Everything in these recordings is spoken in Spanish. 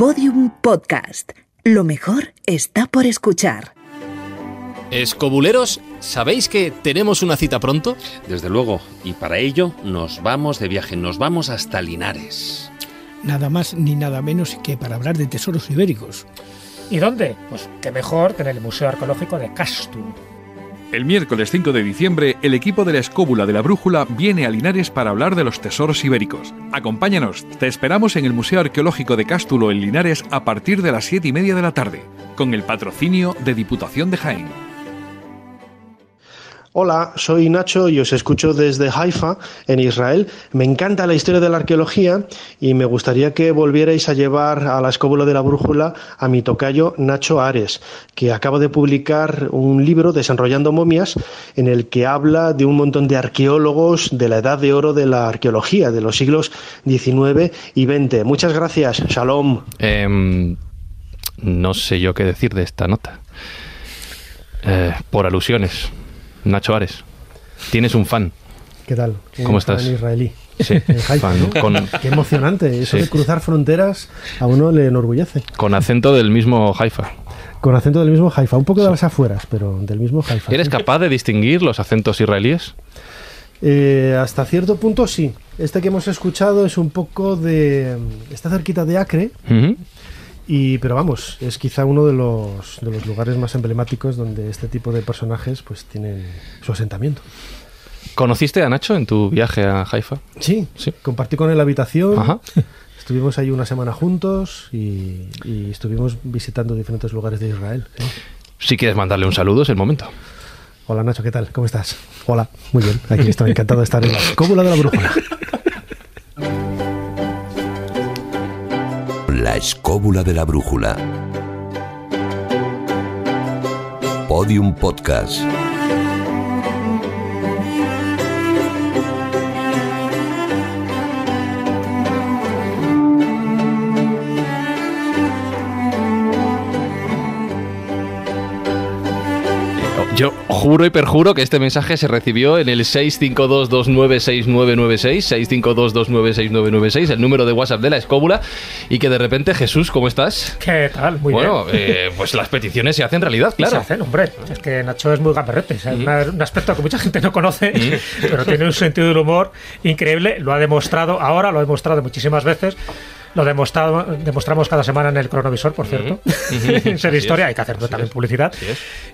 Podium Podcast. Lo mejor está por escuchar. Escobuleros, ¿sabéis que tenemos una cita pronto? Desde luego, y para ello nos vamos de viaje, nos vamos hasta Linares. Nada más ni nada menos que para hablar de tesoros ibéricos. ¿Y dónde? Pues qué mejor que en el Museo Arqueológico de Castum el miércoles 5 de diciembre, el equipo de la Escóbula de la Brújula viene a Linares para hablar de los tesoros ibéricos. Acompáñanos, te esperamos en el Museo Arqueológico de Cástulo en Linares a partir de las 7 y media de la tarde, con el patrocinio de Diputación de Jaén. Hola, soy Nacho y os escucho desde Haifa, en Israel. Me encanta la historia de la arqueología y me gustaría que volvierais a llevar a la escóbula de la brújula a mi tocayo Nacho Ares, que acaba de publicar un libro, desarrollando momias, en el que habla de un montón de arqueólogos de la edad de oro de la arqueología, de los siglos XIX y XX. Muchas gracias, Shalom. Em, no sé yo qué decir de esta nota. Eh, por alusiones. Nacho Ares, tienes un fan. ¿Qué tal? ¿Cómo estás? israelí. Sí, fan, Con... Qué emocionante. Eso de cruzar fronteras a uno le enorgullece. Con acento del mismo Haifa. Con acento del mismo Haifa. Un poco de las afueras, pero del mismo Haifa. ¿Eres capaz de distinguir los acentos israelíes? Eh, hasta cierto punto sí. Este que hemos escuchado es un poco de. Está cerquita de Acre, pero vamos, es quizá uno de los, lugares más emblemáticos donde este tipo de personajes pues tienen su asentamiento. ¿Conociste a Nacho en tu viaje a Haifa? Sí, sí. compartí con él la habitación. Estuvimos ahí una semana juntos y, estuvimos visitando diferentes lugares de Israel. ¿eh? Si quieres mandarle un saludo, es el momento. Hola Nacho, ¿qué tal? ¿Cómo estás? Hola, muy bien. Aquí estoy encantado de estar en la de la brújula. La escóbula de la brújula. Podium Podcast. Yo juro y perjuro que este mensaje se recibió en el 652-296996, el número de WhatsApp de la escóbula, y que de repente, Jesús, ¿cómo estás? ¿Qué tal? Muy bueno, bien. Eh, pues las peticiones se hacen realidad, claro. Se hacen, hombre. Es que Nacho es muy gamberrete, es mm. un aspecto que mucha gente no conoce, mm. pero tiene un sentido del humor increíble, lo ha demostrado ahora, lo ha demostrado muchísimas veces. Lo demostramos cada semana en el cronovisor, por cierto. en Ser historia, hay que hacer también publicidad.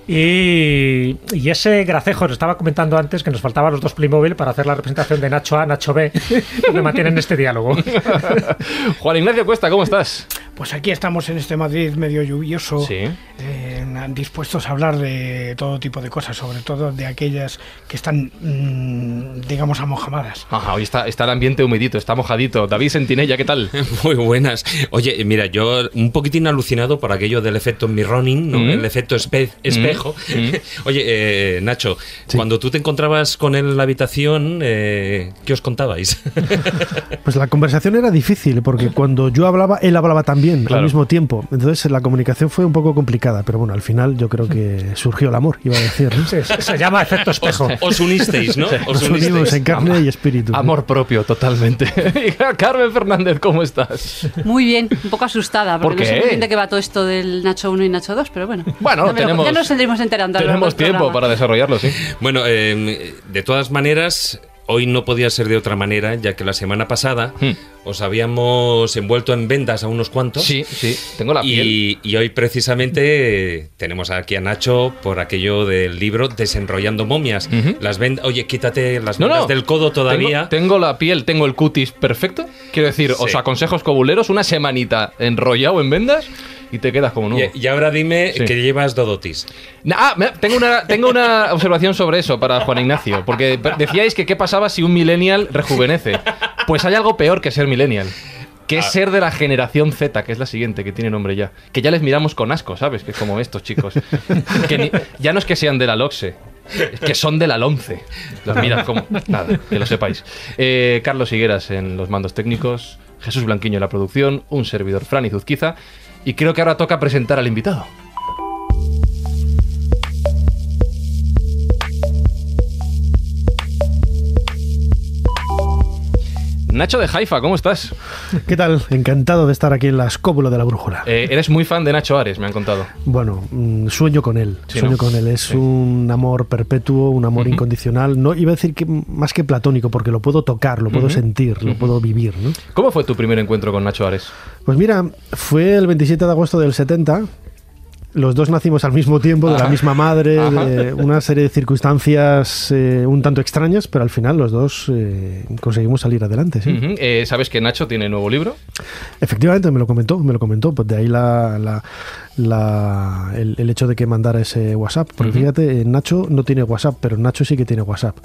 Y, ese gracejo, os estaba comentando antes que nos faltaban los dos Playmobil para hacer la representación de Nacho A, Nacho B, me mantienen este diálogo. Juan Ignacio Cuesta, ¿cómo estás? Pues aquí estamos en este Madrid medio lluvioso, dispuestos a hablar de todo tipo de cosas, sobre todo de aquellas que están, mm, digamos, amojamadas. Ajá, hoy está, está el ambiente humedito, está mojadito. David Sentinella, ¿qué tal? Muy buenas. Oye, mira, yo un poquitín alucinado por aquello del efecto mirroring, ¿no? Mm. el efecto mm. espejo. Oye, eh, Nacho, cuando tú te encontrabas con él en la habitación, eh, ¿qué os contabais? pues la conversación era difícil, porque cuando yo hablaba, él hablaba también al mismo tiempo. Entonces la comunicación fue un poco complicada, pero bueno, al final yo creo que surgió el amor, iba a decir. Se, llama efecto espejo. Os, unisteis, ¿no? Os unimos en carne y espíritu. Amor propio, totalmente. Carmen Fernández, ¿cómo estás? Muy bien, un poco asustada, porque ¿Por que no va todo esto del Nacho 1 y Nacho 2, pero bueno. Bueno, tenemos, ya nos tendremos enterando. Tenemos tiempo para desarrollarlo, sí. Bueno, eh, de todas maneras, hoy no podía ser de otra manera, ya que la semana pasada hmm. os habíamos envuelto en vendas a unos cuantos. Sí, sí, tengo la piel. Y, hoy precisamente tenemos aquí a Nacho por aquello del libro Desenrollando momias. Las Oye, quítate las no, del codo todavía. Tengo, la piel, tengo el cutis perfecto. Quiero decir, os aconsejo, cobuleros una semanita enrollado en vendas y te quedas como nuevo. Y, ahora dime que llevas Dodotis. Ah, tengo una, tengo una observación sobre eso para Juan Ignacio, porque decíais que qué pasaba si un millennial rejuvenece. Pues hay algo peor que ser millennial que ah. ser de la generación Z, que es la siguiente, que tiene nombre ya. Que ya les miramos con asco, ¿sabes? Que es como estos chicos. ya no es que sean de la LOXE, es que son de la LONCE. Los miras como... Nada, que lo sepáis. Eh, Carlos Higueras en los mandos técnicos, Jesús Blanquiño en la producción, un servidor Fran Zuzquiza, y creo que ahora toca presentar al invitado. Nacho de Haifa, ¿cómo estás? ¿Qué tal? Encantado de estar aquí en la escóbula de la brújula. Eh, eres muy fan de Nacho Ares, me han contado. Bueno, mm, sueño con él. sueño con él. Es un amor perpetuo, un amor incondicional. No, iba a decir que más que platónico, porque lo puedo tocar, lo puedo sentir, lo puedo vivir. ¿Cómo fue tu primer encuentro con Nacho Ares? Pues mira, fue el 27 de agosto del 70 los dos nacimos al mismo tiempo, de la misma madre, una serie de circunstancias eh, un tanto extrañas, pero al final los dos eh, conseguimos salir adelante. Eh, ¿Sabes que Nacho tiene nuevo libro? Efectivamente, me lo comentó, me lo comentó, pues de ahí la, el, hecho de que mandara ese WhatsApp. Porque fíjate, Nacho no tiene WhatsApp, pero Nacho sí que tiene WhatsApp.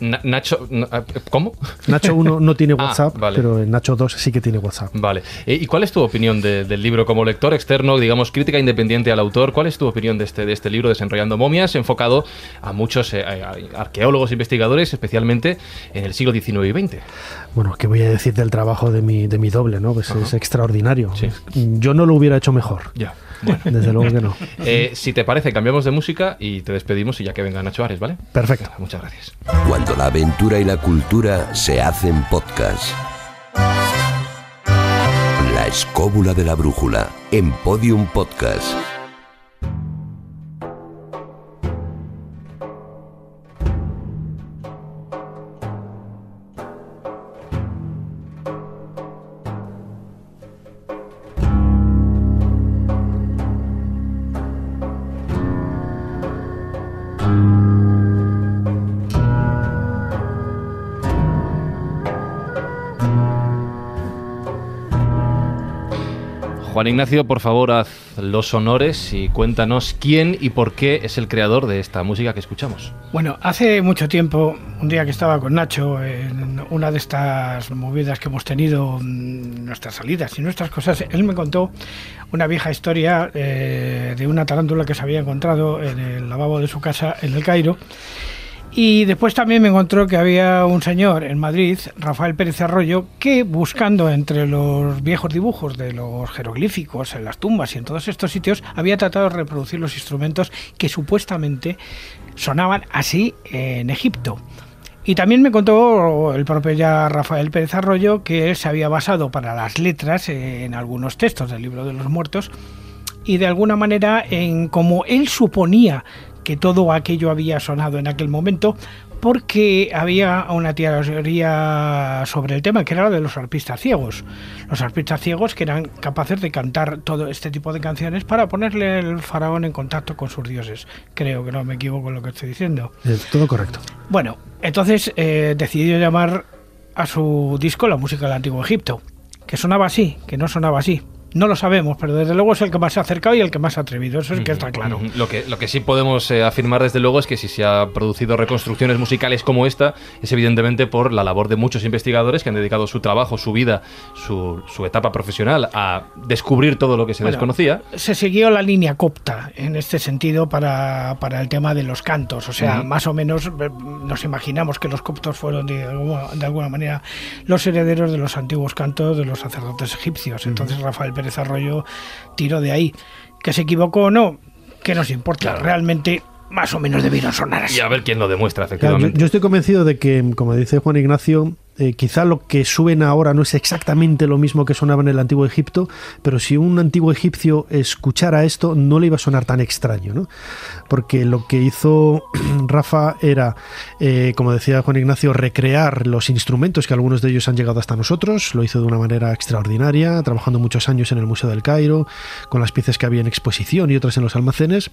Nacho, eh, ¿cómo? Nacho 1 no tiene ah, WhatsApp, pero Nacho 2 sí que tiene WhatsApp. Vale. Eh, ¿Y cuál es tu opinión del libro como lector externo, digamos, crítica independiente al autor? ¿Cuál es tu opinión de este, de este libro, Desenrollando momias, enfocado a muchos eh, arqueólogos e arqueólogos, investigadores, especialmente en el siglo XIX y XX? Bueno, ¿qué voy a decir del trabajo de mi, de mi doble? ¿no? Pues es extraordinario. Yo no lo hubiera hecho mejor. Ya. Bueno. Desde luego que no. si te parece, cambiamos de música y te despedimos y ya que venga Nacho Ares, ¿vale? Perfecto. Muchas gracias la aventura y la cultura se hacen podcast. La escóbula de la brújula en Podium Podcast. Ignacio, por favor, haz los honores y cuéntanos quién y por qué es el creador de esta música que escuchamos. Bueno, hace mucho tiempo, un día que estaba con Nacho en una de estas movidas que hemos tenido, mm, nuestras salidas y nuestras cosas, él me contó una vieja historia eh, de una tarántula que se había encontrado en el lavabo de su casa en el Cairo y después también me encontró que había un señor en Madrid, Rafael Pérez Arroyo, que buscando entre los viejos dibujos de los jeroglíficos, en las tumbas y en todos estos sitios, había tratado de reproducir los instrumentos que supuestamente sonaban así en Egipto. Y también me contó el propio ya Rafael Pérez Arroyo que se había basado para las letras en algunos textos del libro de los muertos y de alguna manera en cómo él suponía que todo aquello había sonado en aquel momento porque había una teoría sobre el tema que era la de los arpistas ciegos. Los arpistas ciegos que eran capaces de cantar todo este tipo de canciones para ponerle el faraón en contacto con sus dioses. Creo que no me equivoco en lo que estoy diciendo. Es todo correcto. Bueno, entonces eh, decidió llamar a su disco la música del Antiguo Egipto, que sonaba así, que no sonaba así. No lo sabemos, pero desde luego es el que más se ha acercado y el que más ha atrevido, eso es que está claro. Lo que, lo que sí podemos eh, afirmar desde luego es que si se ha producido reconstrucciones musicales como esta, es evidentemente por la labor de muchos investigadores que han dedicado su trabajo, su vida, su, su etapa profesional a descubrir todo lo que se desconocía. Se siguió la línea copta en este sentido para, el tema de los cantos, o sea, más o menos eh, nos imaginamos que los coptos fueron de, alguna manera los herederos de los antiguos cantos de los sacerdotes egipcios, entonces Rafael Pérez tiro tiró de ahí. Que se equivocó o no, que nos importa. Realmente más o menos debieron sonar así. Y a ver quién lo demuestra, yo, estoy convencido de que, como dice Juan Ignacio, eh, quizá lo que suena ahora no es exactamente lo mismo que sonaba en el antiguo Egipto, pero si un antiguo egipcio escuchara esto no le iba a sonar tan extraño, ¿no? Porque lo que hizo Rafa era, eh, como decía Juan Ignacio, recrear los instrumentos que algunos de ellos han llegado hasta nosotros, lo hizo de una manera extraordinaria, trabajando muchos años en el Museo del Cairo, con las piezas que había en exposición y otras en los almacenes,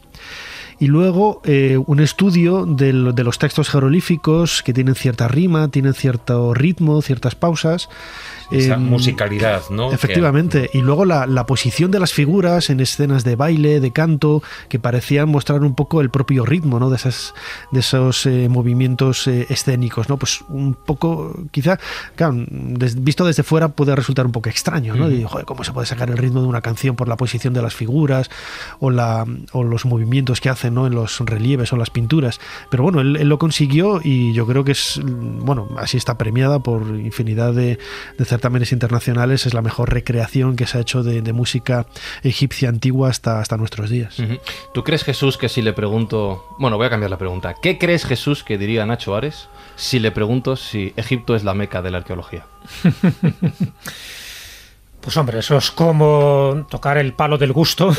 y luego eh, un estudio de los textos jeroglíficos que tienen cierta rima, tienen cierto ritmo, ciertas pausas esa em, musicalidad, ¿no? Efectivamente. Y luego la, posición de las figuras en escenas de baile, de canto, que parecían mostrar un poco el propio ritmo, ¿no? De, esas, de esos eh, movimientos eh, escénicos, ¿no? Pues un poco, quizá, claro, visto desde fuera puede resultar un poco extraño, ¿no? ¿cómo se puede sacar el ritmo de una canción por la posición de las figuras o, la, los movimientos que hacen, ¿no? En los relieves o las pinturas. Pero bueno, él, lo consiguió y yo creo que es, bueno, así está premiada por infinidad de, de certámenes internacionales es la mejor recreación que se ha hecho de, música egipcia antigua hasta, hasta nuestros días. ¿Tú crees, Jesús, que si le pregunto... Bueno, voy a cambiar la pregunta. ¿Qué crees, Jesús, que diría Nacho Ares si le pregunto si Egipto es la meca de la arqueología? Pues hombre, eso es como tocar el palo del gusto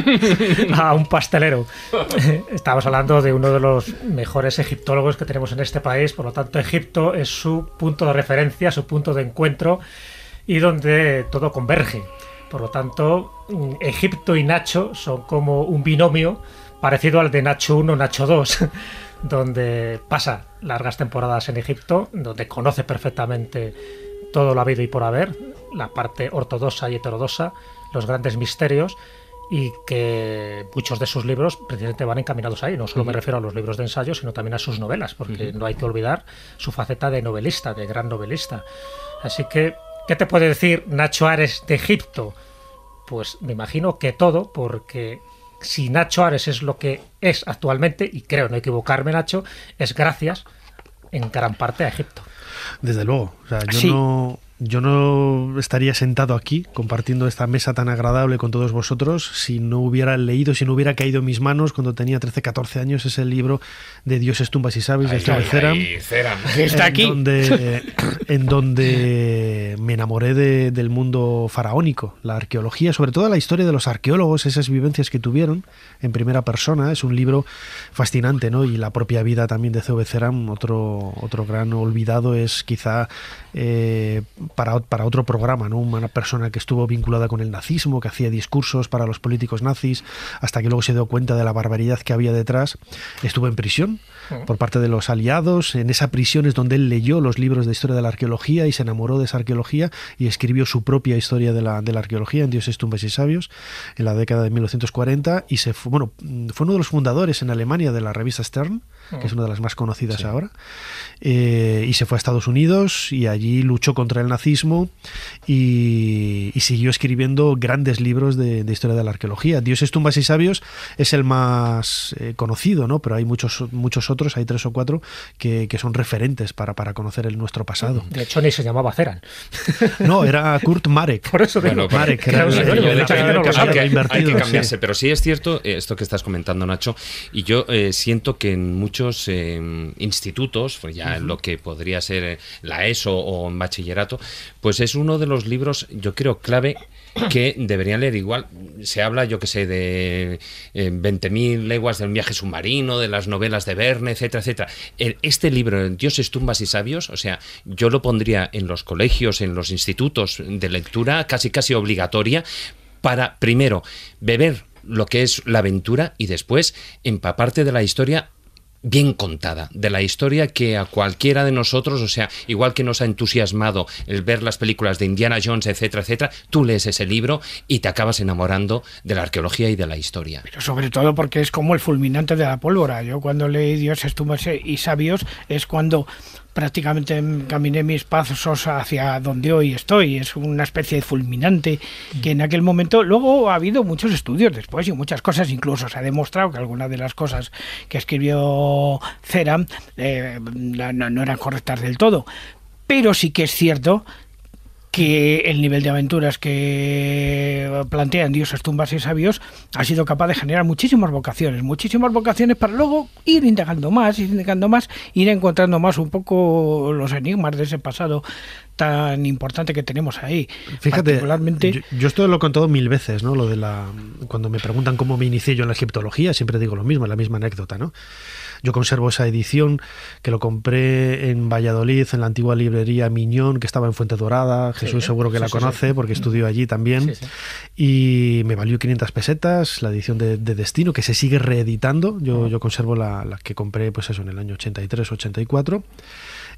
a un pastelero. Estamos hablando de uno de los mejores egiptólogos que tenemos en este país, por lo tanto Egipto es su punto de referencia, su punto de encuentro y donde todo converge. Por lo tanto, mm, Egipto y Nacho son como un binomio parecido al de Nacho 1, Nacho 2, donde pasa largas temporadas en Egipto, donde conoce perfectamente todo lo habido y por haber, la parte ortodoxa y heterodoxa, los grandes misterios, y que muchos de sus libros precisamente van encaminados ahí. No solo me refiero a los libros de ensayo, sino también a sus novelas, porque no hay que olvidar su faceta de novelista, de gran novelista. Así que, ¿qué te puede decir Nacho Ares de Egipto? Pues me imagino que todo, porque si Nacho Ares es lo que es actualmente, y creo no equivocarme, Nacho, es gracias en gran parte a Egipto. Desde luego. yo no yo no estaría sentado aquí compartiendo esta mesa tan agradable con todos vosotros si no hubiera leído, si no hubiera caído en mis manos cuando tenía 13, 14 años ese libro de Dioses, Tumbas y Sabes de Ceram. Está aquí. En donde, me enamoré del mundo faraónico, la arqueología, sobre todo la historia de los arqueólogos, esas vivencias que tuvieron en primera persona. Es un libro fascinante, ¿no? Y la propia vida también de C.V. Ceram, otro, otro gran olvidado, es quizá. Eh, para, para otro programa, ¿no? Una persona que estuvo vinculada con el nazismo, que hacía discursos para los políticos nazis, hasta que luego se dio cuenta de la barbaridad que había detrás, estuvo en prisión por parte de los aliados. En esa prisión es donde él leyó los libros de historia de la arqueología y se enamoró de esa arqueología y escribió su propia historia de la, de la arqueología en Dioses, Tumbas y Sabios en la década de 1940 y se fue, bueno, fue uno de los fundadores en Alemania de la revista Stern, que es una de las más conocidas ahora, eh, y se fue a Estados Unidos y allí luchó contra el nazismo y, siguió escribiendo grandes libros de, historia de la arqueología. Dioses, Tumbas y Sabios es el más eh, conocido, ¿no? pero hay muchos, muchos otros hay tres o cuatro que, son referentes para, para conocer el nuestro pasado. De hecho, ni se llamaba Ceran. No, era Kurt Marek. Por eso Marek, Hay que cambiarse, pero sí es cierto eh, esto que estás comentando, Nacho, y yo eh, siento que en muchos eh, institutos, pues ya en lo que podría ser la ESO o en bachillerato, pues es uno de los libros, yo creo, clave que deberían leer igual. Se habla, yo que sé, de 20.000 eh, leguas del viaje submarino, de las novelas de Verne, etcétera, etcétera. este libro, Dioses, tumbas y sabios, o sea, yo lo pondría en los colegios, en los institutos de lectura, casi casi obligatoria, para primero beber lo que es la aventura y después empaparte de la historia bien contada, de la historia que a cualquiera de nosotros, o sea, igual que nos ha entusiasmado el ver las películas de Indiana Jones, etcétera, etcétera, tú lees ese libro y te acabas enamorando de la arqueología y de la historia. Pero sobre todo porque es como el fulminante de la pólvora. Yo cuando leí Dios tumbas y sabios es cuando prácticamente caminé mis pasos hacia donde hoy estoy. Es una especie de fulminante mm. que en aquel momento, luego ha habido muchos estudios después y muchas cosas, incluso se ha demostrado que algunas de las cosas que escribió Ceram eh, no, no eran correctas del todo. Pero sí que es cierto que el nivel de aventuras que plantean dioses, tumbas y sabios ha sido capaz de generar muchísimas vocaciones, muchísimas vocaciones para luego ir indagando más, ir indagando más, ir encontrando más un poco los enigmas de ese pasado tan importante que tenemos ahí. Fíjate, yo, yo, esto lo he contado mil veces, ¿no? Lo de la cuando me preguntan cómo me inicié yo en la egiptología, siempre digo lo mismo, la misma anécdota, ¿no? Yo conservo esa edición que lo compré en Valladolid, en la antigua librería Miñón, que estaba en Fuente Dorada. Jesús seguro que la conoce porque estudió allí también. Y me valió 500 pesetas la edición de, Destino, que se sigue reeditando. Yo, yo conservo la, que compré pues eso, en el año 83, 84.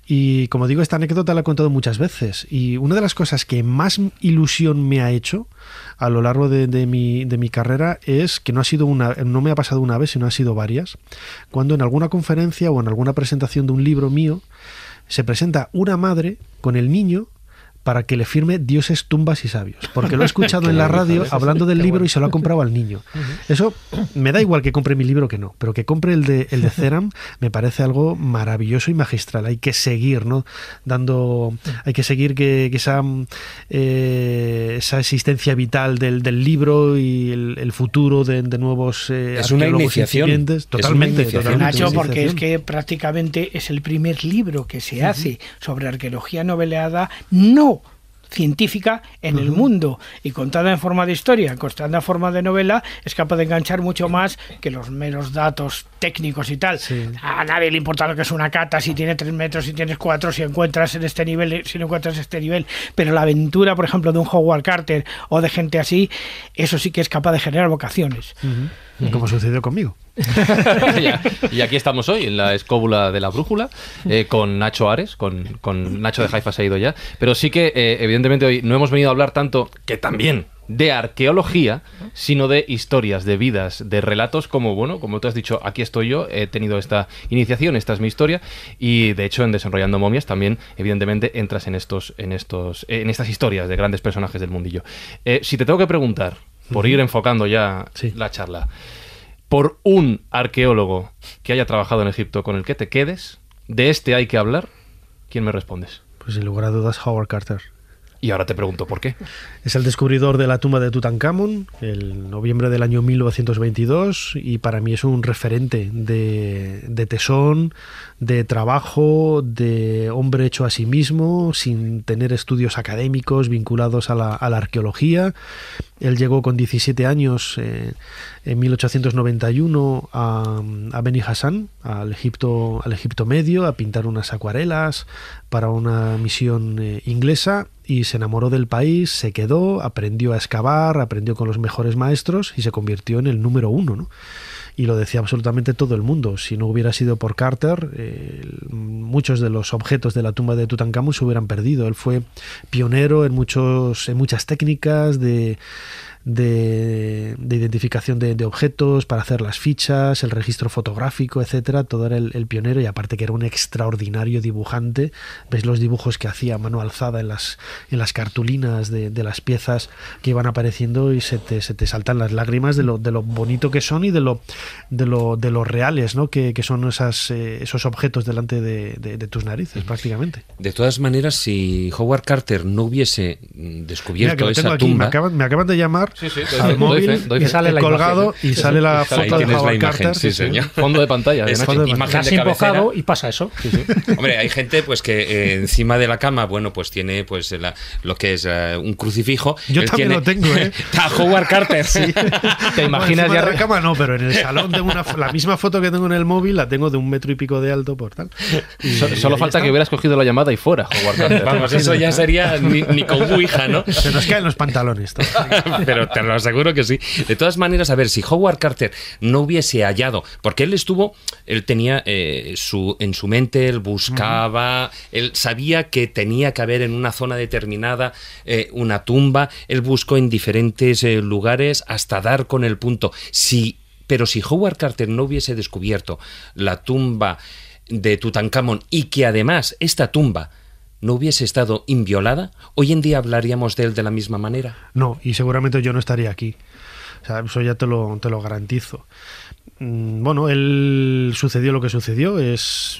Y como digo, esta anécdota la he contado muchas veces. Y una de las cosas que más ilusión me ha hecho a lo largo de, mi, de mi carrera es que no ha sido una, no me ha pasado una vez, sino ha sido varias, cuando en alguna conferencia o en alguna presentación de un libro mío se presenta una madre con el niño para que le firme Dioses, tumbas y sabios, porque lo he escuchado en la radio hablando del libro y se lo ha comprado al niño. Eso me da igual que compre mi libro que no, pero que compre el de el de Ceram me parece algo maravilloso y magistral. Hay que seguir, ¿no? Dando, hay que seguir que, esa eh, esa existencia vital del, libro y el, futuro de, nuevos eh, es, una iniciación. Totalmente, Totalmente, porque es que prácticamente es el primer libro que se hace sobre arqueología no científica en el mundo y contada en forma de historia, contada en forma de novela, es capaz de enganchar mucho más que los meros datos técnicos y tal. A nadie le importa lo que es una cata, si tiene tres metros, si tienes cuatro, si encuentras en este nivel, si no encuentras este nivel, pero la aventura, por ejemplo, de un Howard Carter o de gente así, eso sí que es capaz de generar vocaciones como sucedió conmigo. y aquí estamos hoy, en la escóbula de la brújula, eh, con Nacho Ares, con, Nacho de Haifa se ha ido ya. Pero sí que, eh, evidentemente, hoy no hemos venido a hablar tanto, que también de arqueología, sino de historias, de vidas, de relatos, como bueno, como tú has dicho, aquí estoy yo, he tenido esta iniciación, esta es mi historia, y de hecho en Desenrollando Momias también, evidentemente, entras en estos, en estos, en estas historias de grandes personajes del mundillo. Eh, si te tengo que preguntar, por ir enfocando ya la charla, por un arqueólogo que haya trabajado en Egipto con el que te quedes, de este hay que hablar, ¿quién me respondes? Pues sin lugar a dudas Howard Carter. Y ahora te pregunto por qué. Es el descubridor de la tumba de Tutankamón, el noviembre del año 1922, y para mí es un referente de, tesón, de trabajo, de hombre hecho a sí mismo, sin tener estudios académicos vinculados a la, arqueología. Él llegó con 17 años eh, en 1891 a, Beni Hassan, al Egipto, al Egipto Medio, a pintar unas acuarelas para una misión eh, inglesa y se enamoró del país, se quedó, aprendió a excavar, aprendió con los mejores maestros y se convirtió en el número uno. ¿no? Y lo decía absolutamente todo el mundo. Si no hubiera sido por Carter, muchos de los objetos de la tumba de Tutankamón se hubieran perdido. Él fue pionero en, muchos, en muchas técnicas de de, identificación de, objetos, para hacer las fichas, el registro fotográfico, etcétera. Todo era el, pionero y aparte que era un extraordinario dibujante. Ves los dibujos que hacía mano alzada en las, en las cartulinas de, las piezas que iban apareciendo y se te, se te saltan las lágrimas de lo, de lo bonito que son y de lo, de lo, de reales ¿no? que, son esas, eh, esos objetos delante de, de, tus narices, prácticamente. De todas maneras, si Howard Carter no hubiese descubierto esa me acaban de llamar sí, sí, al móvil doy sale la colgado y sale la foto de Howard Carter. Sí, señor. Fondo de pantalla. Es, fondo de imagen de cabecera. y pasa eso. Hombre, hay gente pues que eh, encima de la cama, bueno, pues tiene pues lo que es eh, un crucifijo. Yo también lo tengo, ¿eh? a Howard Carter. ¿Te imaginas ya? De la cama no, pero en el salón tengo una, la misma foto que tengo en el móvil la tengo de un metro y pico de alto por tal. solo falta que hubieras cogido la llamada y fuera, Howard Carter. Vamos, eso ya sería ni, ni con Ouija, ¿no? Se nos caen los pantalones. pero te lo aseguro que sí. De todas maneras, a ver, si Howard Carter no hubiese hallado, porque él estuvo, él tenía eh, su, en su mente, él buscaba, él sabía que tenía que haber en una zona determinada eh, una tumba, él buscó en diferentes eh, lugares hasta dar con el punto. Si, pero si Howard Carter no hubiese descubierto la tumba de Tutankamón y que además esta tumba no hubiese estado inviolada, hoy en día hablaríamos de él de la misma manera. No, y seguramente yo no estaría aquí. eso ya te lo, te lo garantizo. Mm, bueno, él sucedió lo que sucedió, es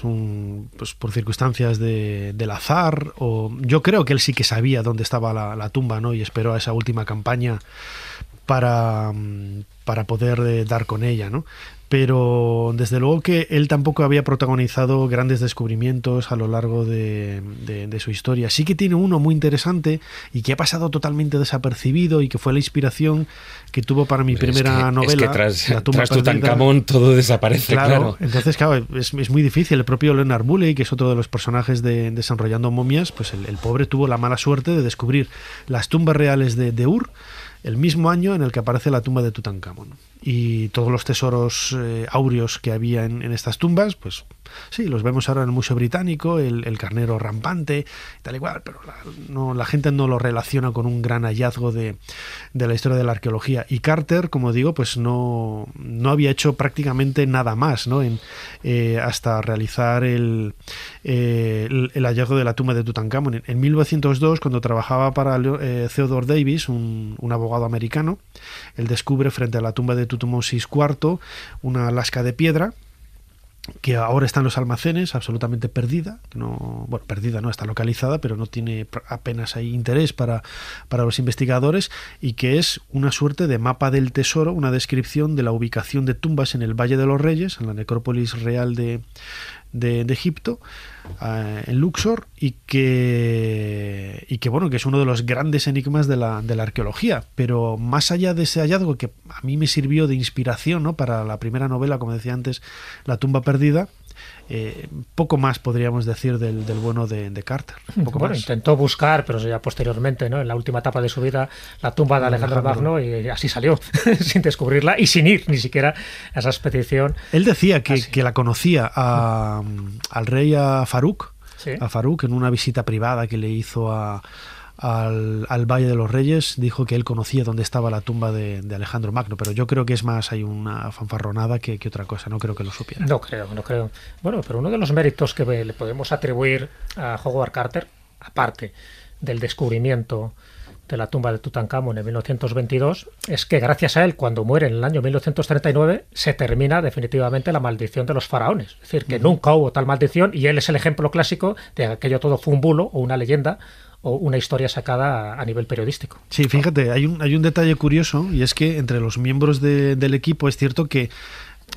pues, por circunstancias de, del azar, o yo creo que él sí que sabía dónde estaba la, tumba, ¿no? Y esperó a esa última campaña para, mm, para poder eh, dar con ella, ¿no? pero desde luego que él tampoco había protagonizado grandes descubrimientos a lo largo de, su historia. Sí que tiene uno muy interesante y que ha pasado totalmente desapercibido y que fue la inspiración que tuvo para mi primera novela. Es tras, la tumba Tutankamón todo desaparece, claro. Entonces, claro, es, muy difícil. El propio Leonard Bulley, que es otro de los personajes de Desarrollando momias, pues el, pobre tuvo la mala suerte de descubrir las tumbas reales de, de Ur el mismo año en el que aparece la tumba de Tutankamón. Y todos los tesoros aurios eh, que había en estas tumbas, pues Sí, los vemos ahora en el Museo Británico, el, carnero rampante, tal y cual, pero la, gente no lo relaciona con un gran hallazgo de, la historia de la arqueología. Y Carter, como digo, pues no, había hecho prácticamente nada más, ¿no? Eh, hasta realizar eh, el, el, hallazgo de la tumba de Tutankamón. En, 1902, cuando trabajaba para eh, Theodore Davis, un, abogado americano, él descubre frente a la tumba de Tutmosis IV una lasca de piedra que ahora está en los almacenes, absolutamente perdida, no, bueno, perdida no, está localizada, pero no tiene apenas ahí interés para, para los investigadores, y que es una suerte de mapa del tesoro, una descripción de la ubicación de tumbas en el Valle de los Reyes, en la necrópolis real de, de, Egipto, ah, en Luxor, y que, y que, bueno, que es uno de los grandes enigmas de la, arqueología. Pero más allá de ese hallazgo que a mí me sirvió de inspiración para la primera novela, como decía antes, La tumba perdida, eh, poco más podríamos decir del, bueno de, Carter. intentó buscar, pero ya posteriormente, ¿no? en la última etapa de su vida, la tumba de Alejandro, Magno y así salió, sin descubrirla y sin ir ni siquiera a esa expedición. Él decía que, que la conocía al rey a Faruk. en una visita privada que le hizo a, al, Valle de los Reyes, dijo que él conocía dónde estaba la tumba de, Alejandro Magno, pero yo creo que es más, hay una fanfarronada que, otra cosa, no creo que lo supiera. No creo, no creo. Bueno, pero uno de los méritos que le podemos atribuir a Howard Carter, aparte del descubrimiento de la tumba de Tutankamón en 1922, es que gracias a él, cuando muere en el año 1939, se termina definitivamente la maldición de los faraones. Es decir, que nunca hubo tal maldición y él es el ejemplo clásico de aquello todo fue un bulo o una leyenda o una historia sacada a, nivel periodístico. Sí, fíjate, hay un, hay un detalle curioso y es que entre los miembros del equipo es cierto que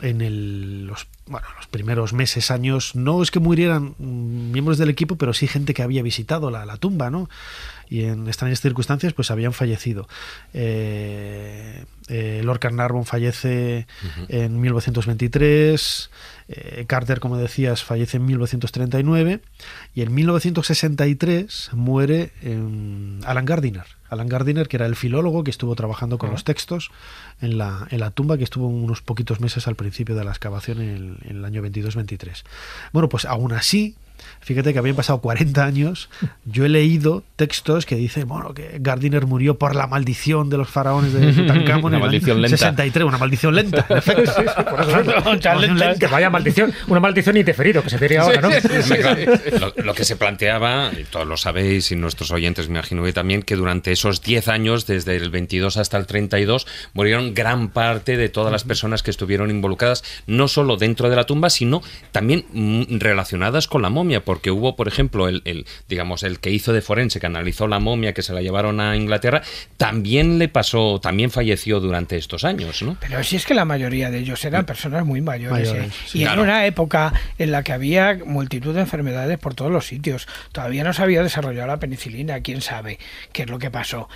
en los, los primeros meses, años, no es que murieran miembros del equipo, pero sí gente que había visitado la, tumba, ¿no? Y en extrañas circunstancias, pues habían fallecido. Eh, eh, Lord Carnarvon fallece en 1923, eh, Carter, como decías, fallece en 1939, y en 1963 muere Alan Gardiner Alan Gardiner, que era el filólogo que estuvo trabajando con los textos en la, en la tumba, que estuvo unos poquitos meses al principio de la excavación en el, en el año 22-23. Bueno, pues aún así, Fíjate que habían pasado 40 años, yo he leído textos que dicen, bueno, que Gardiner murió por la maldición de los faraones de Tutankamón una en maldición lenta. 63, una maldición lenta, Que vaya maldición, una maldición interferido que se diría ahora, ¿no? lo, que se planteaba, y todos lo sabéis, y nuestros oyentes me imagino que también, que durante esos 10 años, desde el 22 hasta el 32, murieron gran parte de todas las personas que estuvieron involucradas, no solo dentro de la tumba, sino también mm, relacionadas con la momia porque hubo, por ejemplo, el, digamos, el que hizo de forense, que analizó la momia, que se la llevaron a Inglaterra, también le pasó, también falleció durante estos años, ¿no? Pero si es que la mayoría de ellos eran mm. personas muy mayores, ¿eh? y en una época en la que había multitud de enfermedades por todos los sitios, todavía no se había desarrollado la penicilina, quién sabe qué es lo que pasó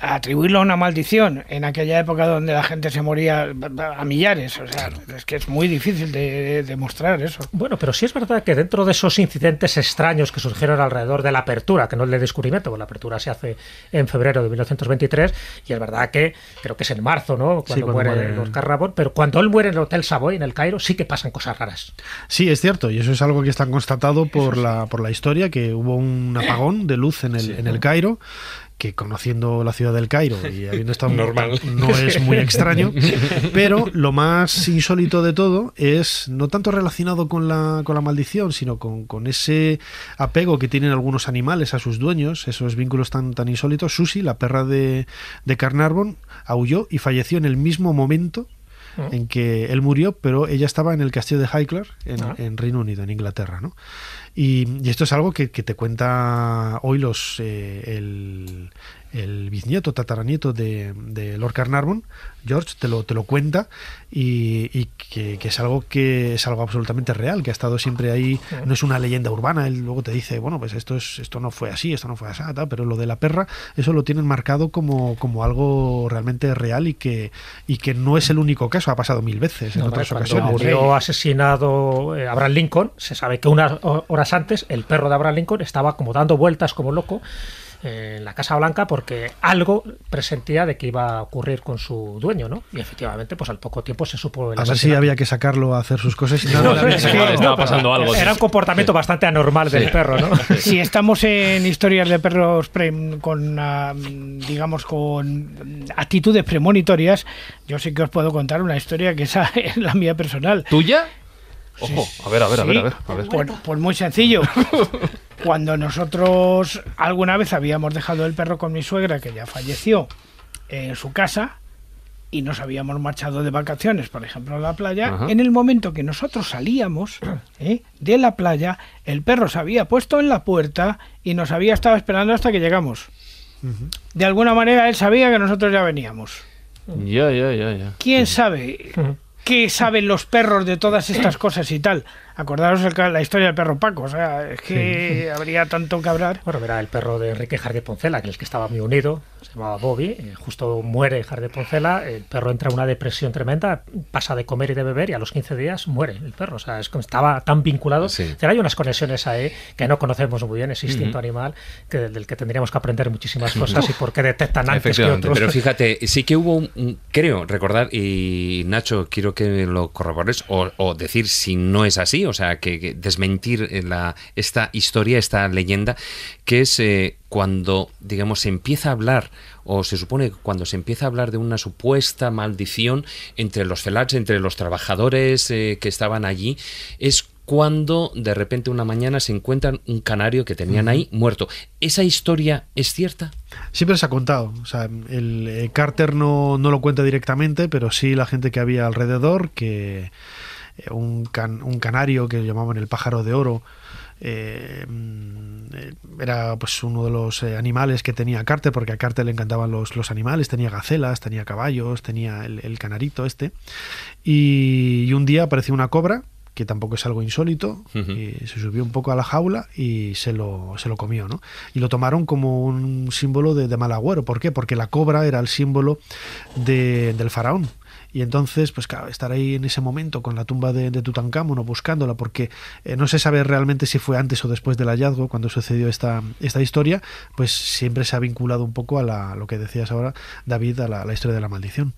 atribuirlo a una maldición en aquella época donde la gente se moría a millares. O sea, es que es muy difícil de demostrar eso. Bueno, pero sí es verdad que dentro de esos incidentes extraños que surgieron alrededor de la apertura, que no el de descubrimiento, porque la apertura se hace en febrero de 1923, y es verdad que creo que es en marzo, ¿no? Cuando, muere, Oscar Rabón, pero cuando él muere en el Hotel Savoy, en el Cairo, sí que pasan cosas raras. Sí, es cierto, y eso es algo que está constatado por, la, por la historia, que hubo un apagón de luz en el, en el Cairo que conociendo la ciudad del Cairo y habiendo estado normal no es muy extraño, pero lo más insólito de todo es no tanto relacionado con la, con la maldición, sino con, ese apego que tienen algunos animales a sus dueños, esos vínculos tan, tan insólitos. Susi, la perra de, Carnarvon, aulló y falleció en el mismo momento ah. en que él murió, pero ella estaba en el castillo de Highclere, en, ah. en Reino Unido, en Inglaterra, ¿no? Y, esto es algo que, te cuenta hoy los, eh, el, el bisnieto, tataranieto de, de Lord Carnarvon, George, te lo, te lo cuenta y, que, es algo que es algo absolutamente real, que ha estado siempre ahí, no es una leyenda urbana, él luego te dice, bueno, pues esto, es, esto no fue así, esto no fue así, ah, pero lo de la perra, eso lo tienen marcado como, como algo realmente real y que, y que no es el único caso, ha pasado mil veces en otras ocasiones. Murió asesinado eh, Abraham Lincoln, se sabe que unas horas antes el perro de Abraham Lincoln estaba como dando vueltas como loco en la Casa Blanca porque algo presentía de que iba a ocurrir con su dueño, ¿no? Y efectivamente, pues al poco tiempo se supo... El Así había que sacarlo a hacer sus cosas no, no, estaba pasando algo. Era un comportamiento bastante anormal del perro, ¿no? Si estamos en historias de perros pre, con, um, digamos, con actitudes premonitorias, yo sí que os puedo contar una historia que es la mía personal. ¿Tuya? Ojo, a ver, a ver, a ver, a ver. Pues, muy sencillo. Cuando nosotros alguna vez habíamos dejado el perro con mi suegra, que ya falleció, en su casa, y nos habíamos marchado de vacaciones, por ejemplo, a la playa, en el momento que nosotros salíamos ¿eh? de la playa, el perro se había puesto en la puerta y nos había estado esperando hasta que llegamos. De alguna manera él sabía que nosotros ya veníamos. Ya, ya, ya, ya. ¿Quién sabe? qué saben los perros de todas estas cosas y tal acordaros la historia del perro Paco, o sea, es que habría tanto que hablar. Bueno, verá, el perro de Enrique Jardín Poncela, que el que estaba muy unido, se llamaba Bobby, eh, justo muere Jardín Poncela, el perro entra en una depresión tremenda, pasa de comer y de beber y a los 15 días muere el perro, o sea, estaba tan vinculado. hay unas conexiones ahí que no conocemos muy bien, ese instinto animal que, del que tendríamos que aprender muchísimas cosas y por qué detectan antes que otros. Pero fíjate, sí que hubo un, creo recordar, y Nacho, quiero que lo corrobores o decir si no es así o sea, que, desmentir eh, esta historia, esta leyenda, que es eh, cuando, digamos, se empieza a hablar, o se supone que cuando se empieza a hablar de una supuesta maldición entre los felats, entre los trabajadores eh, que estaban allí, es cuando de repente una mañana se encuentran un canario que tenían ahí muerto. ¿Esa historia es cierta? Siempre se ha contado. O sea, el, el Carter no, no, lo cuenta directamente, pero sí la gente que había alrededor que, eh, un, canario que llamaban el pájaro de oro. Eh, mm, era pues uno de los eh, animales que tenía Carte porque a Carter le encantaban los, los animales, tenía gacelas, tenía caballos, tenía el, canarito este. Y, un día apareció una cobra, que tampoco es algo insólito, y se subió un poco a la jaula y se lo, comió, ¿no? Y lo tomaron como un símbolo de, de mal agüero. ¿Por qué? Porque la cobra era el símbolo del faraón. Y entonces, pues claro, estar ahí en ese momento con la tumba de, de Tutankamón buscándola, porque eh, no se sabe realmente si fue antes o después del hallazgo cuando sucedió esta, esta historia, pues siempre se ha vinculado un poco a, lo que decías ahora, David, a la, historia de la maldición.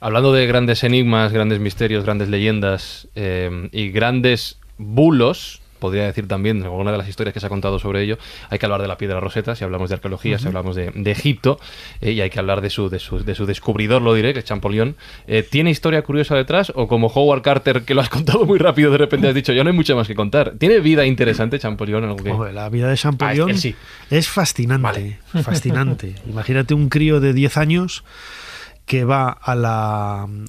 Hablando de grandes enigmas, grandes misterios, grandes leyendas eh, y grandes bulos, podría decir también, en alguna de las historias que se ha contado sobre ello, hay que hablar de la piedra roseta, si hablamos de arqueología, si hablamos de, Egipto, eh, y hay que hablar de su, de su, descubridor, lo diré, que es Champollion. Eh, ¿Tiene historia curiosa detrás? ¿O como Howard Carter, que lo has contado muy rápido, de repente has dicho, ya no hay mucho más que contar? ¿Tiene vida interesante Champollion? Algo que... la vida de Champollion ah, es, sí. es fascinante, fascinante. Imagínate un crío de 10 años que va a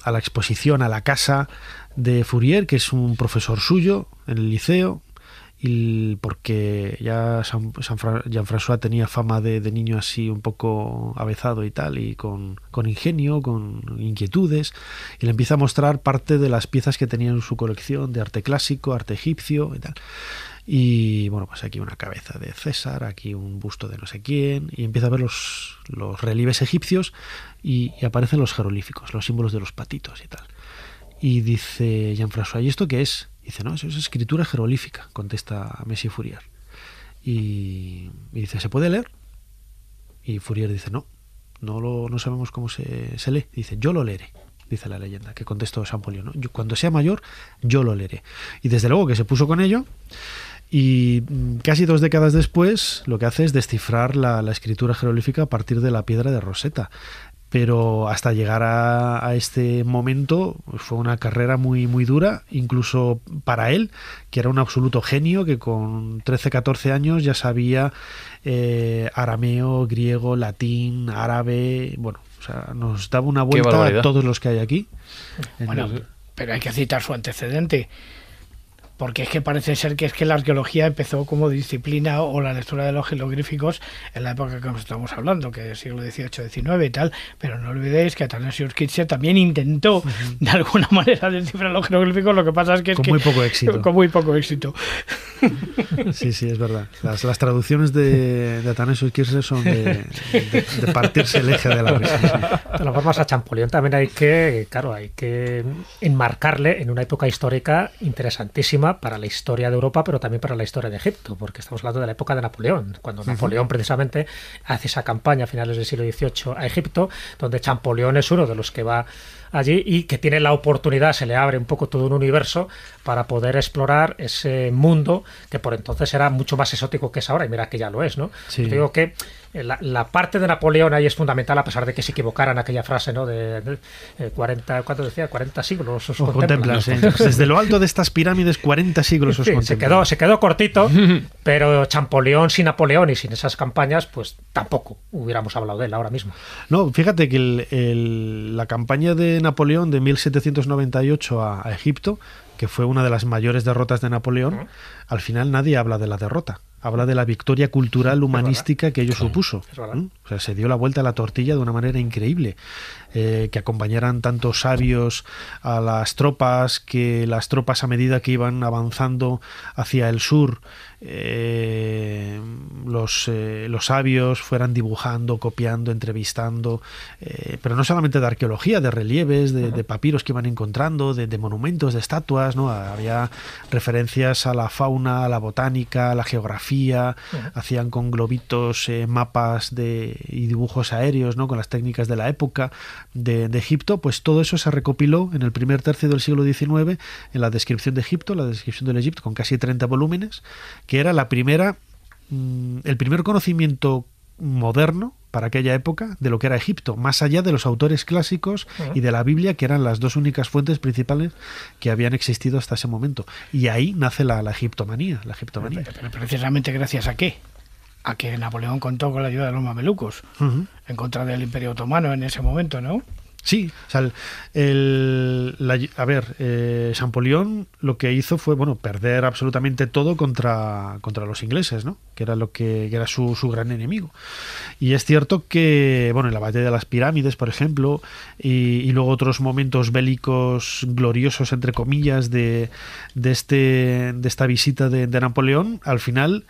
a la exposición, a la casa de Fourier, que es un profesor suyo en el liceo, porque ya Jean-François tenía fama de, niño así un poco avezado y tal, y con, ingenio, con inquietudes, y le empieza a mostrar parte de las piezas que tenía en su colección de arte clásico, arte egipcio y tal. Y bueno, pues aquí una cabeza de César, aquí un busto de no sé quién, y empieza a ver los, relieves egipcios y, aparecen los jeroglíficos, los símbolos de los patitos y tal. Y dice Jean-François, ¿y esto qué es? dice, no, eso es escritura jerolífica, contesta Messi Fourier. Y, dice, ¿se puede leer? Y Fourier dice, no, no, lo, no sabemos cómo se, se lee. dice, yo lo leeré, dice la leyenda, que contestó Sampolio. ¿no? cuando sea mayor, yo lo leeré. Y desde luego que se puso con ello. Y mm, casi dos décadas después, lo que hace es descifrar la, la escritura jerolífica a partir de la piedra de Rosetta pero hasta llegar a, este momento fue una carrera muy, muy dura, incluso para él, que era un absoluto genio, que con 13, 14 años ya sabía eh, arameo, griego, latín, árabe, bueno, nos daba una vuelta a todos los que hay aquí. Bueno, pero hay que citar su antecedente porque es que parece ser que es que la arqueología empezó como disciplina o la lectura de los jeroglíficos en la época que estamos hablando, que es el siglo XVIII, XIX y tal, pero no olvidéis que Atanasius Kircher también intentó de alguna manera descifrar los jeroglíficos, lo que pasa es que... Con es muy poco éxito. Con muy poco éxito. Sí, sí, es verdad. Las, traducciones de, de Atanasius Kircher son de, partirse el eje de la risa. De las formas a Champollion también hay que, claro, hay que enmarcarle en una época histórica interesantísima para la historia de Europa, pero también para la historia de Egipto, porque estamos hablando de la época de Napoleón, cuando Napoleón precisamente hace esa campaña a finales del siglo XVIII a Egipto, donde Champollion es uno de los que va allí y que tiene la oportunidad, se le abre un poco todo un universo para poder explorar ese mundo que por entonces era mucho más exótico que es ahora, y mira que ya lo es, ¿no? Sí. digo que eh, la, parte de Napoleón ahí es fundamental, a pesar de que se equivocaran aquella frase, ¿no? De, eh, cuarenta 40, decía? 40 siglos os, pues Desde lo alto de estas pirámides, 40 siglos os Se quedó, se quedó cortito, pero Champoleón sin Napoleón y sin esas campañas, pues tampoco hubiéramos hablado de él ahora mismo. No, fíjate que la campaña de Napoleón de 1798 a, Egipto, que fue una de las mayores derrotas de Napoleón, al final nadie habla de la derrota habla de la victoria cultural humanística que ello supuso. ¿Mm? O sea, se dio la vuelta a la tortilla de una manera increíble. Eh, que acompañaran tantos sabios a las tropas, que las tropas a medida que iban avanzando hacia el sur, eh, los, eh, los, sabios fueran dibujando, copiando, entrevistando, pero no solamente de arqueología, de relieves, de, papiros que iban encontrando, de, monumentos, de estatuas, ¿no? Había referencias a la fauna, a la botánica, a la geografía, hacían con globitos mapas de, y dibujos aéreos, ¿no? Con las técnicas de la época, de, Egipto, pues todo eso se recopiló en el primer tercio del siglo XIX en la descripción de Egipto, la descripción del Egipto, con casi 30 volúmenes, que era la primera, mm, el primer conocimiento moderno para aquella época de lo que era Egipto, más allá de los autores clásicos y de la Biblia, que eran las dos únicas fuentes principales que habían existido hasta ese momento. Y ahí nace la, egiptomanía. La egiptomanía. precisamente gracias a qué? a que Napoleón contó con la ayuda de los mamelucos en contra del Imperio Otomano en ese momento, ¿no? Sí, o sea, el, a ver, eh, lo que hizo fue, bueno, perder absolutamente todo contra, contra los ingleses, ¿no? Que era lo que, era su, su, gran enemigo. Y es cierto que, bueno, en la batalla de las pirámides, por ejemplo, y, luego otros momentos bélicos gloriosos, entre comillas, de, de este, de esta visita de, de Napoleón, al final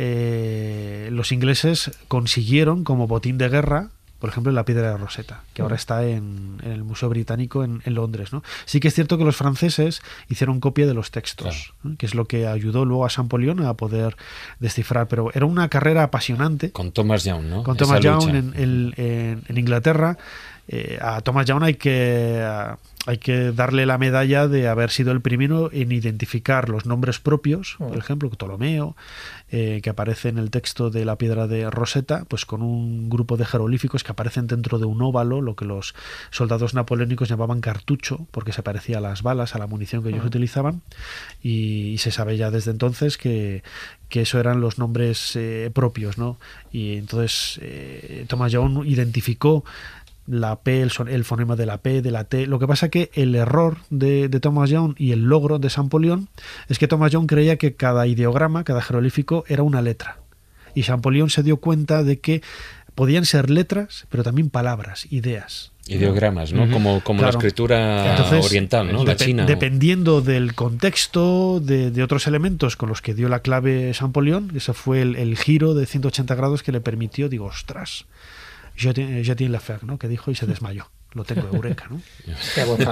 eh, los ingleses consiguieron como botín de guerra por ejemplo, la piedra de Rosetta, que ahora mm. está en, el Museo Británico en, Londres. Sí que es cierto que los franceses hicieron copia de los textos, que es lo que ayudó luego a Champollion a poder descifrar, pero era una carrera apasionante. Con Thomas Young, ¿no? Con Thomas Young en, Inglaterra. Eh, a Thomas Young hay que, hay que darle la medalla de haber sido el primero en identificar los nombres propios, por ejemplo, Ptolomeo, eh, que aparece en el texto de la piedra de Rosetta, pues con un grupo de jeroglíficos que aparecen dentro de un óvalo, lo que los soldados napoleónicos llamaban cartucho, porque se parecía a las balas, a la munición que ellos utilizaban, y, se sabe ya desde entonces que, eso eran los nombres eh, propios, ¿no? Y entonces Thomas Young identificó la P, el, fonema de la P, de la T. Lo que pasa que el error de, de Thomas Young y el logro de Champollion es que Thomas Young creía que cada ideograma, cada jeroglífico era una letra. Y Champollion se dio cuenta de que podían ser letras, pero también palabras, ideas. Ideogramas, ¿no? Como, como la escritura oriental, ¿no? Eh, la China. Dependiendo del contexto, de, otros elementos con los que dio la clave Champollion, ese fue el, el, giro de 180 grados que le permitió, digo, ostras, je, eh, que dijo y se desmayó. Lo tengo, eureka, ¿no? Qué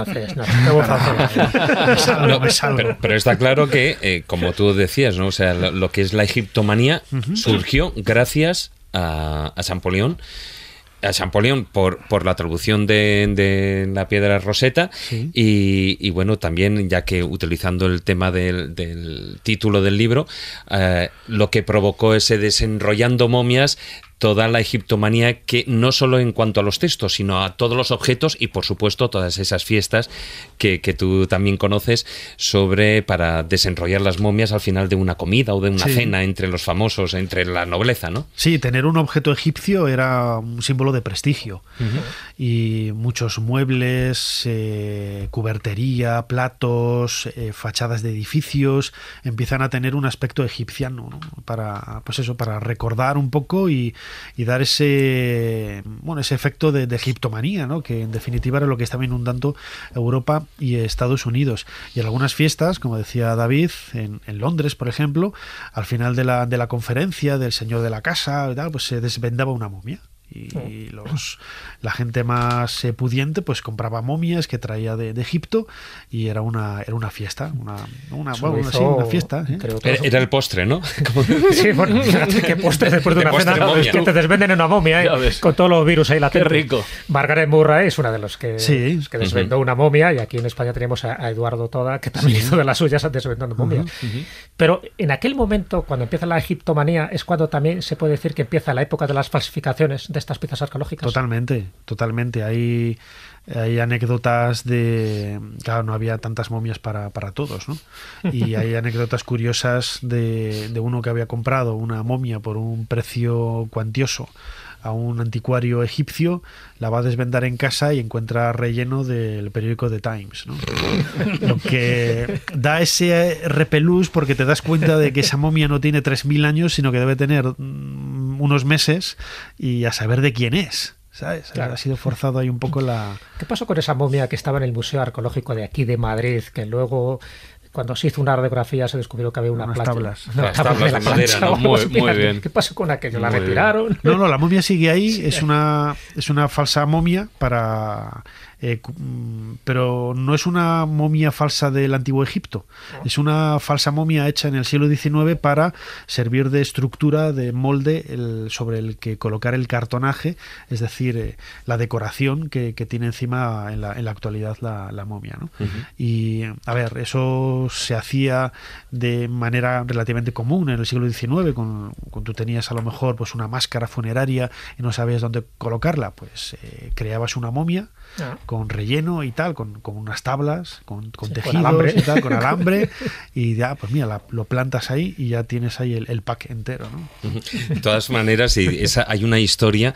pero, está claro que, eh, como tú decías, ¿no? O sea, lo, que es la egiptomanía surgió gracias a, a a por, por la traducción de, la piedra roseta y, bueno, también ya que utilizando el tema del, título del libro, eh, lo que provocó ese desenrollando momias toda la egiptomanía que no solo en cuanto a los textos, sino a todos los objetos y por supuesto todas esas fiestas que, tú también conoces sobre para desenrollar las momias al final de una comida o de una cena entre los famosos, entre la nobleza, ¿no? Sí, tener un objeto egipcio era un símbolo de prestigio y muchos muebles, eh, cubertería, platos, eh, fachadas de edificios empiezan a tener un aspecto egipciano ¿no? para, pues eso, para recordar un poco y y dar ese bueno ese efecto de, egiptomanía, ¿no? que en definitiva era lo que estaba inundando Europa y Estados Unidos. Y en algunas fiestas, como decía David, en, Londres, por ejemplo, al final de la, de la conferencia del señor de la casa, pues se desvendaba una momia y los, la gente más eh, pudiente pues compraba momias que traía de, Egipto y era una era una fiesta una, una, fiesta era, el postre ¿no? sí bueno qué postre después de, una cena que te desvenden una momia ¿eh? con todos los virus ahí la qué rico Margaret Murray es una de los que, que desvendó una momia y aquí en España tenemos a, Eduardo Toda que también hizo de las suyas desvendando momias pero en aquel momento cuando empieza la egiptomanía es cuando también se puede decir que empieza la época de las falsificaciones estas piezas arqueológicas. Totalmente, totalmente. Hay, hay anécdotas de... Claro, no había tantas momias para, todos, ¿no? Y hay anécdotas curiosas de, de uno que había comprado una momia por un precio cuantioso a un anticuario egipcio, la va a desvendar en casa y encuentra relleno del periódico The Times. ¿no? Lo que da ese repelús porque te das cuenta de que esa momia no tiene 3.000 años, sino que debe tener mm, unos meses y a saber de quién es. ¿Sabes? Ha sido forzado ahí un poco la. ¿Qué pasó con esa momia que estaba en el Museo Arqueológico de aquí de Madrid? Que luego cuando se hizo una radiografía se descubrió que había una unas tablas. las tablas, de, la muy, bien. ¿Qué pasó con aquello? ¿La retiraron? No, no, la momia sigue ahí, es una es una falsa momia para eh, mm, pero no es una momia falsa del antiguo Egipto, es una falsa momia hecha en el siglo XIX para servir de estructura, de molde sobre el que colocar el cartonaje, es decir, eh, la decoración que, tiene encima en la, actualidad la, momia. Y a ver, eso se hacía de manera relativamente común en el siglo XIX, con, tú tenías a lo mejor pues una máscara funeraria y no sabías dónde colocarla, pues eh, creabas una momia Ah. con relleno y tal, con, unas tablas, con, con y tal, con alambre, y ya, pues mira, lo plantas ahí y ya tienes ahí el, pack entero. De todas maneras, esa, hay una historia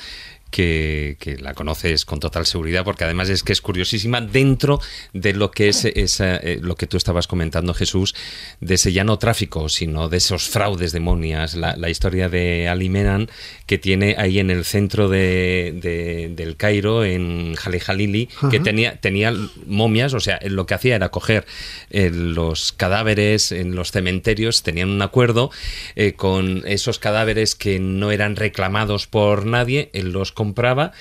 que, la conoces con total seguridad, porque además es que es curiosísima dentro de lo que es eh, lo que tú estabas comentando, Jesús, de ese ya no tráfico, sino de esos fraudes demonias, la, la historia de Alimenan que tiene ahí en el centro de, del Cairo, en Jalejalili, que tenía, momias, o sea, lo que hacía era coger eh, los cadáveres en los cementerios, tenían un acuerdo eh, con esos cadáveres que no eran reclamados por nadie, en los compraba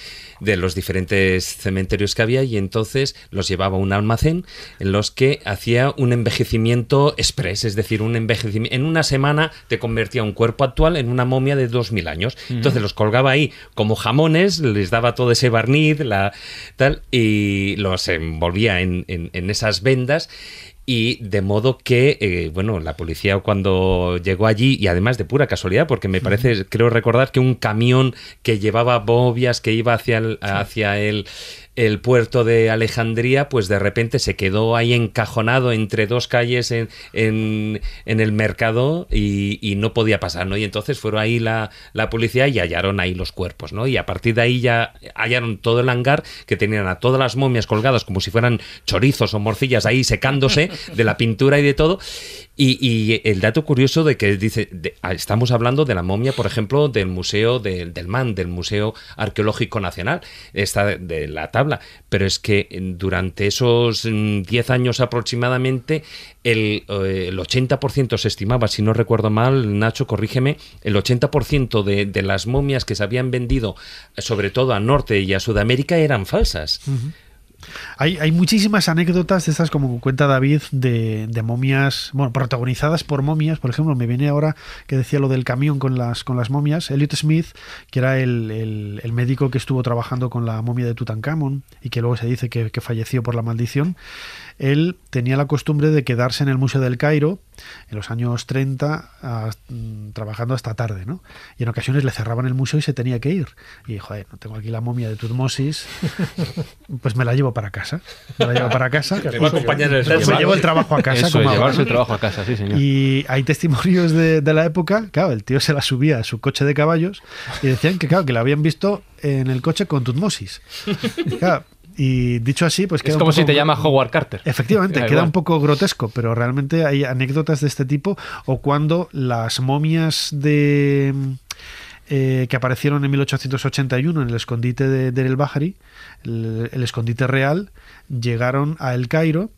de los diferentes cementerios que había y entonces los llevaba a un almacén en los que hacía un envejecimiento express, es decir, un envejecimiento en una semana te convertía un cuerpo actual en una momia de 2000 años. Entonces los colgaba ahí como jamones, les daba todo ese barniz, la tal y los envolvía en, en esas vendas y de modo que, eh, bueno, la policía cuando llegó allí, y además de pura casualidad, porque me parece, creo recordar que un camión que llevaba bobias que iba hacia el, hacia el el puerto de Alejandría, pues de repente se quedó ahí encajonado entre dos calles en, el mercado y, no podía pasar, ¿no? Y entonces fueron ahí la, la, policía y hallaron ahí los cuerpos, ¿no? Y a partir de ahí ya hallaron todo el hangar que tenían a todas las momias colgadas como si fueran chorizos o morcillas ahí secándose de la pintura y de todo. Y, el dato curioso de que dice, ah, estamos hablando de la momia, por ejemplo, del Museo del MAN, del Museo Arqueológico Nacional, está de la tabla, pero es que eh, durante esos 10 mm, años aproximadamente, el, 80% eh, se estimaba, si no recuerdo mal, Nacho, corrígeme, el 80% de, de, las momias que se habían vendido, sobre todo a Norte y a Sudamérica, eran falsas. Hay, muchísimas anécdotas de estas, como cuenta David, de, momias, bueno, protagonizadas por momias. Por ejemplo, me viene ahora que decía lo del camión con las, con las momias. Elliot Smith, que era el, el, médico que estuvo trabajando con la momia de Tutankamón y que luego se dice que, falleció por la maldición, él tenía la costumbre de quedarse en el Museo del Cairo en los años 30 mm, trabajando hasta tarde, ¿no? Y en ocasiones le cerraban el museo y se tenía que ir. Y, joder, no tengo aquí la momia de Tutmosis, pues me la llevo para para casa. Me la para casa. el llevo el trabajo a casa. Y hay testimonios de, la época. Claro, el tío se la subía a su coche de caballos y decían que, que la habían visto en el coche con Tutmosis. y dicho así, pues queda. Es como si te llama Howard Carter. Efectivamente, queda un poco grotesco, pero realmente hay anécdotas de este tipo. O cuando las momias de eh, que aparecieron en 1881 en el escondite de, El Bahari, el, escondite real, llegaron a El Cairo.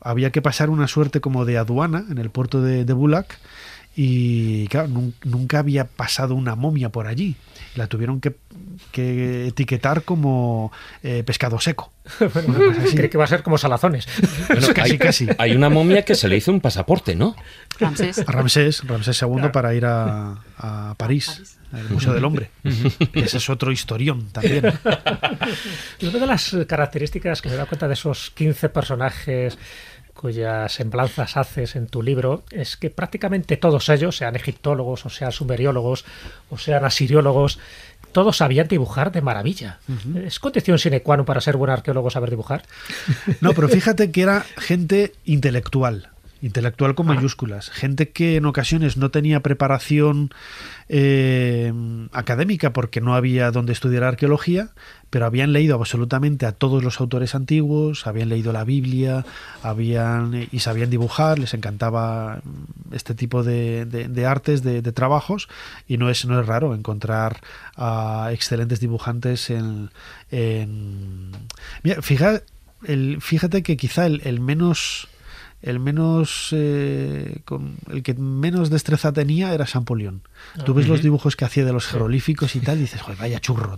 Había que pasar una suerte como de aduana en el puerto de, de Bulak. Y claro, nunca había pasado una momia por allí la tuvieron que, etiquetar como eh, pescado seco. cree que va a ser como salazones. casi, hay, una momia que se le hizo un pasaporte, ¿no? Ramsés. A Ramsés, Ramsés II para ir a, París. al Museo del Hombre. Ese es otro historión también. Una de las características que me da cuenta de esos 15 personajes cuyas semblanzas haces en tu libro, es que prácticamente todos ellos, sean egiptólogos, o sean sumeriólogos, o sean asiriólogos, todos sabían dibujar de maravilla. ¿Es condición sine qua non para ser buen arqueólogo saber dibujar? No, pero fíjate que era gente intelectual. Intelectual con mayúsculas. Gente que en ocasiones no tenía preparación eh, académica porque no había donde estudiar arqueología, pero habían leído absolutamente a todos los autores antiguos, habían leído la Biblia, habían eh, y sabían dibujar, les encantaba mm, este tipo de, artes, de, trabajos, y no es, no es raro encontrar a excelentes dibujantes en... fija, el, fíjate que quizá el menos el menos eh, con el que menos destreza tenía era Champollion. Ah. Tú ves los dibujos que hacía de los jerolíficos y tal, y dices, Joder, vaya churro.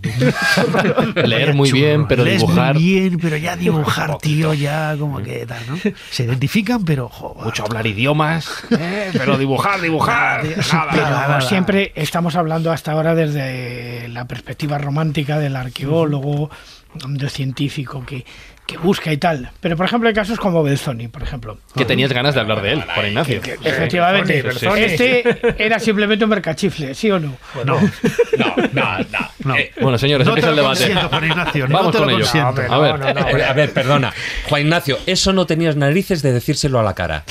Leer muy bien, pero dibujar. Muy bien, pero ya dibujar, tío, ya como que tal, ¿no? Se identifican, pero. Mucho hablar idiomas, ¿eh? pero dibujar, dibujar. pero siempre estamos hablando hasta ahora desde la perspectiva romántica del arqueólogo, del científico que que busca y tal. Pero, por ejemplo, hay casos como Belzoni, por ejemplo. Que tenías ganas de hablar de él, Juan Ignacio. efectivamente. Este era simplemente un mercachifle, ¿sí o no? no, no, no. no. Eh, bueno, señores, empieza el debate. Ignacio, Vamos con ello. Eh, a, ver. perdona. Juan Ignacio, eso no tenías narices de decírselo a la cara.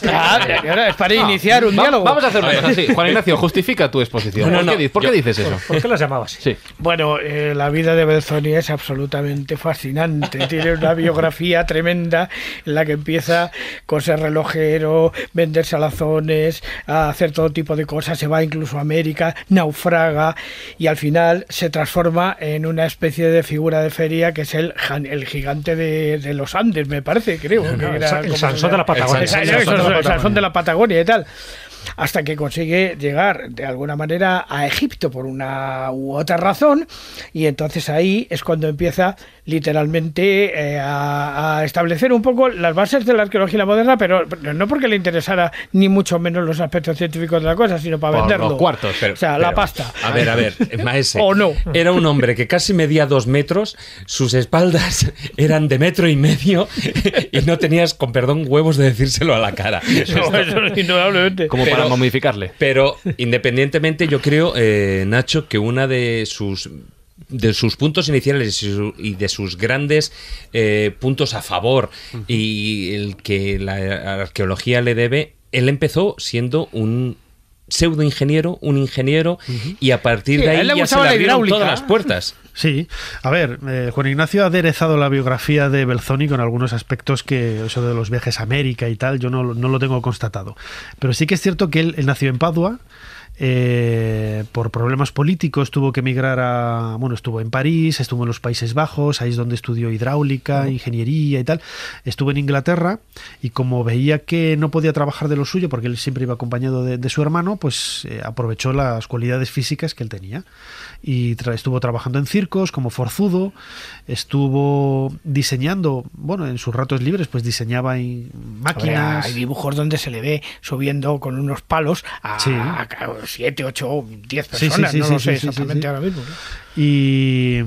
Claro, eh, es para iniciar un diálogo. Vamos a hacerlo así. Juan Ignacio, justifica tu exposición. ¿Por qué, ¿Por, qué, dices eso? ¿Por, qué lo llamabas? Sí. Bueno, la vida de Belzoni es absolutamente fascinante, tío tiene una biografía tremenda en la que empieza con ser relojero, vender salazones, a hacer todo tipo de cosas, se va incluso a América, naufraga y al final se transforma en una especie de figura de feria que es el, el gigante de, los Andes, me parece, creo. el, Sansón de la Patagonia. el de la Patagonia y tal hasta que consigue llegar de alguna manera a Egipto por una u otra razón y entonces ahí es cuando empieza literalmente eh, a, establecer un poco las bases de la arqueología moderna, pero no porque le interesara ni mucho menos los aspectos científicos de la cosa, sino para venderlo. Los cuartos, o sea, la pasta. A ver, a ver, maese. o no. Era un hombre que casi medía dos metros, sus espaldas eran de metro y medio y no tenías, con perdón, huevos de decírselo a la cara. No, eso, pero, para Pero independientemente, yo creo, eh, Nacho, que una de sus de sus puntos iniciales y de sus grandes eh, puntos a favor y el que la arqueología le debe, él empezó siendo un pseudo ingeniero, un ingeniero, y a partir de ahí ya se le abrieron todas las puertas. Sí, a ver, eh, Juan Ignacio ha aderezado la biografía de Belzoni con algunos aspectos que, eso de los viajes a América y tal, yo no, lo tengo constatado. Pero sí que es cierto que él nació en Padua, eh, por problemas políticos tuvo que emigrar a, bueno, estuvo en París, estuvo en los Países Bajos, ahí es donde estudió hidráulica, ingeniería y tal, estuvo en Inglaterra y como veía que no podía trabajar de lo suyo porque él siempre iba acompañado de, su hermano, pues eh, aprovechó las cualidades físicas que él tenía y estuvo trabajando en circos como forzudo, estuvo diseñando, bueno, en sus ratos libres pues diseñaba máquinas. y dibujos donde se le ve subiendo con unos palos a siete ocho diez personas, no lo sé exactamente ahora mismo. Y,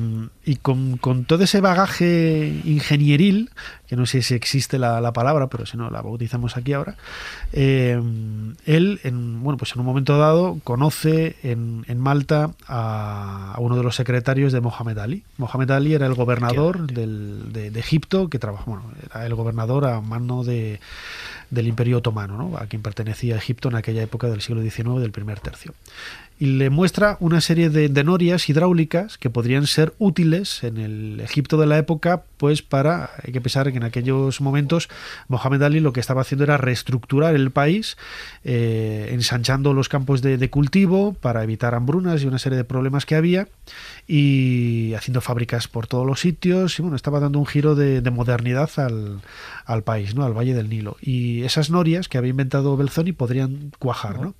y con, con, todo ese bagaje ingenieril, que no sé si existe la, la palabra, pero si no, la bautizamos aquí ahora, eh, él, en, bueno, pues en un momento dado, conoce en, en Malta a, uno de los secretarios de Mohamed Ali. Mohamed Ali era el gobernador del, de, de, Egipto, que trabajó, bueno, era el gobernador a mano de del Imperio Otomano, a quien pertenecía Egipto en aquella época del siglo XIX, del primer tercio. Y le muestra una serie de, denorias norias hidráulicas que podrían ser útiles en el Egipto de la época, pues para, hay que pensar que en aquellos momentos Mohammed Ali lo que estaba haciendo era reestructurar el país, eh, ensanchando los campos de, cultivo para evitar hambrunas y una serie de problemas que había, y haciendo fábricas por todos los sitios, y bueno, estaba dando un giro de modernidad al, al país, ¿no? al Valle del Nilo. Y esas norias que había inventado Belzoni podrían cuajar. ¿no?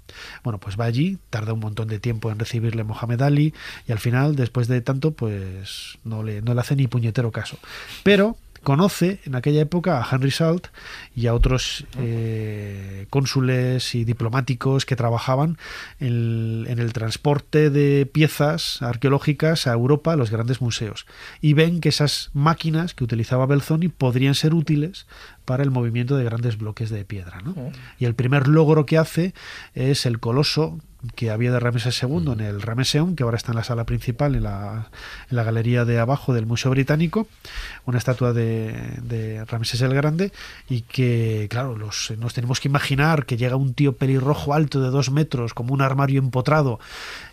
Bueno, pues va allí, tarda un montón de tiempo en recibirle Mohamed Ali y al final, después de tanto, pues no le, no le hace ni puñetero caso. Pero conoce en aquella época a Henry Salt y a otros eh, cónsules y diplomáticos que trabajaban en, en, el transporte de piezas arqueológicas a Europa, a los grandes museos. Y ven que esas máquinas que utilizaba Belzoni podrían ser útiles para el movimiento de grandes bloques de piedra. ¿no? Y el primer logro que hace es el coloso que había de Rameses II en mm. el Ramesseum, que ahora está en la sala principal, en la, galería de abajo del Museo Británico, una estatua de, de, el Grande, y que, claro, los, nos tenemos que imaginar que llega un tío pelirrojo alto de dos metros, como un armario empotrado,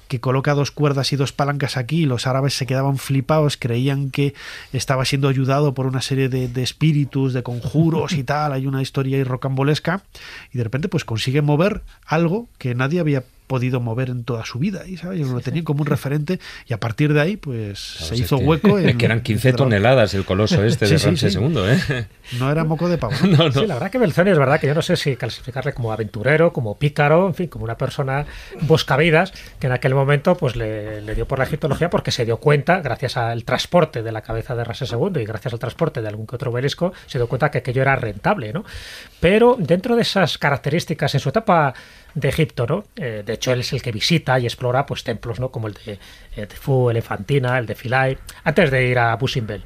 que coloca dos cuerdas y dos palancas aquí, los árabes se quedaban flipados, creían que estaba siendo ayudado por una serie de, espíritus, de conjuros y tal, hay una historia ahí rocambolesca, y de repente pues consigue mover algo que nadie había podido mover en toda su vida. Y ¿sabes? lo tenía como un referente y a partir de ahí pues se pues hizo hueco. En, que eran 15 toneladas el coloso este de Ramsés II. ¿eh? No era moco de pavo. Sí, la verdad que Belzoni es verdad que yo no sé si clasificarle como aventurero, como pícaro, en fin, como una persona boscavidas que en aquel momento pues le, dio por la egiptología porque se dio cuenta, gracias al transporte de la cabeza de Ramsés II y gracias al transporte de algún que otro obelisco, se dio cuenta que aquello era rentable. ¿no? Pero dentro de esas características, en su etapa de Egipto, eh, de hecho, él es el que visita y explora pues templos, ¿no? Como el de, eh, Elefantina, el de Philae, antes de ir a Busimbel.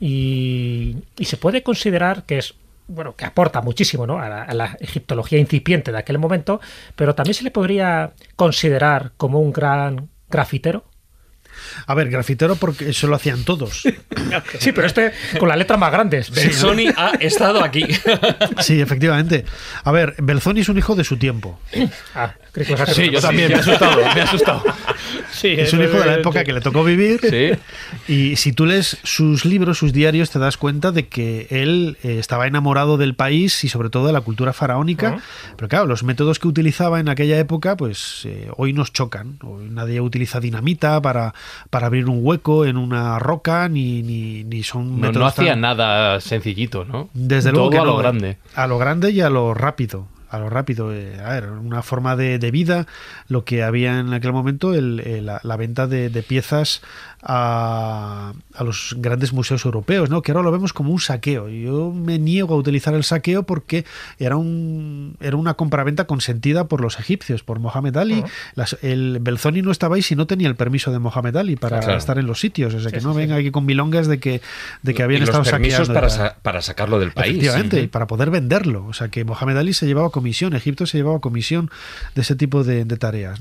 Y, se puede considerar que es bueno, que aporta muchísimo a, la, egiptología incipiente de aquel momento, pero también se le podría considerar como un gran grafitero. A ver, grafitero porque eso lo hacían todos. sí, pero este con las letras más grandes. Belzoni ha estado aquí. sí, efectivamente. A ver, Belzoni es un hijo de su tiempo. Ah, que sí, yo también, me ha asustado, me es un eh, hijo de la eh, época que le tocó vivir. Sí. Y si tú lees sus libros, sus diarios, te das cuenta de que él eh, estaba enamorado del país y sobre todo de la cultura faraónica. Pero claro, los métodos que utilizaba en aquella época, pues hoy nos chocan. Hoy nadie utiliza dinamita para para abrir un hueco en una roca, ni, ni, son no, hacía nada sencillito, ¿no? Desde luego. a lo ¿eh? grande. A lo grande y a lo rápido a lo rápido, eh, era una forma de, vida, lo que había en aquel momento, eh, la, venta de, piezas a, los grandes museos europeos, ¿no? que ahora lo vemos como un saqueo. Yo me niego a utilizar el saqueo porque era, un, era una compraventa consentida por los egipcios, por Mohamed Ali. el Belzoni no estaba ahí si no tenía el permiso de Mohamed Ali para estar en los sitios. O sea, que no venga aquí con milongas de que, de que habían estado saqueando. Para, sacarlo del país. y para poder venderlo. O sea, que Mohamed Ali se llevaba comisión, Egipto se llevaba comisión de ese tipo de, tareas.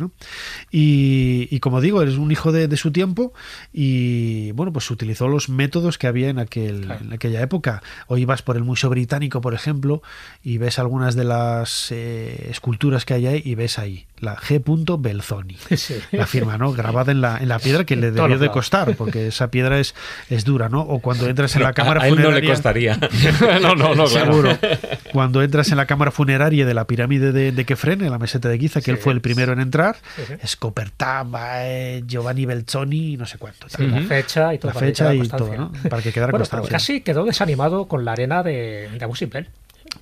Y, como digo, eres un hijo de, su tiempo y bueno, pues utilizó los métodos que había en, aquella época. Hoy vas por el Museo Británico, por ejemplo, y ves algunas de las eh, esculturas que hay ahí y ves ahí la G. Belzoni, la firma, ¿no? Grabada en la, piedra que le debió de costar, porque esa piedra es, es dura, ¿no? O cuando entras en la cámara funeraria a él no le costaría. no, no, no, claro. Cuando entras en la cámara funeraria de la pirámide de, Kefren, en la meseta de Giza, que él fue el primero en entrar, sí, eh, Giovanni Belzoni, no sé cuánto. la fecha y todo. La fecha y todo, ¿no? Para que quedara bueno, Casi quedó desanimado con la arena de, de Abu Simbel.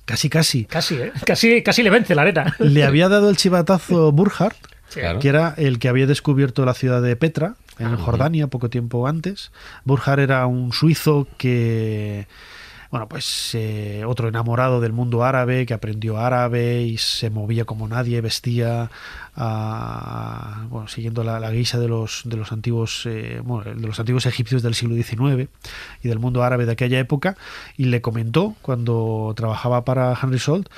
Casi, casi. Casi, ¿eh? casi, casi le vence la arena. Le había dado el chivatazo Burhardt, que era el que había descubierto la ciudad de Petra en ah, Jordania poco tiempo antes. Burjar era un suizo que bueno, pues eh, otro enamorado del mundo árabe que aprendió árabe y se movía como nadie, vestía, ah, siguiendo la, guisa de los, de los antiguos, eh, bueno, de los antiguos egipcios del siglo XIX y del mundo árabe de aquella época, y le comentó cuando trabajaba para Henry Salt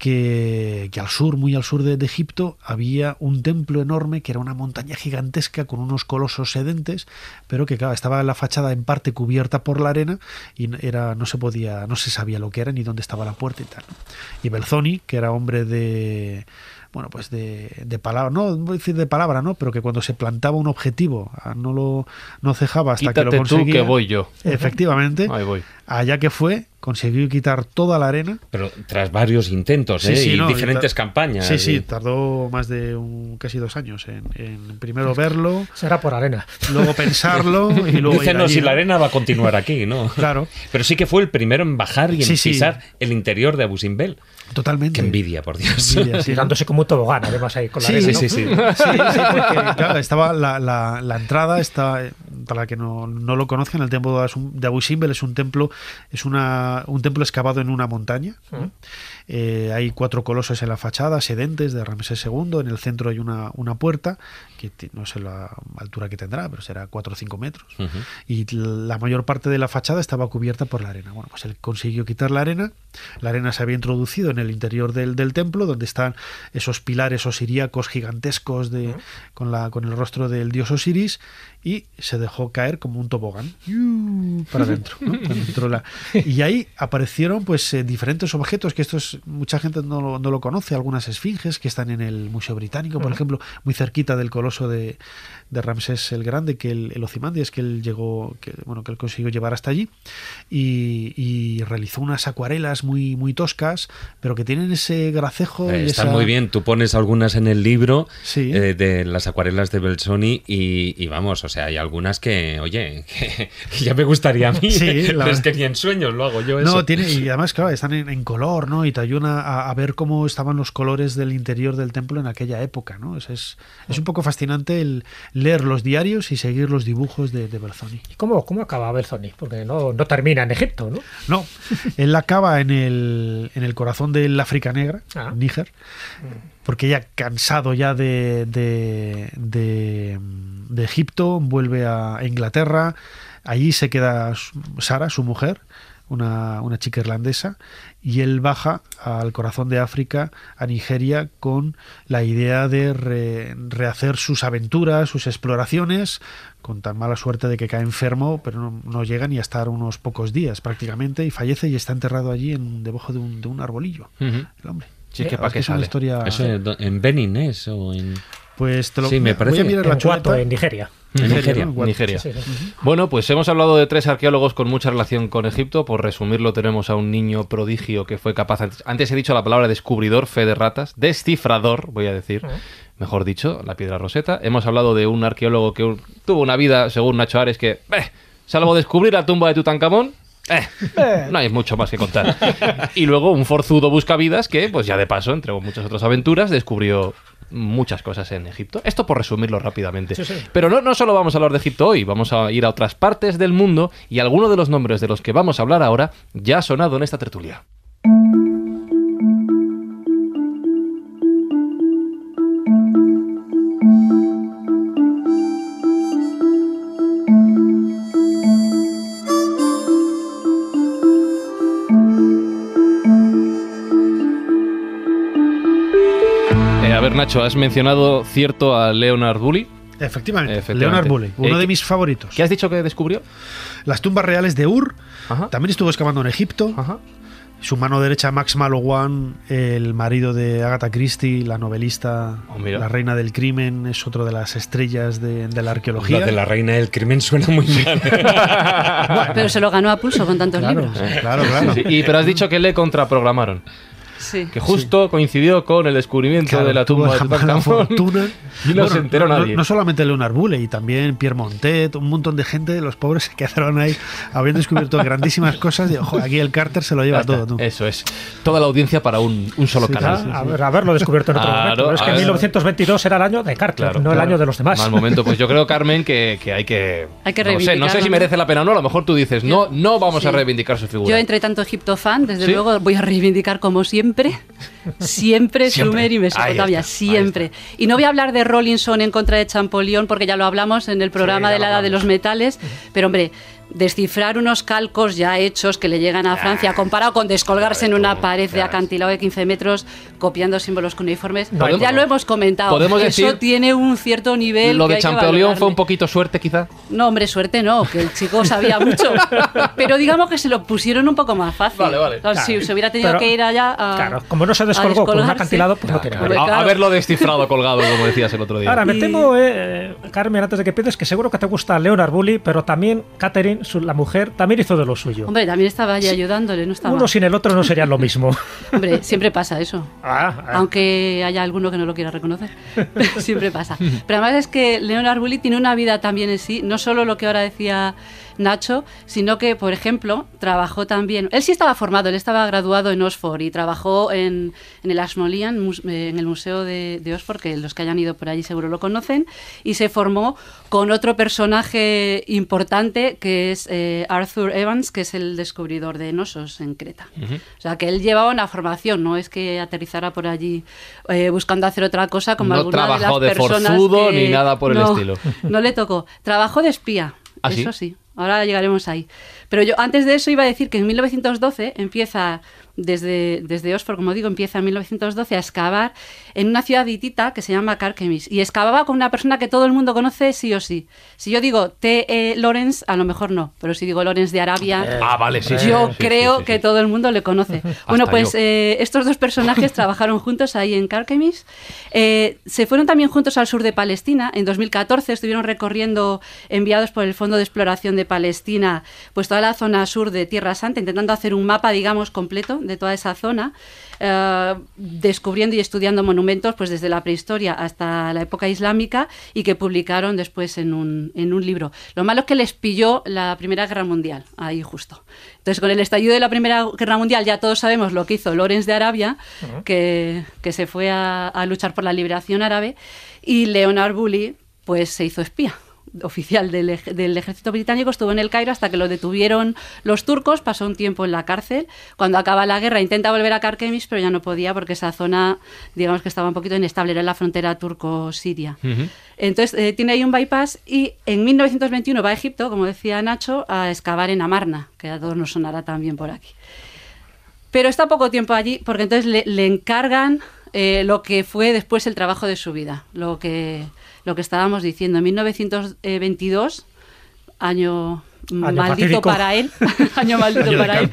que, al sur, muy al sur de, Egipto, había un templo enorme que era una montaña gigantesca con unos colosos sedentes, pero que estaba la fachada en parte cubierta por la arena y era, no se podía, no se sabía lo que era ni dónde estaba la puerta y tal. Y Belzoni, que era hombre de bueno, pues de, palabra, no voy a decir de palabra, ¿no? Pero que cuando se plantaba un objetivo, ah, no lo no cejaba hasta que lo conseguía. que voy yo. Efectivamente. Ahí voy. Allá que fue, consiguió quitar toda la arena. Pero tras varios intentos ¿eh? y diferentes campañas. Sí, sí, tardó más de un, casi dos años en, primero verlo. Será por arena. Luego pensarlo y luego. Dicen, no, si la arena va a continuar aquí, ¿no? Claro. Pero sí que fue el primero en bajar y en pisar el interior de Abusimbel. Totalmente. Qué envidia, por Dios. sí, como un tobogán, además, ahí con la sí, sí, sí, sí, sí. porque, claro, estaba la, la, la, entrada, está, para que no, no lo conozcan, el templo de Abu Simbel es un templo, es una, un templo excavado en una montaña. Mm. Eh, hay cuatro colosos en la fachada, sedentes de Ramsés II. En el centro hay una, puerta, que no sé la altura que tendrá, pero será 4 o 5 metros. Y la mayor parte de la fachada estaba cubierta por la arena. Bueno, pues él consiguió quitar la arena. La arena se había introducido en el interior del, templo, donde están esos pilares osiríacos gigantescos de, con, la, con el rostro del dios Osiris y se dejó caer como un tobogán para adentro. Y ahí aparecieron pues eh, diferentes objetos que esto mucha gente no lo, conoce, algunas esfinges que están en el Museo Británico, por ejemplo, muy cerquita del coloso de, de Ramsés el Grande que el, el que él llegó, que, bueno, que él consiguió llevar hasta allí y, realizó unas acuarelas muy, muy toscas, pero que tienen ese gracejo. Eh, están muy bien, tú pones algunas en el libro eh, de las acuarelas de Belsoni, y, vamos, o sea, hay algunas que, oye, que, ya me gustaría a mí, es que en sueños lo hago yo. Eso. tiene, y además, claro, están en, color, ¿no? Y te ayuda a, ver cómo estaban los colores del interior del templo en aquella época, ¿no? Es, es, un poco fascinante el leer los diarios y seguir los dibujos de, de ¿Y cómo, cómo acaba Berzoni? Porque no, termina en Egipto, ¿no? No, él acaba en el, en el corazón del África Negra, ah. Níger, porque ya cansado ya de, de, de Egipto, vuelve a Inglaterra, allí se queda Sara, su mujer, una, chica irlandesa, y él baja al corazón de África, a Nigeria, con la idea de rehacer sus aventuras, sus exploraciones, con tan mala suerte de que cae enfermo, pero no, llega ni a estar unos pocos días prácticamente, y fallece y está enterrado allí en, debajo de un, de un arbolillo, el hombre. Eh, es una historia... en Benin es Pues te lo... me la en Nigeria. Nigeria. Bueno, pues hemos hablado de tres arqueólogos con mucha relación con Egipto. Por resumirlo, tenemos a un niño prodigio que fue capaz, antes he dicho la palabra descubridor, fe de ratas, descifrador, voy a decir, mejor dicho, la piedra roseta. Hemos hablado de un arqueólogo que tuvo una vida, según Nacho Ares, que, salvo descubrir la tumba de Tutankamón, eh, no hay mucho más que contar. y luego un forzudo busca vidas que, pues ya de paso, entre muchas otras aventuras, descubrió muchas cosas en Egipto. Esto por resumirlo rápidamente. Pero no, no solo vamos a hablar de Egipto hoy, vamos a ir a otras partes del mundo y alguno de los nombres de los que vamos a hablar ahora ya ha sonado en esta tertulia. Nacho, has mencionado cierto a Leonard Bully. Efectivamente, Leonard uno eh, de mis favoritos. ¿Qué has dicho que descubrió? Las tumbas reales de Ur. También estuvo excavando en Egipto. Su mano derecha, Max Malowan, el marido de Agatha Christie, la novelista, oh, la reina del crimen, es otro de las estrellas de, la arqueología. La de la reina del crimen suena muy bien. pero se lo ganó a pulso con tantos libros. Claro, claro. pero has dicho que le contraprogramaron que justo coincidió con el descubrimiento de la tumba de Tutankamón. Y no se enteró nadie. No, solamente Leonard y también Pierre Montet, un montón de gente, los pobres se quedaron ahí, habían descubierto grandísimas cosas. Y ojo, aquí el Carter se lo lleva todo. Eso es. Toda la audiencia para un, solo canal. A haberlo descubierto en otro momento. es que 1922 era el año de Carter, no el año de los demás. Mal momento. Pues yo creo, Carmen, que, hay que. no sé, si merece la pena o no. A lo mejor tú dices, no, no vamos a reivindicar su figura. Yo, entre tanto egipto fan, desde luego voy a reivindicar como siempre siempre, siempre, Sumer y Mesopotamia, siempre. Y no voy a hablar de Rollinson en contra de Champollion porque ya lo hablamos en el programa de la edad de los metales, pero hombre, descifrar unos calcos ya hechos que le llegan a Francia, ah, comparado con descolgarse en una pared de acantilado de 15 metros copiando símbolos cuneiformes, uniformes ya lo hemos comentado. Eso tiene un cierto nivel. Lo de Champollion fue un poquito suerte, quizá. No, hombre, suerte no, que el chico sabía mucho. pero digamos que se lo pusieron un poco más fácil. Vale, vale. si se hubiera tenido que ir allá. A, claro, como no se descolgó con un acantilado, pues no tenía. Haberlo descifrado colgado, como decías el otro día. Ahora, me eh, eh, Carmen, antes de que pides, que seguro que te gusta Leonard Bully, pero también Catherine la mujer también hizo de lo suyo. Hombre, también estaba ahí ayudándole, no Uno sin el otro no sería lo mismo. Hombre, siempre pasa eso. Ah, ah. Aunque haya alguno que no lo quiera reconocer, siempre pasa. Pero además es que Leonard Bully tiene una vida también en sí, no solo lo que ahora decía Nacho, sino que, por ejemplo, trabajó también, él sí estaba formado, él estaba graduado en Oxford y trabajó en, el Ashmolean, eh, en el Museo de, de, Oxford, que los que hayan ido por allí seguro lo conocen, y se formó con otro personaje importante que es eh, Arthur Evans, que es el descubridor de enosos en Creta. O sea, que él llevaba una formación, no es que aterrizara por allí eh, buscando hacer otra cosa como no alguna de las de forzudo, ni nada por no, el estilo. No le tocó. Trabajó de espía, ¿Ah, eso sí ahora llegaremos ahí. Pero yo antes de eso iba a decir que en 1912 empieza desde, desde Oxford, como digo, empieza en 1912 a excavar en una ciudad hitita que se llama Carquemis. Y excavaba con una persona que todo el mundo conoce sí o sí. Si yo digo T.E. Lawrence, a lo mejor no, pero si digo Lawrence de Arabia, ah, vale, sí, yo creo que todo el mundo le conoce. bueno, pues eh, estos dos personajes trabajaron juntos ahí en Carquemis. Eh, se fueron también juntos al sur de Palestina. En 2014 estuvieron recorriendo, enviados por el Fondo de Exploración de Palestina, pues toda la zona sur de Tierra Santa, intentando hacer un mapa, digamos, completo de toda esa zona, eh, descubriendo y estudiando monumentos pues desde la prehistoria hasta la época islámica y que publicaron después en un, libro. Lo malo es que les pilló la Primera Guerra Mundial, ahí justo. Entonces, con el estallido de la Primera Guerra Mundial ya todos sabemos lo que hizo Lorenz de Arabia, que, se fue a, luchar por la liberación árabe, y Leonard bully pues se hizo espía oficial del, ejército británico, estuvo en el Cairo hasta que lo detuvieron los turcos, pasó un tiempo en la cárcel. Cuando acaba la guerra intenta volver a Karkemis, pero ya no podía porque esa zona, digamos que estaba un poquito inestable, era la frontera turco-siria. Entonces eh, tiene ahí un bypass y en 1921 va a Egipto, como decía Nacho, a excavar en Amarna, que a todos nos sonará también por aquí. Pero está poco tiempo allí porque entonces le, encargan eh, lo que fue después el trabajo de su vida, lo que lo que estábamos diciendo. En 1922, eh, año maldito para él, año maldito para él,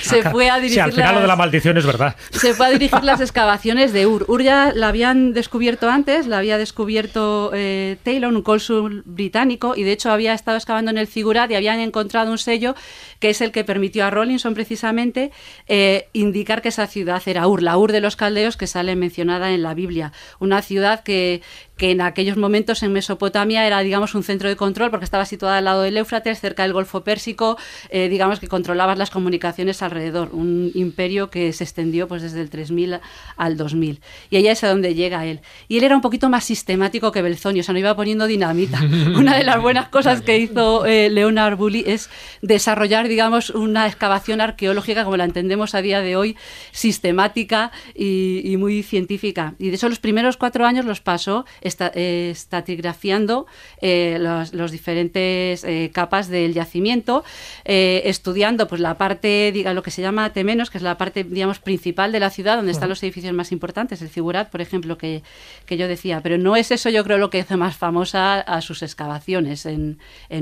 se fue a dirigir. al lo de la maldición es verdad. Se fue a dirigir las excavaciones de Ur. Ur ya la habían descubierto antes, la había descubierto eh, Taylor, un cónsul británico, y de hecho había estado excavando en el Figurat y habían encontrado un sello que es el que permitió a Rollinson precisamente eh, indicar que esa ciudad era Ur, la Ur de los caldeos que sale mencionada en la Biblia. Una ciudad que, que en aquellos momentos en Mesopotamia era, digamos, un centro de control porque estaba situada al lado del Éufrates, cerca del Golfo Pérsico, eh, digamos que controlabas las comunicaciones alrededor, un imperio que se extendió pues desde el 3000 al 2000. Y allá es a donde llega él. Y él era un poquito más sistemático que Belzoni, o sea, no iba poniendo dinamita. Una de las buenas cosas que hizo eh, Leonard Bulli es desarrollar, digamos, una excavación arqueológica como la entendemos a día de hoy, sistemática y, muy científica. Y de eso los primeros cuatro años los pasó estatigrafiando eh, eh, los, los, diferentes eh, capas del yacimiento, eh, estudiando pues la parte, diga, lo que se llama Temenos, que es la parte, digamos, principal de la ciudad, donde están los edificios más importantes, el Figurat, por ejemplo, que, yo decía. Pero no es eso, yo creo, lo que hace más famosa a sus excavaciones en,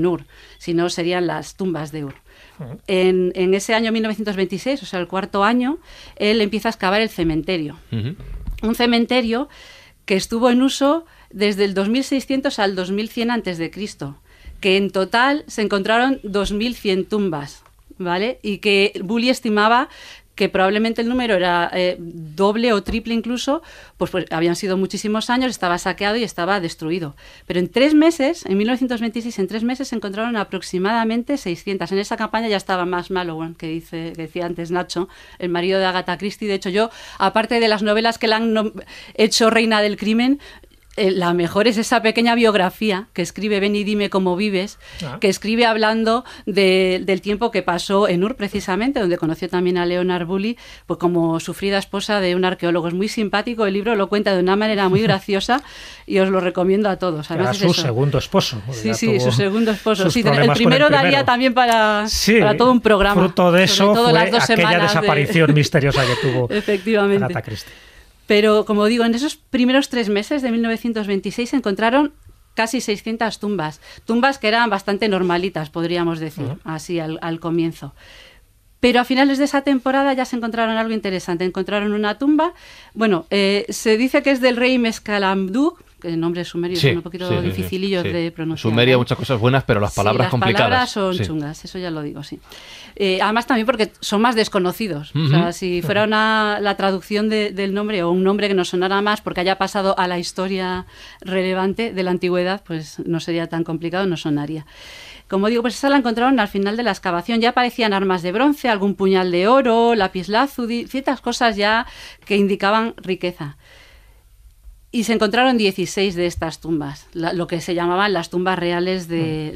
Ur, sino serían las tumbas de Ur. En, ese año 1926, o sea, el cuarto año, él empieza a excavar el cementerio. Un cementerio que estuvo en uso desde el 2600 al 2100 a.C. de Cristo que en total se encontraron 2.100 tumbas, ¿vale? Y que Bully estimaba que probablemente el número era eh, doble o triple incluso, pues, pues, habían sido muchísimos años, estaba saqueado y estaba destruido. Pero en tres meses, en 1926, en tres meses se encontraron aproximadamente 600. En esa campaña ya estaba más Malo, que, dice, decía antes Nacho, el marido de Agatha Christie. De hecho, yo, aparte de las novelas que le han hecho reina del crimen, eh, la mejor es esa pequeña biografía que escribe Ven y dime cómo vives, ah. que escribe hablando del tiempo que pasó en Ur precisamente, donde conoció también a Leonard Bulli, pues como sufrida esposa de un arqueólogo. Es muy simpático, el libro lo cuenta de una manera muy graciosa y os lo recomiendo a todos. era su segundo esposo. Sí, sí, su segundo esposo. el, primero daría también para, todo un programa. Fruto de eso fue aquella desaparición misteriosa que tuvo Efectivamente. Pero, como digo, en esos primeros tres meses de 1926 se encontraron casi 600 tumbas. Tumbas que eran bastante normalitas, podríamos decir, así al, comienzo. Pero a finales de esa temporada ya se encontraron algo interesante. Encontraron una tumba, bueno, eh, se dice que es del rey Mezcalambduk, nombres sumerios sumerio son un poquito de pronunciar. Sumeria, muchas cosas buenas, pero las palabras complicadas. Las palabras son chungas, eso ya lo digo, sí. Eh, además, también porque son más desconocidos. O sea, si fuera la traducción del nombre o un nombre que nos sonara más porque haya pasado a la historia relevante de la antigüedad, pues no sería tan complicado, no sonaría. Como digo, pues esa la encontraron al final de la excavación. Ya aparecían armas de bronce, algún puñal de oro, lápiz lazuli, ciertas cosas ya que indicaban riqueza. Y se encontraron 16 de estas tumbas, lo que se llamaban las tumbas reales mm.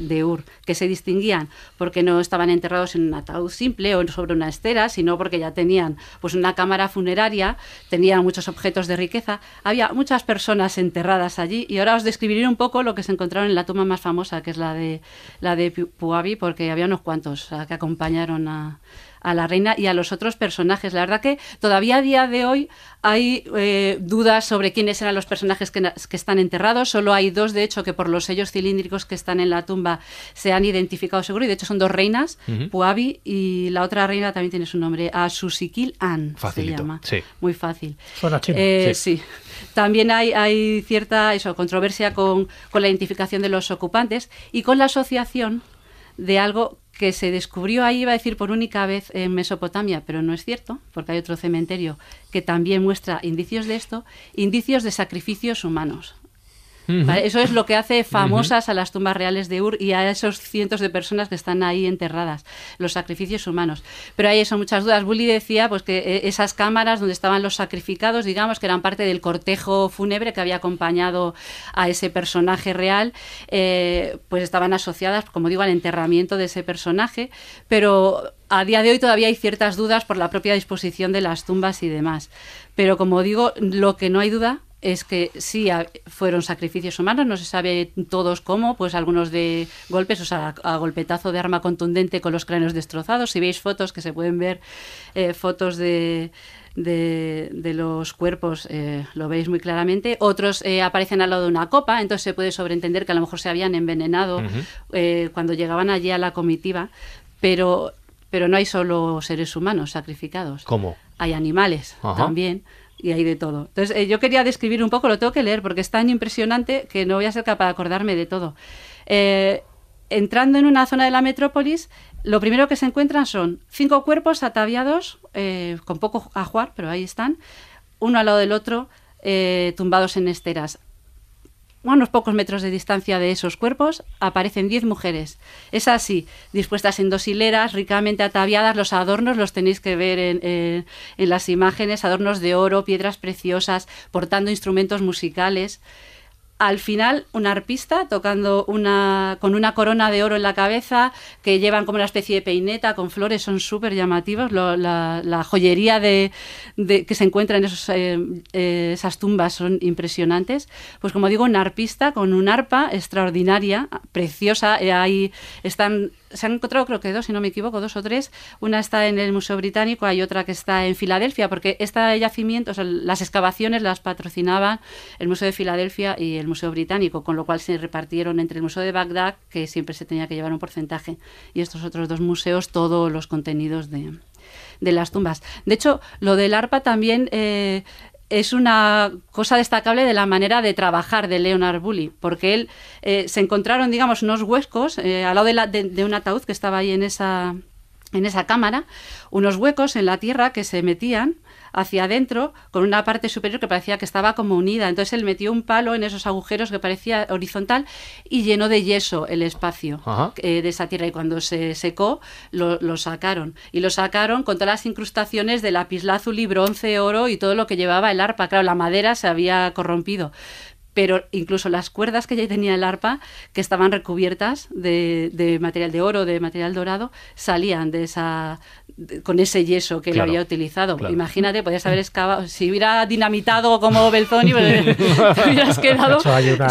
de, Ur, que se distinguían porque no estaban enterrados en un ataúd simple o sobre una estera, sino porque ya tenían pues, una cámara funeraria, tenían muchos objetos de riqueza. Había muchas personas enterradas allí y ahora os describiré un poco lo que se encontraron en la tumba más famosa, que es la de, la de Puabi, porque había unos cuantos que acompañaron a, a la reina y a los otros personajes. La verdad que todavía a día de hoy hay eh, dudas sobre quiénes eran los personajes que, están enterrados. Solo hay dos, de hecho, que por los sellos cilíndricos que están en la tumba se han identificado seguro. Y de hecho son dos reinas, Puabi y la otra reina también tiene su nombre, Asusikil An. fácil Sí. Muy fácil. Suena eh, sí. También hay, hay cierta eso, controversia con, con la identificación de los ocupantes y con la asociación de algo que se descubrió ahí, iba a decir por única vez en Mesopotamia, pero no es cierto, porque hay otro cementerio que también muestra indicios de esto, indicios de sacrificios humanos. Eso es lo que hace famosas a las tumbas reales de Ur y a esos cientos de personas que están ahí enterradas, los sacrificios humanos. Pero hay eso, muchas dudas. Bully decía pues, que eh, esas cámaras donde estaban los sacrificados, digamos, que eran parte del cortejo fúnebre que había acompañado a ese personaje real, eh, pues estaban asociadas, como digo, al enterramiento de ese personaje, pero a día de hoy todavía hay ciertas dudas por la propia disposición de las tumbas y demás. Pero como digo, lo que no hay duda es que sí fueron sacrificios humanos, no se sabe todos cómo, pues algunos de golpes, o sea, a, golpetazo de arma contundente con los cráneos destrozados. Si veis fotos que se pueden ver, eh, fotos de, de, los cuerpos, eh, lo veis muy claramente. Otros eh, aparecen al lado de una copa, entonces se puede sobreentender que a lo mejor se habían envenenado cuando llegaban allí a la comitiva, pero, pero no hay solo seres humanos sacrificados. ¿Cómo? Hay animales también y hay de todo. Entonces, eh, yo quería describir un poco, lo tengo que leer porque es tan impresionante que no voy a ser capaz de acordarme de todo. Eh, entrando en una zona de la metrópolis, lo primero que se encuentran son cinco cuerpos ataviados, eh, con poco ajuar, pero ahí están, uno al lado del otro, tumbados en esteras a unos pocos metros de distancia de esos cuerpos, aparecen diez mujeres. Es así, dispuestas en dos hileras, ricamente ataviadas. Los adornos los tenéis que ver en, en las imágenes, adornos de oro, piedras preciosas, portando instrumentos musicales al final un arpista tocando una con una corona de oro en la cabeza que llevan como una especie de peineta con flores son súper llamativos la, joyería de, que se encuentra en esos, eh, eh, esas tumbas son impresionantes pues como digo un arpista con un arpa extraordinaria preciosa eh, ahí están se han encontrado creo que dos, si no me equivoco, dos o tres. Una está en el Museo Británico, hay otra que está en Filadelfia, porque esta yacimiento, o las excavaciones las patrocinaban el Museo de Filadelfia y el Museo Británico, con lo cual se repartieron entre el Museo de Bagdad, que siempre se tenía que llevar un porcentaje, y estos otros dos museos todos los contenidos de, las tumbas. De hecho, lo del arpa también eh, es una cosa destacable de la manera de trabajar de Leonard Bully, porque él eh, se encontraron, digamos, unos huecos eh, al lado de, de un ataúd que estaba ahí en esa, en esa cámara, unos huecos en la tierra que se metían hacia adentro con una parte superior que parecía que estaba como unida. Entonces él metió un palo en esos agujeros que parecía horizontal y llenó de yeso el espacio eh, de esa tierra. Y cuando se secó, lo, sacaron. Y lo sacaron con todas las incrustaciones de lapislázuli, bronce, oro y todo lo que llevaba el arpa. Claro, la madera se había corrompido pero incluso las cuerdas que ya tenía el arpa, que estaban recubiertas de, material de oro, de material dorado, salían de esa, con ese yeso que lo había utilizado. Imagínate, podías haber excavado, si hubiera dinamitado como Belzoni, pues, te hubieras quedado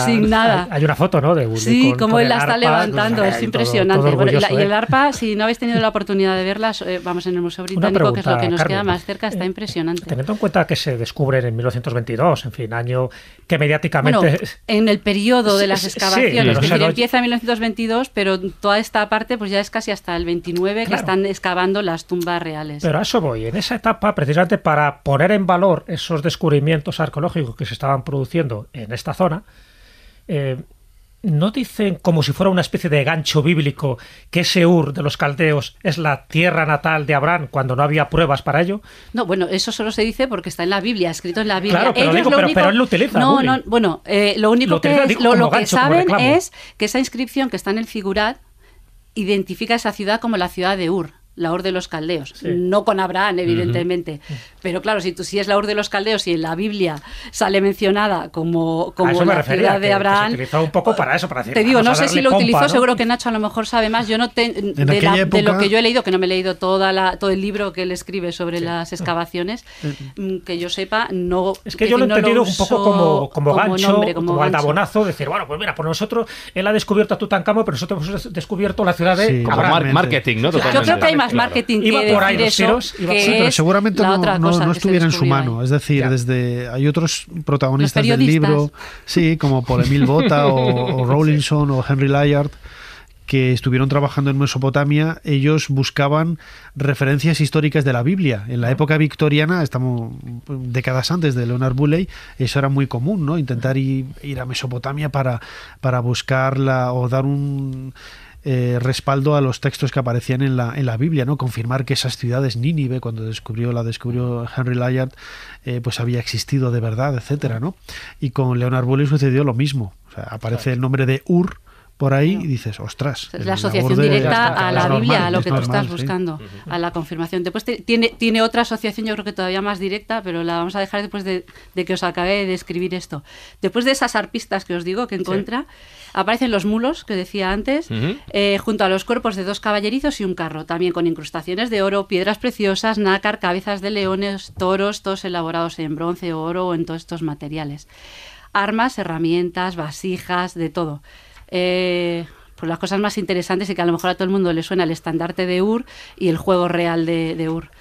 sin nada. Hay una foto, ¿no? De sí, como él la está pues, levantando, es impresionante. y, el arpa, si no habéis tenido la oportunidad de verla, eh, vamos, en el Museo Británico, que es lo que nos queda más cerca, está eh, impresionante. Teniendo en cuenta que se descubren en 1922, en fin, año que mediáticamente... Bueno, en el periodo de las excavaciones, empieza en 1922, pero toda esta parte pues ya es casi hasta el 29 que están excavando las tumbas reales. Pero a eso voy. En esa etapa, precisamente para poner en valor esos descubrimientos arqueológicos que se estaban produciendo en esta zona, eh, ¿no dicen como si fuera una especie de gancho bíblico que ese Ur de los caldeos es la tierra natal de Abraham cuando no había pruebas para ello? No, bueno, eso solo se dice porque está en la Biblia, escrito en la Biblia. Claro, pero, él lo utiliza. No, no, bueno, eh, lo único que, que saben es que esa inscripción que está en el figurat identifica esa ciudad como la ciudad de Ur la Ur de los Caldeos. No con Abraham, evidentemente. Pero claro, si, tú, si es la Ur de los Caldeos y en la Biblia sale mencionada como, como la ciudad de Abraham. un poco para eso, Te ah, digo, no sé si lo utilizó, seguro que Nacho a lo mejor sabe más. Yo no de, lo que yo he leído, que no me he leído toda todo el libro que él escribe sobre las excavaciones, mm, que yo sepa, no. Es que, yo lo he un poco como, como, gancho, como, aldabonazo, decir, bueno, pues mira, por nosotros él ha descubierto a Tutankamón, pero nosotros hemos descubierto la ciudad de. marketing, ¿no? marketing iba por ahí sí, seguramente no, estuviera en su mano. Es decir, desde hay otros protagonistas del libro, sí, como por Emil Bota o, Rawlinson o Henry Lyard que estuvieron trabajando en Mesopotamia, ellos buscaban referencias históricas de la Biblia. En la época victoriana, estamos décadas antes de Leonard Bulley, eso era muy común, ¿no? Intentar ir, a Mesopotamia para, para buscarla o dar un, eh, respaldo a los textos que aparecían en la, Biblia, ¿no? Confirmar que esas ciudades, Nínive, cuando descubrió, la descubrió Henry Lyard, eh, pues había existido de verdad, etcétera, ¿no? Y con Leonard Woolley sucedió lo mismo. aparece el nombre de Ur, por ahí y dices, ostras. La asociación directa a la Biblia, a lo que tú estás buscando, a la confirmación. Después tiene, tiene otra asociación, yo creo que todavía más directa, pero la vamos a dejar después de, que os acabe de escribir esto. Después de esas arpistas que os digo que encuentra, Aparecen los mulos, que decía antes, eh, junto a los cuerpos de dos caballerizos y un carro, también con incrustaciones de oro, piedras preciosas, nácar, cabezas de leones, toros, todos elaborados en bronce, oro o en todos estos materiales. Armas, herramientas, vasijas, de todo. Eh, por pues las cosas más interesantes y que a lo mejor a todo el mundo le suena el estandarte de Ur y el juego real de, Ur.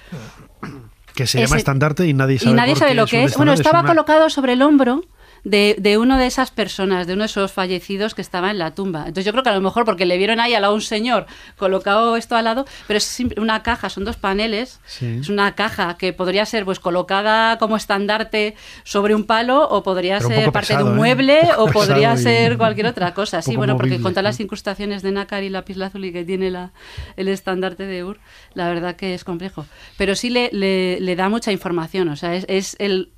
Que se llama estandarte y nadie sabe, y nadie sabe lo que es. Bueno, estaba colocado sobre el hombro de, de de esas personas, de uno de esos fallecidos que estaba en la tumba. Entonces yo creo que a lo mejor porque le vieron ahí a un señor colocado esto al lado, pero es una caja, son dos paneles, es una caja que podría ser pues colocada como estandarte sobre un palo o podría ser parte de un ¿eh? mueble o podría ser cualquier otra cosa. Sí, bueno, porque con todas las incrustaciones de nácar y lápiz que tiene la, el estandarte de Ur, la verdad que es complejo. Pero sí le, da mucha información, o sea, es el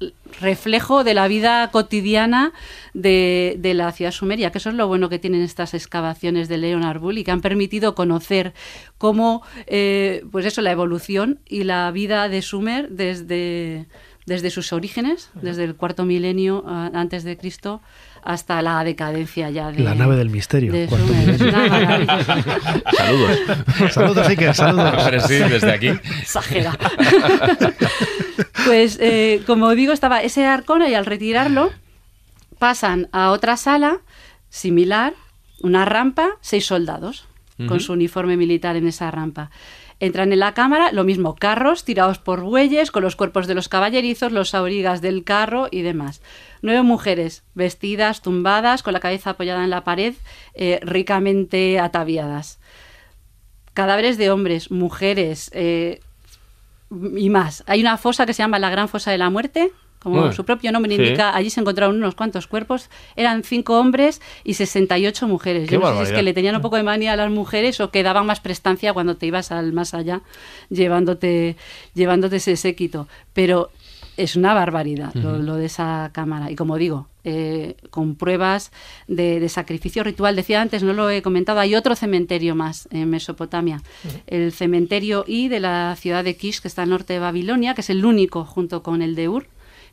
reflejo de la vida cotidiana de, la ciudad sumeria, que eso es lo bueno que tienen estas excavaciones de Leonard Bull y que han permitido conocer cómo, eh, pues eso, la evolución y la vida de Sumer desde, desde sus orígenes, desde el cuarto milenio antes de Cristo hasta la decadencia ya de... La nave del misterio. Saludos. saludos. Saludos, que saludos. Sí, desde aquí. Exagera. pues, eh, como digo, estaba ese arcona y al retirarlo pasan a otra sala similar, una rampa, seis soldados con su uniforme militar en esa rampa. Entran en la cámara, lo mismo, carros tirados por bueyes, con los cuerpos de los caballerizos, los aurigas del carro y demás. Nueve mujeres, vestidas, tumbadas, con la cabeza apoyada en la pared, eh, ricamente ataviadas. Cadáveres de hombres, mujeres eh, y más. Hay una fosa que se llama la Gran Fosa de la Muerte, como su propio nombre indica, allí se encontraron unos cuantos cuerpos. Eran cinco hombres y 68 mujeres. Yo no sé si es que le tenían un poco de manía a las mujeres o que daban más prestancia cuando te ibas al más allá llevándote, llevándote ese séquito. Pero es una barbaridad lo, de esa cámara. Y como digo, eh, con pruebas de, sacrificio ritual. Decía antes, no lo he comentado, hay otro cementerio más en Mesopotamia. El cementerio I de la ciudad de Kish, que está al norte de Babilonia, que es el único junto con el de Ur,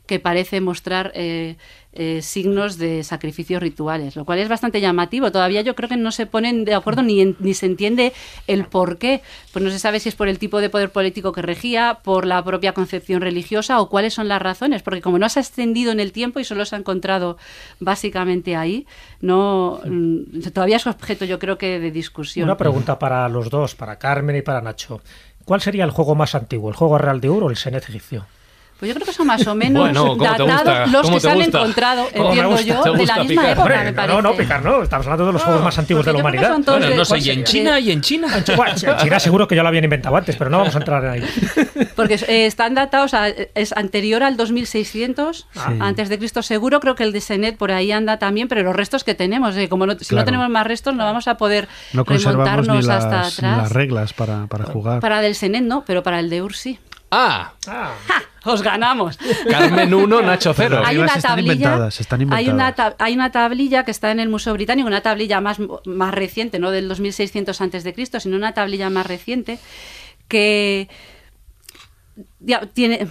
que parece mostrar eh, eh, signos de sacrificios rituales, lo cual es bastante llamativo. Todavía yo creo que no se ponen de acuerdo ni, ni se entiende el por qué. Pues no se sabe si es por el tipo de poder político que regía, por la propia concepción religiosa o cuáles son las razones, porque como no se ha extendido en el tiempo y solo se ha encontrado básicamente ahí, no mm, todavía es objeto yo creo que de discusión. Una pregunta para los dos, para Carmen y para Nacho. ¿Cuál sería el juego más antiguo, el juego real de oro o el Senet egipcio? Pues yo creo que son más o menos datados los que se han encontrado, entiendo yo, de la misma época, me parece. No, no, picar no, estamos hablando de los oh, juegos más antiguos pues de la humanidad. Bueno, no sé, y en China, y en China. en China seguro que ya lo habían inventado antes, pero no vamos a entrar ahí. Porque eh, están datados, es anterior al 2600, antes de Cristo seguro, creo que el de Senet por ahí anda también, pero los restos que tenemos, eh, si no tenemos más restos no vamos a poder no remontarnos las, hasta atrás. las reglas para, para jugar. Para del Senet no, pero para el de Ur sí. Ah. ah. os ganamos. Carmen 1, Nacho 0. Hay una tablilla, Hay, una tablilla que está en el Museo Británico, una tablilla más, más reciente, no del 2600 a.C., sino una tablilla más reciente que tiene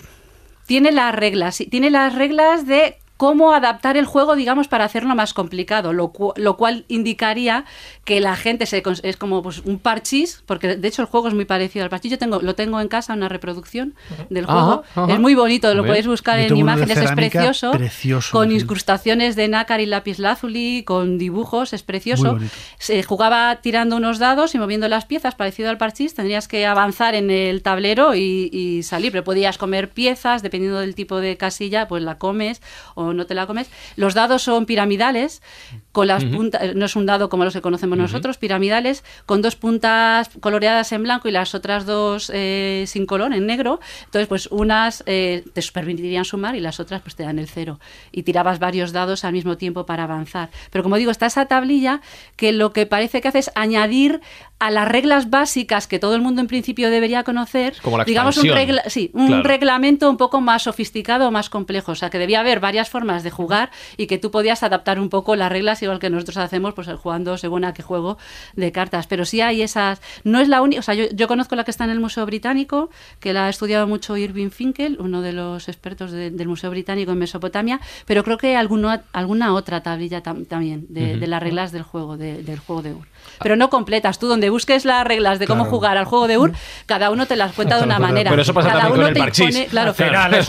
tiene las reglas, tiene las reglas de cómo adaptar el juego, digamos, para hacerlo más complicado, lo, cual indicaría que la gente es como pues, un parchís, porque de hecho el juego es muy parecido al parchís. Yo tengo, lo tengo en casa, una reproducción del juego. Es muy bonito, lo podéis buscar en imágenes, es precioso, Con incrustaciones de nácar y lápiz lazuli, con dibujos, es precioso. Se jugaba tirando unos dados y moviendo las piezas, parecido al parchís. Tendrías que avanzar en el tablero y, y salir, pero podías comer piezas, dependiendo del tipo de casilla, pues la comes o no te la comes. Los dados son piramidales, con las puntas, eh, no es un dado como los que conocemos nosotros, piramidales, con dos puntas coloreadas en blanco y las otras dos eh, sin color, en negro. Entonces, pues unas eh, te permitirían sumar y las otras pues te dan el cero. Y tirabas varios dados al mismo tiempo para avanzar. Pero como digo, está esa tablilla que lo que parece que hace es añadir a las reglas básicas que todo el mundo en principio debería conocer, Como digamos un, sí, un reglamento un poco más sofisticado, más complejo, o sea que debía haber varias formas de jugar y que tú podías adaptar un poco las reglas igual que nosotros hacemos, pues jugando según a qué juego de cartas, pero sí hay esas, no es la única, o sea, yo, conozco la que está en el Museo Británico, que la ha estudiado mucho Irving Finkel, uno de los expertos del Museo Británico en Mesopotamia, pero creo que alguna, alguna otra tablilla también de, las reglas del juego, de, del juego de pero no completas. Tú donde busques las reglas de cómo jugar al juego de UR, cada uno te las cuenta de una manera. Pero eso pasa cada también uno con el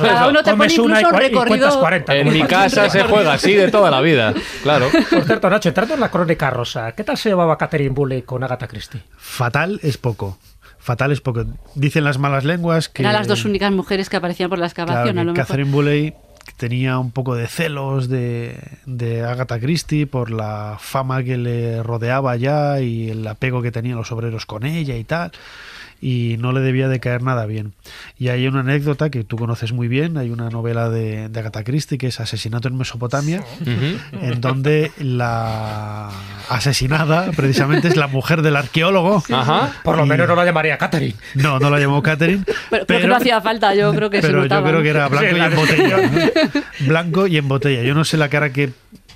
cada uno te pone incluso un recorrido. en mi casa se juega así de toda la vida, claro. Por cierto, Nacho, entrando en la crónica rosa, ¿qué tal se llevaba Catherine Bulley con Agatha Christie? Fatal es poco fatal es poco. Dicen las malas lenguas que. Eran las dos únicas mujeres que aparecían por la excavación, Catherine tenía un poco de celos de, de, Agatha Christie por la fama que le rodeaba ya y el apego que tenían los obreros con ella y tal y no le debía de caer nada bien. Y hay una anécdota que tú conoces muy bien, hay una novela de, de Agatha Christie que es Asesinato en Mesopotamia, en donde la asesinada precisamente es la mujer del arqueólogo. Ajá. Por lo menos no la llamaría Catherine. No, no la llamó Catherine. Pero, no hacía falta, yo creo que pero yo creo que era blanco y en botella. Blanco y en botella. Yo no sé la cara que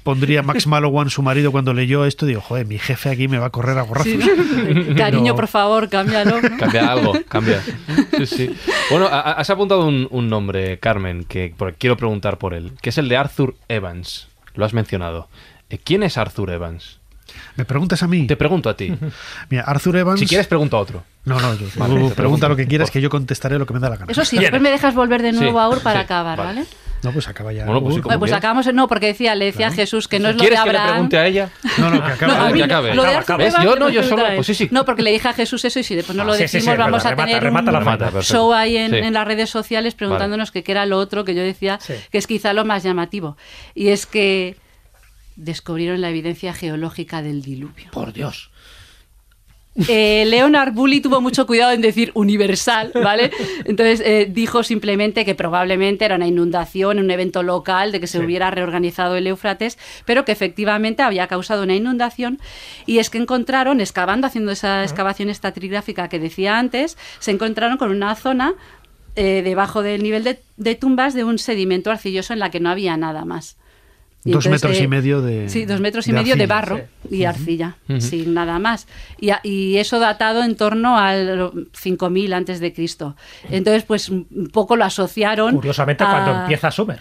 pondría Max Malowan, su marido, cuando leyó esto? Digo, joder, mi jefe aquí me va a correr a borrazos. Cariño, por favor, cámbialo. ¿no? Cambia algo, cambia. Bueno, has apuntado un, nombre, Carmen, que quiero preguntar por él, que es el de Arthur Evans. Lo has mencionado. Eh, ¿Quién es Arthur Evans? ¿Me preguntas a mí? Te pregunto a ti. Mira, Arthur Evans. Si quieres, pregunto a otro. No, no, yo. pregunta lo que quieras, que yo contestaré lo que me da la gana. Eso sí, después me dejas volver de nuevo a Ur para acabar, ¿vale? No, pues acaba ya. Bueno, pues, pues acabamos. No, porque decía, le decía a Jesús que no es lo de ¿Quieres que le pregunte a ella? No, no, que acabe. Yo no, yo solo. Pues sí, sí. No, porque le dije a Jesús eso y si después pues no ah, lo decimos, vamos a tener un show ahí en, en, las redes sociales preguntándonos qué era lo otro que yo decía que es quizá lo más llamativo. Y es que descubrieron la evidencia geológica del diluvio. Por Dios. Eh, Leonard Bully tuvo mucho cuidado en decir universal, ¿vale? Entonces eh, dijo simplemente que probablemente era una inundación, un evento local de que se hubiera reorganizado el Eufrates, pero que efectivamente había causado una inundación. Y es que encontraron, excavando, haciendo esa excavación estratigráfica que decía antes, se encontraron con una zona eh, debajo del nivel de, de tumbas de un sedimento arcilloso en la que no había nada más dos eh, metros y medio de. Sí, dos metros y medio de barro y arcilla, sin nada más. Y, eso datado en torno al 5000 antes de Cristo. Entonces, pues un poco lo asociaron. Curiosamente, cuando empieza Sumer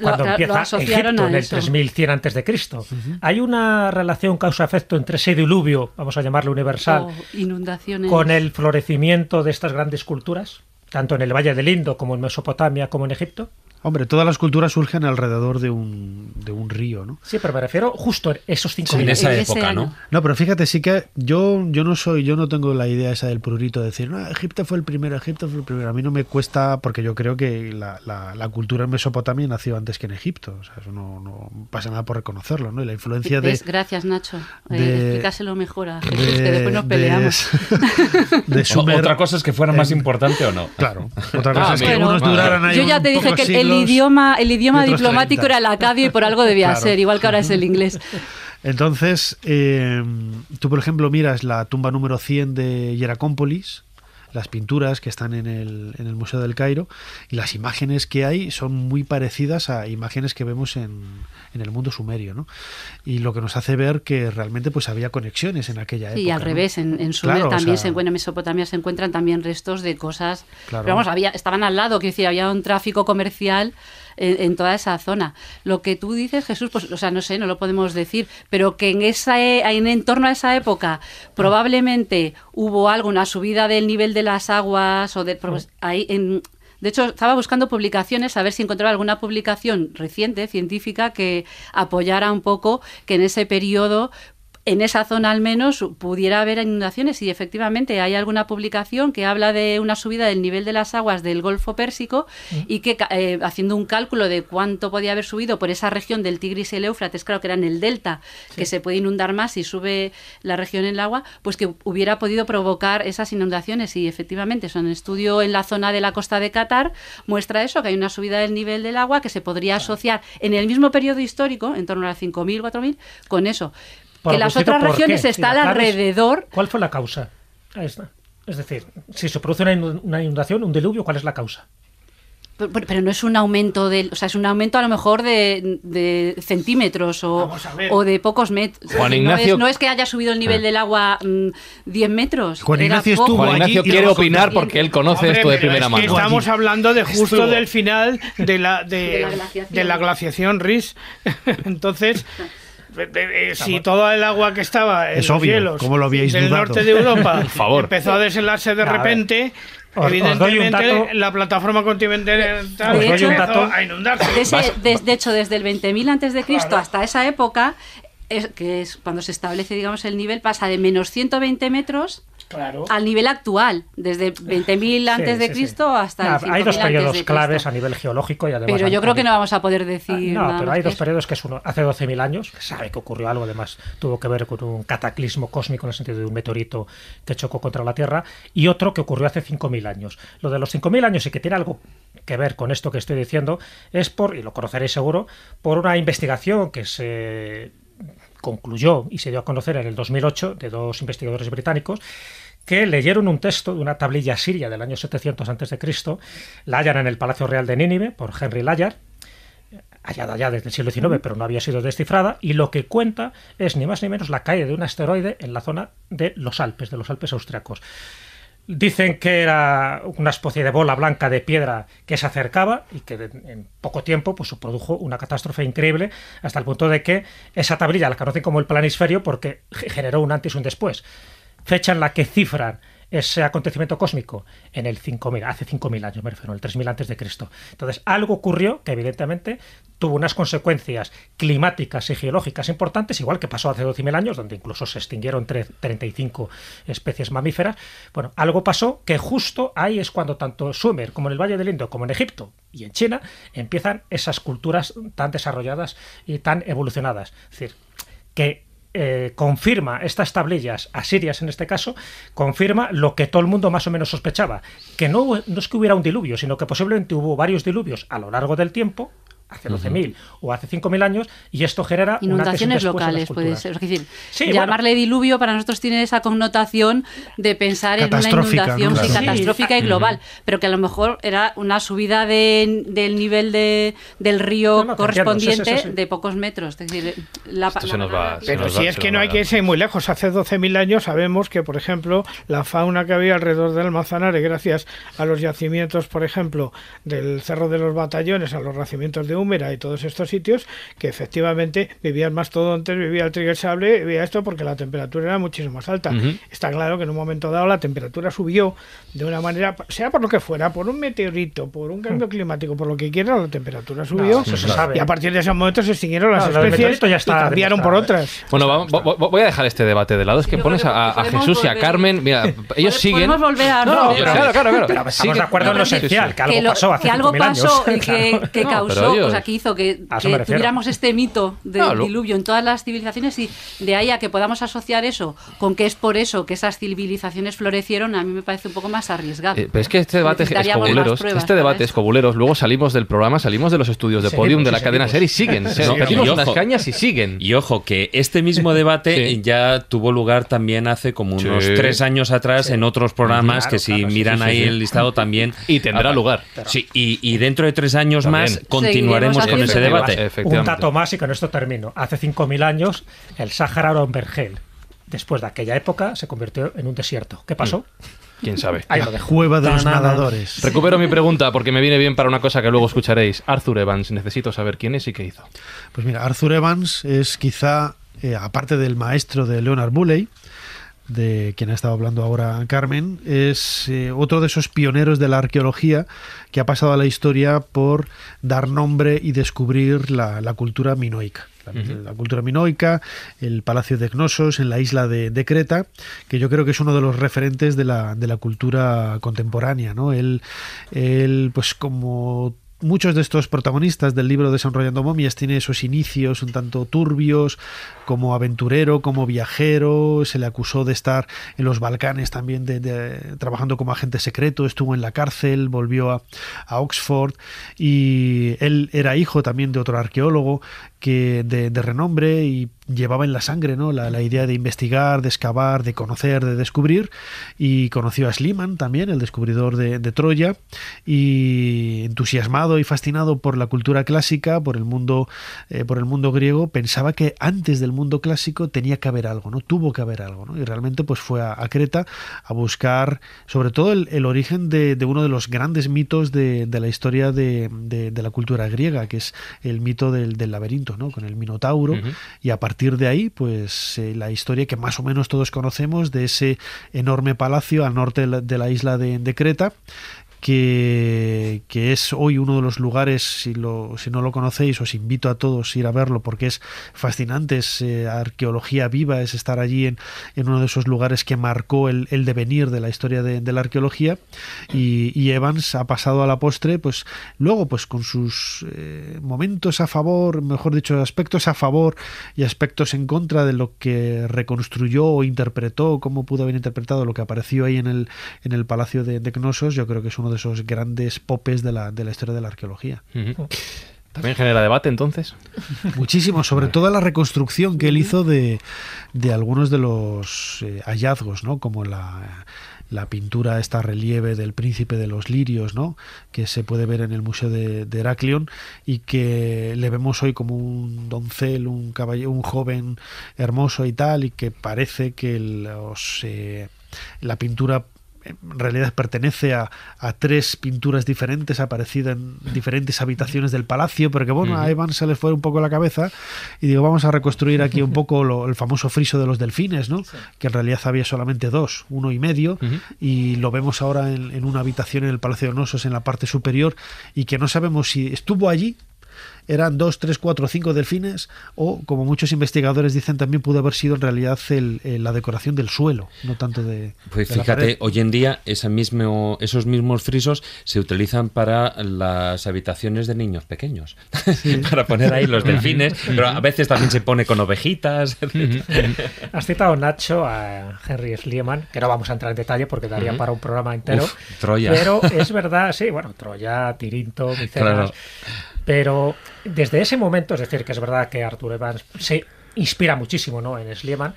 cuando empieza lo Egipto en el 3100 antes de Cristo. Hay una relación causa-efecto entre ese diluvio, vamos a llamarlo universal, con el florecimiento de estas grandes culturas, tanto en el Valle del Indo como en Mesopotamia como en Egipto. Hombre, todas las culturas surgen alrededor de un, de un río, ¿no? Sí, pero me refiero justo a esos cinco En esa época, ¿no? No, pero fíjate, sí que yo, yo no soy, yo no tengo la idea esa del prurito de decir, no, Egipto fue el primero, Egipto fue el primero. A mí no me cuesta, porque yo creo que la, la, cultura en Mesopotamia nació antes que en Egipto. O sea, eso no, no pasa nada por reconocerlo, ¿no? Y la influencia de. gracias, Nacho. Eh, de, explícaselo mejor a que después nos peleamos. De, otra cosa es que fuera más importante o no. Claro. Otra cosa ah, es que unos duraran ahí. Yo ya te dije que el idioma, el idioma diplomático era el acadio y por algo debía ser, igual que ahora es el inglés. Entonces, eh, tú, por ejemplo, miras la tumba número 100 de Hieracómpolis, las pinturas que están en el, Museo del Cairo y las imágenes que hay son muy parecidas a imágenes que vemos en, el mundo sumerio, Y lo que nos hace ver que realmente pues había conexiones en aquella época. Y al revés, en, también se Mesopotamia se encuentran también restos de cosas. Claro. estaban al lado, que decir, había un tráfico comercial en, toda esa zona. Lo que tú dices, Jesús, pues, o sea, no sé, no lo podemos decir, pero que en, esa, en, torno a esa época probablemente hubo algo, una subida del nivel de las aguas o de... Pues, ahí en, de hecho, estaba buscando publicaciones a ver si encontraba alguna publicación reciente, científica, que apoyara un poco que en ese periodo en esa zona al menos pudiera haber inundaciones y efectivamente hay alguna publicación que habla de una subida del nivel de las aguas del Golfo Pérsico mm. y que eh, haciendo un cálculo de cuánto podía haber subido por esa región del Tigris y el Éufrates, claro que era en el delta, que se puede inundar más si sube la región en el agua, pues que hubiera podido provocar esas inundaciones y efectivamente un estudio en la zona de la costa de Qatar muestra eso, que hay una subida del nivel del agua que se podría asociar en el mismo periodo histórico, en torno a 5.000, 4.000, con eso que las otras regiones están alrededor. ¿Cuál fue la causa? Es decir, si se produce una inundación, un diluvio, ¿cuál es la causa? Pero, no es un aumento del, o sea, es un aumento a lo mejor de, centímetros o, de pocos metros. Juan Ignacio, no es, que haya subido el nivel ah. del agua 10 mm, metros. Juan Ignacio, quiere opinar porque él conoce esto de primera mano. Estamos hablando de justo del final de la, de, la glaciación, de la glaciación RIS. Entonces. si toda el agua que estaba en cielos como lo del norte de Europa empezó a deshelarse de repente, Evidentemente, la plataforma continental empezó a inundarse. de hecho, desde el 20.000 antes de Cristo hasta esa época, es, que es cuando se establece, digamos, el nivel, pasa de menos 120 metros al nivel actual, desde 20.000 antes de Cristo hasta Hay dos periodos claves a nivel geológico y además... Pero yo creo que no vamos a poder decir... Ah, no, pero hay dos periodos que es uno hace 12.000 años, que sabe que ocurrió algo, además tuvo que ver con un cataclismo cósmico en el sentido de un meteorito que chocó contra la Tierra, y otro que ocurrió hace 5.000 años. Lo de los 5.000 años y que tiene algo que ver con esto que estoy diciendo es por, y lo conoceréis seguro, por una investigación que se concluyó y se dio a conocer en el 2008 de dos investigadores británicos que leyeron un texto de una tablilla siria del año 700 a.C., la hallan en el Palacio Real de Nínive por Henry Layard, hallada ya desde el siglo XIX, pero no había sido descifrada, y lo que cuenta es ni más ni menos la caída de un asteroide en la zona de los Alpes, de los Alpes austriacos. Dicen que era una especie de bola blanca de piedra que se acercaba y que en poco tiempo pues, produjo una catástrofe increíble hasta el punto de que esa tablilla la conocen como el planisferio porque generó un antes y un después. Fecha en la que cifran ese acontecimiento cósmico en el 5000, hace 5000 años me refiero, el 3000 antes de Cristo. Entonces, algo ocurrió que evidentemente tuvo unas consecuencias climáticas y geológicas importantes, igual que pasó hace 12.000 años, donde incluso se extinguieron 35 especies mamíferas. Bueno, algo pasó que justo ahí es cuando tanto Sumer como en el Valle del Indo, como en Egipto y en China, empiezan esas culturas tan desarrolladas y tan evolucionadas. Es decir, que eh, confirma estas tablillas asirias en este caso, confirma lo que todo el mundo más o menos sospechaba, que no, no es que hubiera un diluvio, sino que posiblemente hubo varios diluvios a lo largo del tiempo hace 12.000 o hace 5.000 años y esto genera inundaciones locales, puede ser. Es decir, llamarle diluvio para nosotros tiene esa connotación de pensar en una inundación catastrófica y global, pero que a lo mejor era una subida del nivel del río correspondiente de pocos metros. Es decir, la, pero si es que no hay que irse muy lejos, hace 12.000 años sabemos que, por ejemplo, la fauna que había alrededor del Manzanares, gracias a los yacimientos, por ejemplo, del Cerro de los Batallones, a los yacimientos de y todos estos sitios que efectivamente vivían más todo antes vivía el trigger sable, vivía esto porque la temperatura era muchísimo más alta. Está claro que en un momento dado la temperatura subió de una manera, sea por lo que fuera, por un meteorito, por un cambio hmm. climático, por lo que quiera, la temperatura subió y a partir de ese momento se extinguieron las especies ya está, y cambiaron por ¿eh? otras. Bueno, voy a dejar este debate de lado. Es que pones a, Jesús y a Carmen, mira, ellos siguen. Podemos volver a no, claro, claro, estamos de acuerdo en lo esencial, que, algo pasó hace que algo pasó y que, que causó, cosa pues pues, que hizo que, tuviéramos este mito del diluvio en todas las civilizaciones y de ahí a que podamos asociar eso con que es por eso que esas civilizaciones florecieron, a mí me parece un poco más arriesgado. Eh, pero es que este debate es cobuleros este debate es cobuleros luego salimos del programa, salimos de los estudios de podium, de la cadena serie y siguen. ¿no? cañas y siguen. Y ojo, que este mismo debate ya tuvo lugar también hace como unos tres años atrás en otros programas que si miran ahí el listado también... Y tendrá ah, lugar. Sí, y, dentro de tres años más continuará un dato más y con esto termino. Hace 5.000 años el Sahara era Después de aquella época se convirtió en un desierto. ¿Qué pasó? Mm. ¿Quién sabe? hay lo Cueva de nadadores. Recupero mi pregunta porque me viene bien para una cosa que luego escucharéis. Arthur Evans, necesito saber quién es y qué hizo. Pues mira, Arthur Evans es quizá, eh, aparte del maestro de Leonard Bulley, de quien ha estado hablando ahora Carmen, es eh, otro de esos pioneros de la arqueología que ha pasado a la historia por dar nombre y descubrir la, cultura minoica. La, cultura minoica, el Palacio de Cnosos en la isla de, Creta, que yo creo que es uno de los referentes de la, de la cultura contemporánea. ¿no? él, pues como muchos de estos protagonistas del libro Desarrollando momias tiene esos inicios un tanto turbios, como aventurero, como viajero, se le acusó de estar en los Balcanes también de, trabajando como agente secreto, estuvo en la cárcel, volvió a Oxford y él era hijo también de otro arqueólogo que de, renombre y llevaba en la sangre ¿no? La, idea de investigar, de excavar, de conocer, de descubrir. Y conoció a Sliman también, el descubridor de, Troya, y entusiasmado y fascinado por la cultura clásica, por el mundo, eh, por el mundo griego, pensaba que antes del mundo clásico tenía que haber algo, ¿no? tuvo que haber algo. Y realmente pues fue a, Creta a buscar sobre todo el, origen de, uno de los grandes mitos de, la historia de, la cultura griega, que es el mito del, del laberinto con el Minotauro. Y a partir de ahí, pues eh, la historia que más o menos todos conocemos de ese enorme palacio al norte de la isla de Creta, que, es hoy uno de los lugares, si, si no lo conocéis, os invito a todos a ir a verlo porque es fascinante, es eh, arqueología viva, es estar allí en, en, uno de esos lugares que marcó el, devenir de la historia de, la arqueología y, Evans ha pasado a la postre, pues luego pues con sus eh, momentos a favor, mejor dicho, aspectos a favor y aspectos en contra de lo que reconstruyó o interpretó, cómo pudo haber interpretado lo que apareció ahí en el, en el Palacio de, de yo creo que es uno de esos grandes popes de la, historia de la arqueología. Oh. ¿También genera debate entonces? Muchísimo, sobre todo la reconstrucción que él hizo de, algunos de los eh, hallazgos, ¿no? como la, la pintura, esta relieve del príncipe de los lirios, ¿no? que se puede ver en el Museo de, de y que le vemos hoy como un doncel, un caballero, un joven hermoso y tal, y que parece que eh, la pintura en realidad pertenece a, tres pinturas diferentes aparecidas en diferentes habitaciones del palacio, pero que bueno, a Evan se le fue un poco la cabeza y digo, vamos a reconstruir aquí un poco el famoso friso de los delfines, ¿no? Que en realidad había solamente dos, uno y medio, y lo vemos ahora en, una habitación en el Palacio de Nosos en la parte superior y que no sabemos si estuvo allí eran dos, tres, cuatro, cinco delfines, o como muchos investigadores dicen, también pudo haber sido en realidad eh, la decoración del suelo, no tanto de. Pues fíjate, hoy en día esa mismo, esos mismos frisos se utilizan para las habitaciones de niños pequeños, para poner ahí los delfines, pero a veces también se pone con ovejitas. Has citado Nacho a Henry Schliemann, que no vamos a entrar en detalle porque daría para un programa entero. Troya. Pero es verdad, sí, bueno, Troya, Tirinto, Micenas. Pero desde ese momento, es decir, que es verdad que Arthur Evans se inspira muchísimo ¿no? en Schliemann,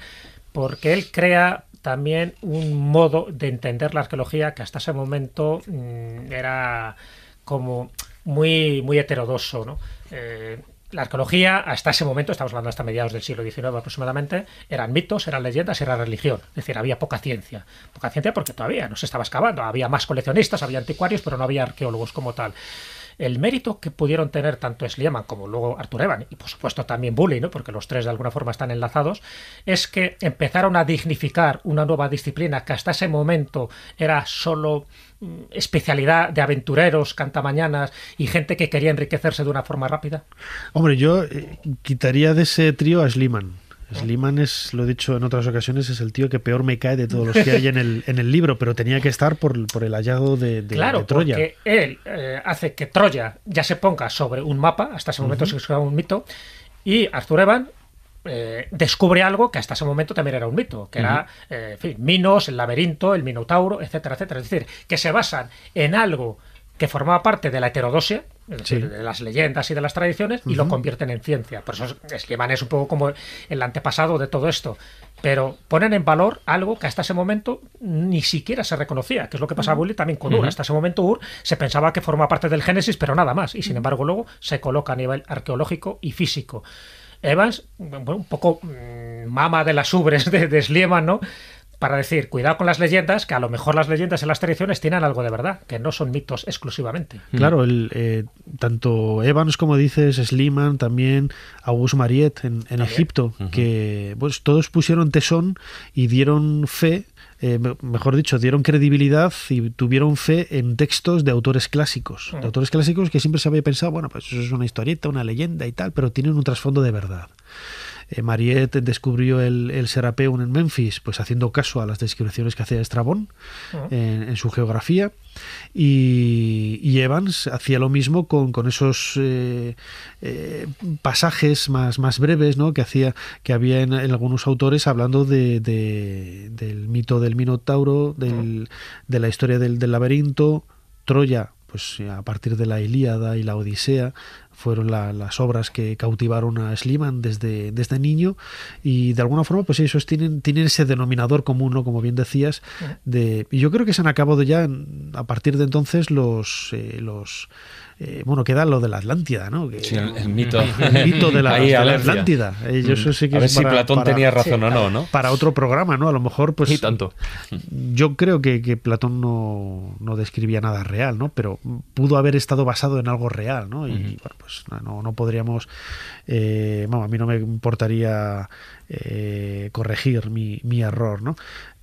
porque él crea también un modo de entender la arqueología que hasta ese momento mm, era como muy, muy heterodoso, eh, la arqueología, hasta ese momento, estamos hablando hasta mediados del siglo XIX aproximadamente, eran mitos, eran leyendas, era religión. Es decir, había poca ciencia. Poca ciencia porque todavía no se estaba excavando. Había más coleccionistas, había anticuarios, pero no había arqueólogos como tal el mérito que pudieron tener tanto Sliman como luego Arthur Evan, y por supuesto también Bully, ¿no? porque los tres de alguna forma están enlazados, es que empezaron a dignificar una nueva disciplina que hasta ese momento era solo mm, especialidad de aventureros, cantamañanas y gente que quería enriquecerse de una forma rápida? Hombre, yo eh, quitaría de ese trío a Sliman. Sliman es, lo he dicho en otras ocasiones, es el tío que peor me cae de todos los que hay en el, libro, pero tenía que estar por, el hallado de, de claro, Troya. él eh, hace que Troya ya se ponga sobre un mapa, hasta ese momento se un mito, y Arthur Evans eh, descubre algo que hasta ese momento también era un mito, que era eh, fin, Minos, el laberinto, el Minotauro, etcétera, etcétera. Es decir, que se basan en algo que formaba parte de la heterodosia, de las leyendas y de las tradiciones, y lo convierten en ciencia. Por eso Slimane es un poco como el antepasado de todo esto. Pero ponen en valor algo que hasta ese momento ni siquiera se reconocía, que es lo que pasaba también con Ur. Hasta ese momento Ur se pensaba que forma parte del Génesis, pero nada más. Y sin embargo luego se coloca a nivel arqueológico y físico. Evans, un poco mm, mama de las ubres de, de ¿no? para decir, cuidado con las leyendas, que a lo mejor las leyendas y las tradiciones tienen algo de verdad, que no son mitos exclusivamente. Mm. Claro, el, eh, tanto Evans como dices, Sliman, también Auguste Mariette en, Egipto, que pues, todos pusieron tesón y dieron fe eh, mejor dicho, dieron credibilidad y tuvieron fe en textos de autores clásicos. De mm. autores clásicos que siempre se había pensado, bueno, pues eso es una historieta, una leyenda y tal, pero tienen un trasfondo de verdad. Eh, Mariette descubrió el, el Serapeum en Memphis, pues haciendo caso a las descripciones que hacía Estrabón en, su geografía. Y, Evans hacía lo mismo con, esos eh, eh, pasajes más, más breves ¿no? que, hacía, que había en, algunos autores hablando del mito del Minotauro, de la historia del, laberinto, Troya, pues a partir de la Ilíada y la Odisea, fueron las obras que cautivaron a Sliman desde, desde niño y de alguna forma pues ellos tienen, tienen ese denominador común, ¿no? como bien decías, de, y yo creo que se han acabado ya a partir de entonces los, eh, los eh, bueno, queda lo de la Atlántida, ¿no? sí, el, mito. de la, Atlántida. yo mm. eso que a ver si Platón tenía razón o no, ¿no? Para otro programa, ¿no? A lo mejor, pues... Yo creo que, Platón no, describía nada real, ¿no? Pero pudo haber estado basado en algo real, ¿no? Y, bueno, pues no, podríamos... bueno, eh, a mí no me importaría eh, corregir mi, error, ¿no?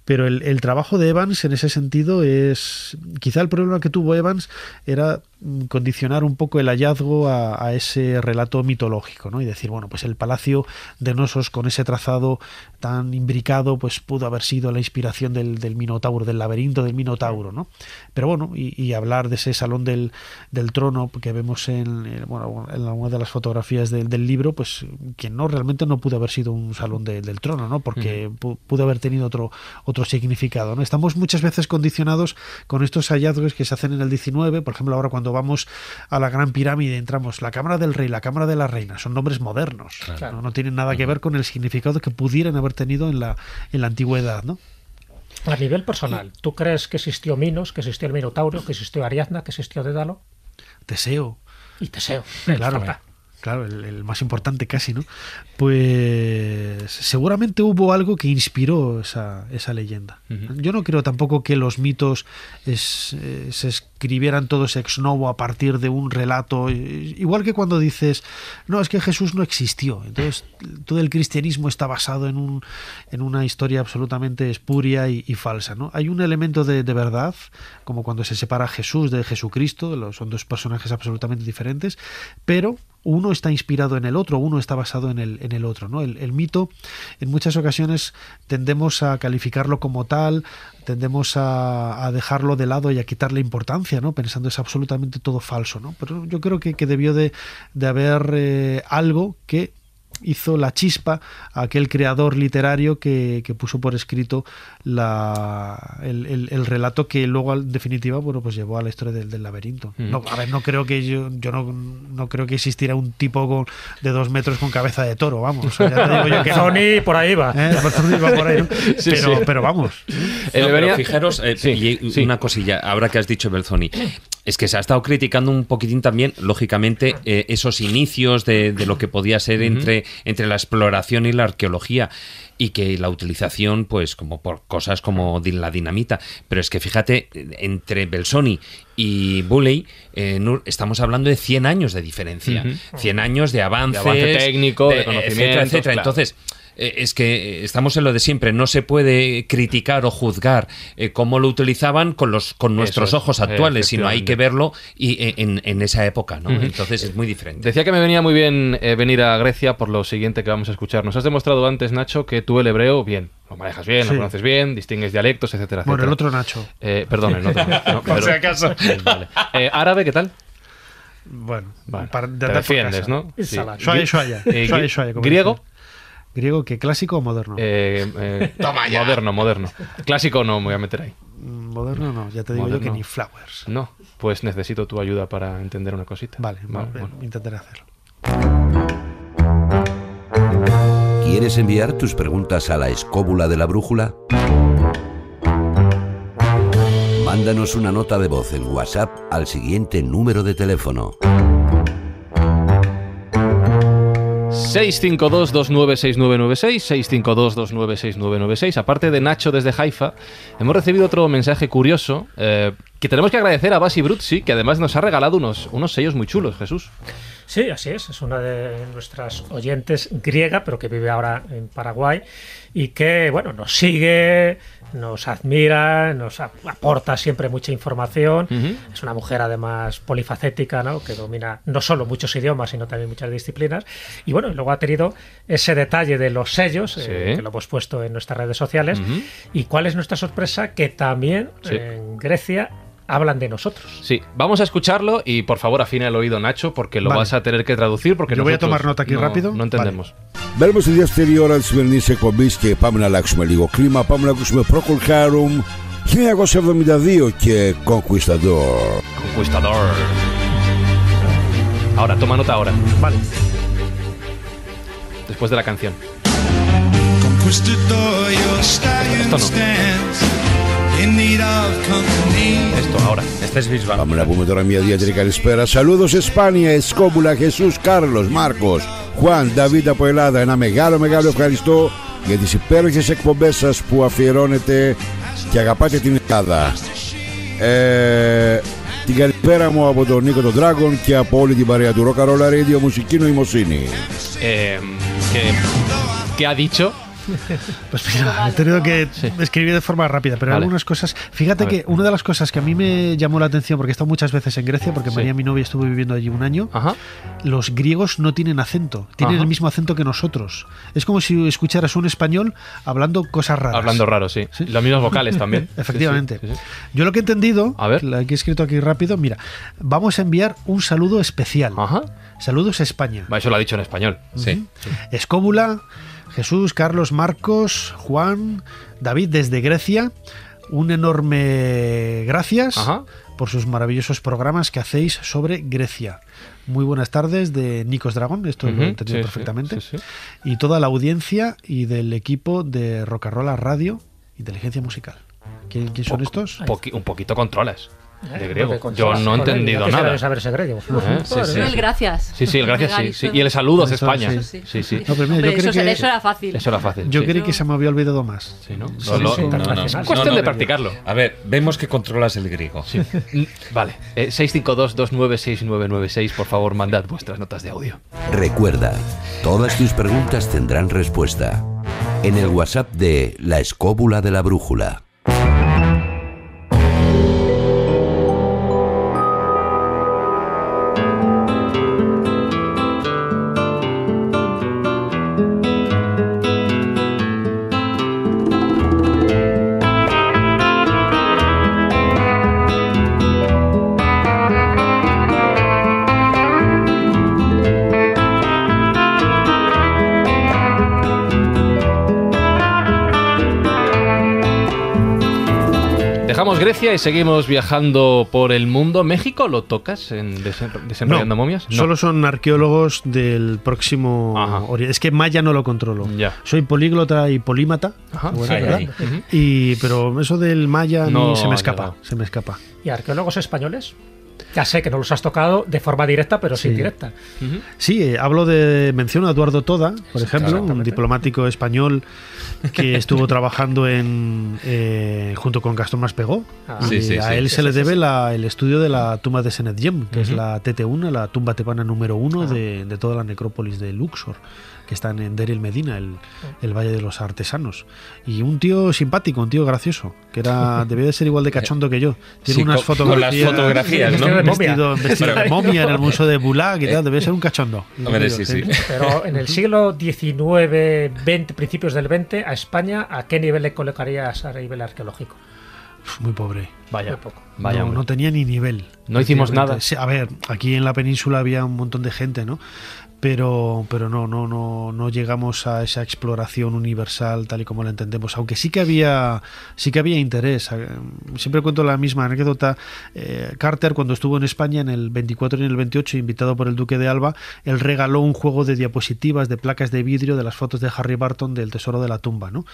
Pero el, trabajo de Evans en ese sentido es. Quizá el problema que tuvo Evans era Mm, condicionar un poco el hallazgo a, ese relato mitológico, ¿no? Y decir, bueno, pues el Palacio de Nosos con ese trazado tan imbricado, pues pudo haber sido la inspiración del, Minotauro, del laberinto del Minotauro, ¿no? Pero bueno, y, hablar de ese salón del, trono que vemos en, eh, bueno, alguna de las fotografías del, libro, pues que no, realmente no pudo haber sido un salón del trono, ¿no? Porque pudo haber tenido otro, otro significado, ¿no? Estamos muchas veces condicionados con estos hallazgos que se hacen en el 19, por ejemplo, ahora cuando vamos a la Gran Pirámide entramos la Cámara del Rey, la Cámara de la Reina, son nombres modernos, ¿no? tienen nada que ver con el significado que pudieran haber tenido en la, en la antigüedad, ¿no? A nivel personal, ¿tú crees que existió Minos, que existió el Minotauro, que existió Ariadna, que existió Dédalo? Teseo. Y Teseo. Eh, claro claro, el, más importante casi, ¿no? Pues seguramente hubo algo que inspiró esa, leyenda. Yo no creo tampoco que los mitos eh, se escribieran todos ex novo a partir de un relato. Igual que cuando dices, no, es que Jesús no existió. Entonces, todo el cristianismo está basado en, un, en una historia absolutamente espuria y, falsa, ¿no? Hay un elemento de, de verdad, como cuando se separa Jesús de Jesucristo, son dos personajes absolutamente diferentes, pero uno está inspirado en el otro, uno está basado en el, en el otro. ¿no? El, mito, en muchas ocasiones, tendemos a calificarlo como tal, tendemos a, dejarlo de lado y a quitarle importancia, ¿no? pensando es absolutamente todo falso. ¿no? Pero yo creo que, debió de, haber eh, algo que hizo la chispa aquel creador literario que, puso por escrito la, el, relato que luego, en definitiva, bueno, pues llevó a la historia del, laberinto. Mm. No, a ver, no creo que yo, yo no, creo que existiera un tipo de dos metros con cabeza de toro, vamos. por ahí va. pero, vamos. Eh, pero fijaros, eh, una cosilla, habrá que has dicho Belzoni, es que se ha estado criticando un poquitín también, lógicamente, eh, esos inicios de, lo que podía ser entre, entre la exploración y la arqueología y que la utilización, pues, como por cosas como la dinamita. Pero es que fíjate, entre Belsoni y Bulley, eh, estamos hablando de 100 años de diferencia, 100 años de avance técnico, de, conocimiento, etcétera, etcétera. Entonces eh, es que eh, estamos en lo de siempre, no se puede criticar o juzgar eh, cómo lo utilizaban con, los, con nuestros ojos actuales, sino hay que verlo y, en, esa época, ¿no? Entonces es muy diferente. Decía que me venía muy bien venir a Grecia por lo siguiente que vamos a escuchar. Nos has demostrado antes, Nacho, que tú el hebreo, bien, lo manejas bien, lo conoces bien, distingues dialectos, etcétera, Bueno, el otro Nacho. perdón, el otro por si acaso. árabe, ¿qué tal? Bueno, para, de te defiendes, ¿no? Sí. griego griego que clásico o moderno? Eh, eh Toma Moderno, moderno. Clásico no me voy a meter ahí. Mm, moderno no, ya te digo yo que ni flowers. No, pues necesito tu ayuda para entender una cosita. Vale, bueno. intentaré hacerlo. ¿Quieres enviar tus preguntas a la escóbula de la brújula? Mándanos una nota de voz en WhatsApp al siguiente número de teléfono. 652-296996, 652-296996. Aparte de Nacho desde Haifa, hemos recibido otro mensaje curioso eh, que tenemos que agradecer a Basi Brutzi, que además nos ha regalado unos, unos sellos muy chulos, Jesús. Sí, así es. Es una de nuestras oyentes griega, pero que vive ahora en Paraguay y que, bueno, nos sigue nos admira, nos aporta siempre mucha información. Es una mujer además polifacética, ¿no? que domina no solo muchos idiomas, sino también muchas disciplinas. Y bueno, luego ha tenido ese detalle de los sellos, eh, que lo hemos puesto en nuestras redes sociales. ¿Y cuál es nuestra sorpresa? Que también en Grecia hablan de nosotros. Sí, vamos a escucharlo y por favor afina el oído Nacho porque lo vas a tener que traducir porque no voy a tomar nota aquí rápido. No entendemos. Conquistador. Conquistador. Ahora, toma nota ahora. Vale. Después de la canción. Esto no. Esto ahora, este es Bisbal. Vamos a poner ahora mi diatriba καλησπέρα. Saludos España, Escóbula, Jesús, Carlos, Marcos, Juan, David Apoelada. Ελλάδα. Ένα μεγάλο, μεγάλο ευχαριστώ για τις υπέροχες εκπομπές σας που αφιερώνετε και αγαπάτε την Ελλάδα. Ε, την καλησπέρα μου από τον Νίκο τον Τράγκον και από όλη την παρέα του Rock and Radio Μουσική Νοημοσύνη. Ε, και, και ha dicho? Pues mira, he tenido que escribir de forma rápida, pero algunas cosas. Fíjate que una de las cosas que a mí me llamó la atención, porque he estado muchas veces en Grecia, porque María María, mi novia, estuvo viviendo allí un año, los griegos no tienen acento, tienen el mismo acento que nosotros. Es como si escucharas un español hablando cosas raras. Hablando raro, sí. Los mismos vocales también. Efectivamente. Yo lo que he entendido, a ver. que he escrito aquí rápido, mira, vamos a enviar un saludo especial. Saludos a España. Eso lo ha dicho en español. Sí. Escóbula. Jesús, Carlos, Marcos, Juan, David desde Grecia, un enorme gracias por sus maravillosos programas que hacéis sobre Grecia. Muy buenas tardes de Nikos Dragón, esto lo he entendido perfectamente, y toda la audiencia y del equipo de Rocarola Radio Inteligencia Musical. ¿Quién, son estos? un poquito controles griego. Yo no he entendido nada. griego. ¿Eh? Sí, sí, el gracias. Sí, sí, el gracias Y el saludo de España. Sí, sí. No, pero eso, era fácil. Eso era fácil. Yo creo que se me había olvidado más. Sí, ¿no? es cuestión de practicarlo. A ver, vemos que controlas el griego. vale. 652 eh, 296 por favor, mandad vuestras notas de audio. Recuerda, todas tus preguntas tendrán respuesta. En el WhatsApp de La Escóbula de la Brújula. y seguimos viajando por el mundo. ¿México lo tocas en Desenrollando Momias? Solo son arqueólogos del próximo Oriente. Es que Maya no lo controlo. Soy políglota y polímata. y, pero eso del Maya no, se me escapa. Se me escapa. ¿Y arqueólogos españoles? Ya sé que no los has tocado de forma directa, pero sí, directa. Sí, eh, hablo de. Menciono a Eduardo Toda, por ejemplo, un diplomático español que estuvo trabajando en eh, junto con Gastón Maspegó. Ah. a él se le debe la, el estudio de la tumba de Senet que es la TT1, la tumba tebana número uno ah. de, toda la necrópolis de Luxor que está en Deril Medina, ah. el, Valle de los Artesanos. Y un tío simpático, un tío gracioso, que era debía de ser igual de cachondo que yo. Tiene unas fotografías. Con las fotografías, ¿no? en el Museo de Bulag y tal, debe ser un cachondo. Pero en el siglo XIX, 20, principios del XX, a España, ¿a qué nivel le colocarías a nivel arqueológico? Muy pobre. Vaya. poco. no, no, tenía ni nivel. No hicimos nada. A ver, aquí en la península había un montón de gente, ¿no? pero, pero no, no, no, no llegamos a esa exploración universal tal y como la entendemos, aunque sí que había, sí que había interés. Eh, siempre cuento la misma anécdota. Eh, Carter, cuando estuvo en España en el 24 y en el 28, invitado por el Duque de Alba, él regaló un juego de diapositivas, de placas de vidrio, de las fotos de Harry Barton del Tesoro de la Tumba, ¿no?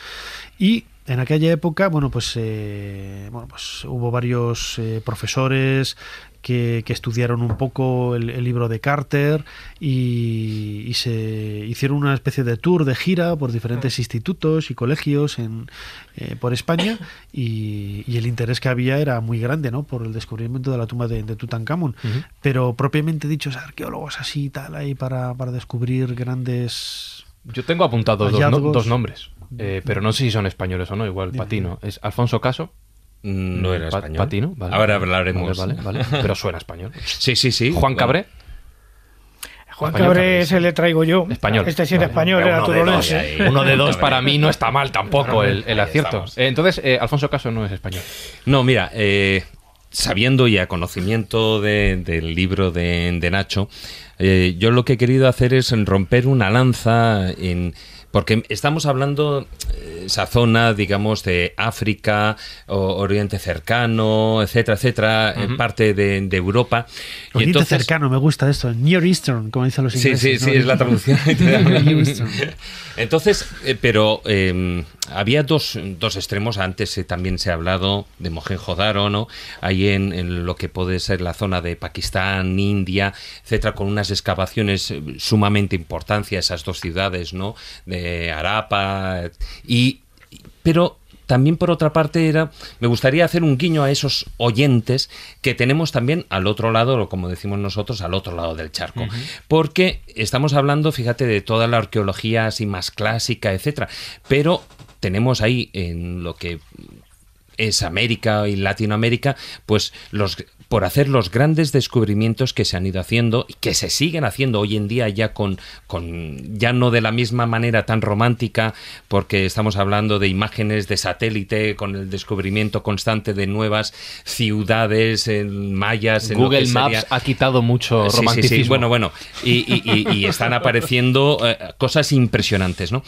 Y en aquella época, bueno, pues, eh, bueno, pues hubo varios profesores, que, estudiaron un poco el, libro de Carter y, se hicieron una especie de tour de gira por diferentes institutos y colegios eh, por España y, el interés que había era muy grande ¿no? por el descubrimiento de la tumba de, de Tutankamón. Pero propiamente dichos arqueólogos así tal, ahí para, descubrir grandes... Yo tengo apuntados dos, dos nombres. Eh, pero no sé si son españoles o no, igual patino. Es Alfonso Caso Mm, no era español. Ahora hablaremos. Pero suena español. sí, sí, sí. Juan Cabré. Juan Cabré se le traigo yo. Español. Este sí es español, era Uno, ¿eh? uno de dos para mí no está mal tampoco el, acierto. Eh, entonces, eh, Alfonso Caso no es español. No, mira, sabiendo y a conocimiento del libro de, de Nacho, yo lo que he querido hacer es romper una lanza en porque estamos hablando eh, esa zona, digamos, de África, o, Oriente Cercano, etcétera, etcétera, parte de, Europa. Oriente Cercano, me gusta esto. Near Eastern, como dicen los ingleses. Sí, sí, sí, es la traducción. entonces, eh, pero... Em, había dos, extremos, antes eh, también se ha hablado de Mohenjo-Daro, ¿no? Ahí en, lo que puede ser la zona de Pakistán, India, etcétera, con unas excavaciones eh, sumamente importantes, esas dos ciudades, ¿no? De Arapa eh, y... Pero también por otra parte era me gustaría hacer un guiño a esos oyentes que tenemos también al otro lado o como decimos nosotros al otro lado del charco porque estamos hablando fíjate de toda la arqueología así más clásica etcétera pero tenemos ahí en lo que es América y Latinoamérica, pues los por hacer los grandes descubrimientos que se han ido haciendo y que se siguen haciendo hoy en día ya con, con ya no de la misma manera tan romántica, porque estamos hablando de imágenes de satélite, con el descubrimiento constante de nuevas ciudades en eh, mayas. En Google Maps ha quitado mucho romanticismo. Bueno, bueno, y, están apareciendo eh, cosas impresionantes, ¿no?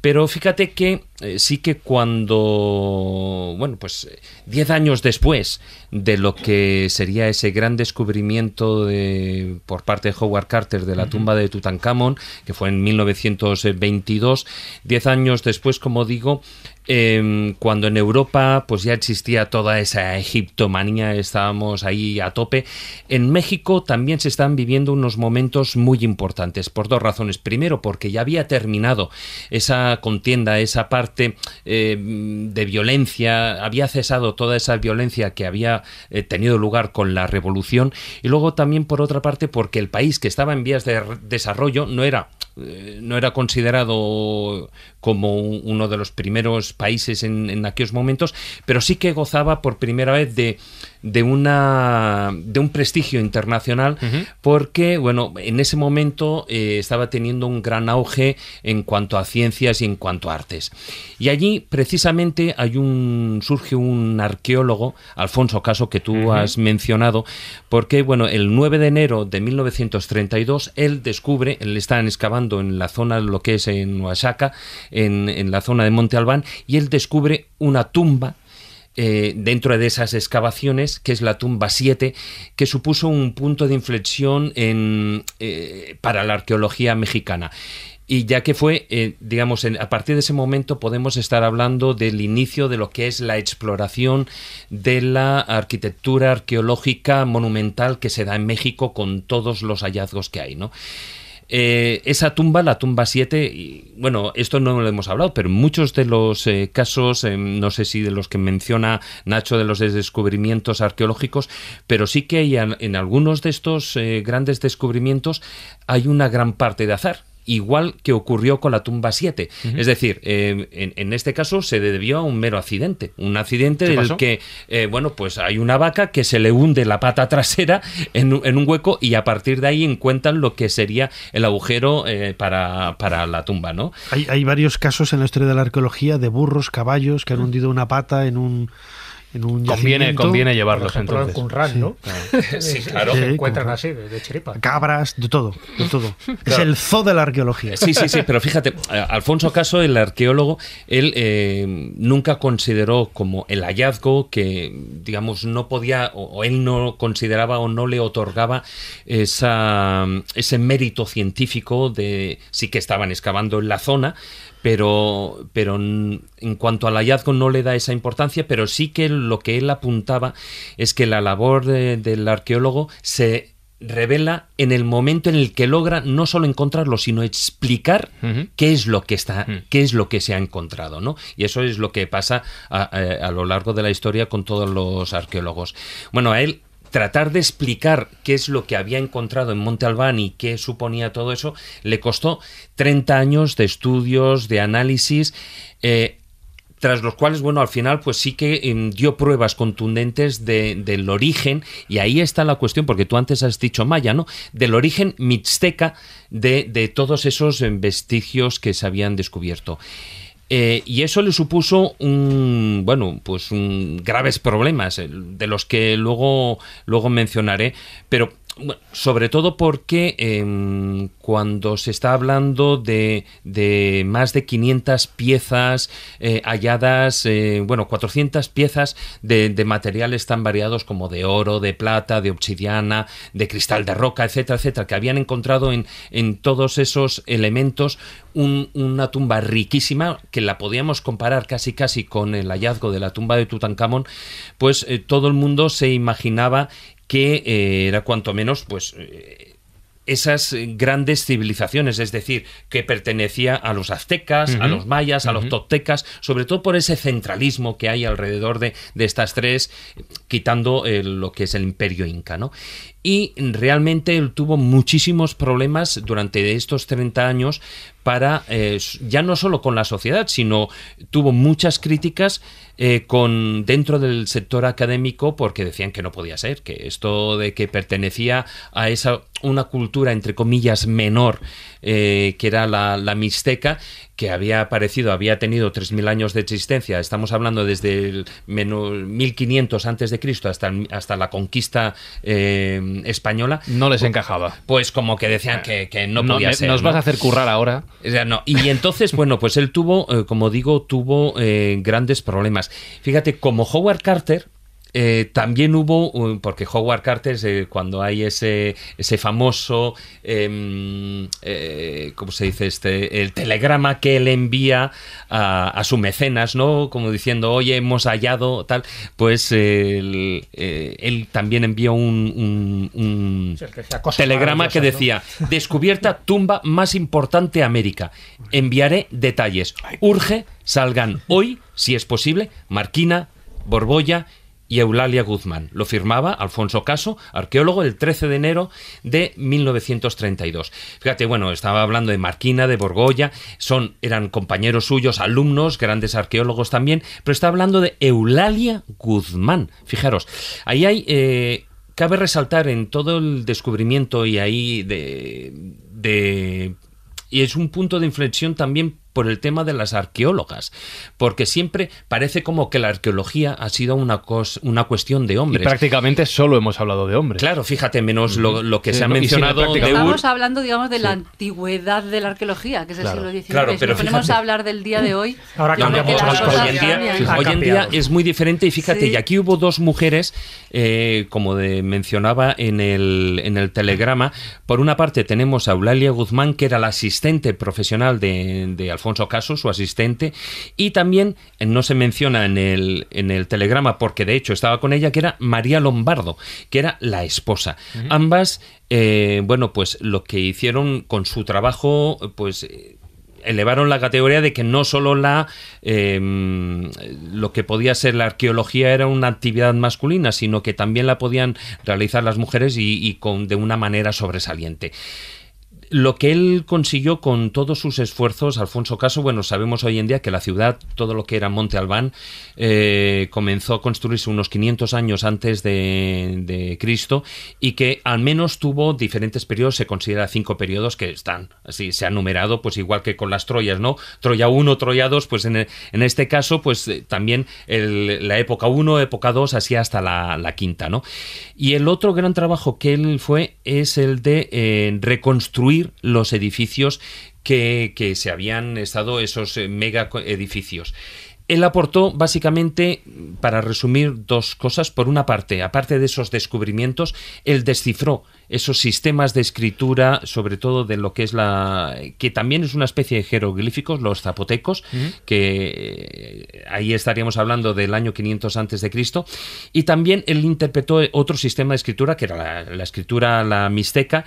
Pero fíjate que eh, sí que cuando, bueno, pues 10 años después de lo que sería ese gran descubrimiento de, por parte de Howard Carter de la tumba de Tutankamón, que fue en 1922. Diez años después, como digo, Em, cuando en Europa pues ya existía toda esa egiptomanía, estábamos ahí a tope, en México también se están viviendo unos momentos muy importantes por dos razones. Primero, porque ya había terminado esa contienda, esa parte em, de violencia, había cesado toda esa violencia que había eh, tenido lugar con la revolución y luego también por otra parte porque el país que estaba en vías de desarrollo no era eh, no era considerado como uno de los primeros países en, aquellos momentos, pero sí que gozaba por primera vez de de, una, de un prestigio internacional porque, bueno, en ese momento eh, estaba teniendo un gran auge en cuanto a ciencias y en cuanto a artes. Y allí precisamente hay un, surge un arqueólogo, Alfonso Caso, que tú has mencionado, porque, bueno, el 9 de enero de 1932 él descubre, él están excavando en la zona, lo que es en Oaxaca, en, en la zona de Monte Albán, y él descubre una tumba eh, dentro de esas excavaciones, que es la tumba 7, que supuso un punto de inflexión eh, para la arqueología mexicana. Y ya que fue, eh, digamos, a partir de ese momento podemos estar hablando del inicio de lo que es la exploración de la arquitectura arqueológica monumental que se da en México con todos los hallazgos que hay, ¿no? Eh, esa tumba, la tumba 7, bueno, esto no lo hemos hablado, pero muchos de los eh, casos, em, no sé si de los que menciona Nacho, de los descubrimientos arqueológicos, pero sí que hay en algunos de estos eh, grandes descubrimientos hay una gran parte de azar igual que ocurrió con la tumba 7. Es decir, eh, en, este caso se debió a un mero accidente, un accidente en el que, eh, bueno, pues hay una vaca que se le hunde la pata trasera en, un hueco y a partir de ahí encuentran lo que sería el agujero eh, para, para, la tumba, ¿no? Hay, hay varios casos en la historia de la arqueología de burros, caballos que han hundido una pata en un conviene, conviene llevarlos entonces. En ¿no? Claro. Sí, claro. encuentran así, de, chiripa. Cabras, de todo, de todo. Es el zoo de la arqueología. Sí, sí, sí, pero fíjate, eh, Alfonso Caso, el arqueólogo, él eh, nunca consideró como el hallazgo que, digamos, no podía, o él no consideraba o no le otorgaba esa, ese mérito científico de sí que estaban excavando en la zona, pero, pero en cuanto al hallazgo no le da esa importancia, pero sí que lo que él apuntaba es que la labor del arqueólogo se revela en el momento en el que logra no solo encontrarlo, sino explicar qué es lo que está, qué es lo que se ha encontrado, Y eso es lo que pasa a, eh, a lo largo de la historia con todos los arqueólogos. Bueno, a él tratar de explicar qué es lo que había encontrado en Monte Albán y qué suponía todo eso, le costó 30 años de estudios, de análisis. Eh, tras los cuales, bueno, al final, pues sí que em, dio pruebas contundentes del origen, y ahí está la cuestión, porque tú antes has dicho maya, ¿no? Del origen mixteca de, de todos esos em, vestigios que se habían descubierto. Eh, y eso le supuso un, bueno, pues un graves problemas, eh, de los que luego, luego mencionaré, pero sobre todo porque em, cuando se está hablando de, de más de 500 piezas eh, halladas, eh, bueno, 400 piezas de, materiales tan variados como de oro, de plata, de obsidiana, de cristal de roca, etcétera, etcétera, que habían encontrado en, todos esos elementos una tumba riquísima que la podíamos comparar casi casi con el hallazgo de la tumba de Tutankamón, pues eh, todo el mundo se imaginaba que eh, era cuanto menos, pues. Eh, esas grandes civilizaciones, es decir, que pertenecía a los aztecas, a los mayas, a los toltecas, sobre todo por ese centralismo que hay alrededor de, de estas tres, quitando eh, lo que es el imperio inca, ¿no? Y realmente él tuvo muchísimos problemas durante estos 30 años para, eh, ya no solo con la sociedad, sino tuvo muchas críticas eh, con dentro del sector académico porque decían que no podía ser, que esto de que pertenecía a esa una cultura entre comillas menor eh, que era la, la mixteca que había aparecido, había tenido 3.000 años de existencia, estamos hablando desde el menos 1500 antes de Cristo hasta, hasta la conquista eh, española. No les pues, encajaba. Pues como que decían que, no podía ser. Nos vas a hacer currar ahora. no. Y entonces, bueno, pues él tuvo, eh, como digo, tuvo eh, grandes problemas. Fíjate, como Howard Carter, eh, también hubo, porque Howard Carter, eh, cuando hay ese, ese famoso, em, eh, ¿cómo se dice este? El telegrama que él envía a, a, su mecenas, ¿no? Como diciendo, oye, hemos hallado tal, pues él, también envió un, telegrama que decía, descubierta tumba más importante de América, enviaré detalles, urge, salgan hoy, si es posible, Marquina, Borbolla, y Eulalia Guzmán. Lo firmaba Alfonso Caso, arqueólogo, el 13 de enero de 1932. Fíjate, bueno, estaba hablando de Marquina, de Borgoya, son, eran compañeros suyos, alumnos, grandes arqueólogos también, pero está hablando de Eulalia Guzmán. Fijaros, ahí hay... Eh, cabe resaltar en todo el descubrimiento y ahí de, de y es un punto de inflexión también por el tema de las arqueólogas, porque siempre parece como que la arqueología ha sido una, una cuestión de hombres. Y prácticamente solo hemos hablado de hombres. Claro, fíjate, menos lo, que se ha mencionado de Estamos hablando, digamos, de la antigüedad de la arqueología, que es el siglo XIX. pero si nos a hablar del día de hoy... Ahora Hoy en día, es muy diferente y fíjate, y aquí hubo dos mujeres, eh, como de, mencionaba en el, en el telegrama, por una parte tenemos a Eulalia Guzmán, que era la asistente profesional de, de Caso, su asistente, y también eh, no se menciona en el, en el telegrama, porque de hecho estaba con ella, que era María Lombardo, que era la esposa. Ambas, eh, bueno, pues lo que hicieron con su trabajo, pues eh, elevaron la categoría de que no solo la em, lo que podía ser la arqueología era una actividad masculina, sino que también la podían realizar las mujeres y, y con, de una manera sobresaliente lo que él consiguió con todos sus esfuerzos, Alfonso Caso, bueno, sabemos hoy en día que la ciudad, todo lo que era Monte Albán, eh, comenzó a construirse unos 500 años antes de, Cristo y que al menos tuvo diferentes periodos, se considera cinco periodos que están, así se han numerado, pues igual que con las Troyas, ¿no? Troya 1, Troya 2, pues en, este caso, pues eh, también la época 1, época 2, así hasta la, quinta, ¿no? Y el otro gran trabajo que él fue es el de eh, reconstruir los edificios que, que se habían estado esos eh, mega edificios. Él aportó básicamente, para resumir, dos cosas. Por una parte, aparte de esos descubrimientos, él descifró esos sistemas de escritura, sobre todo de lo que es la. que también es una especie de jeroglíficos, los zapotecos, que eh, ahí estaríamos hablando del año 500 de cristo Y también él interpretó otro sistema de escritura, que era la, escritura la mixteca,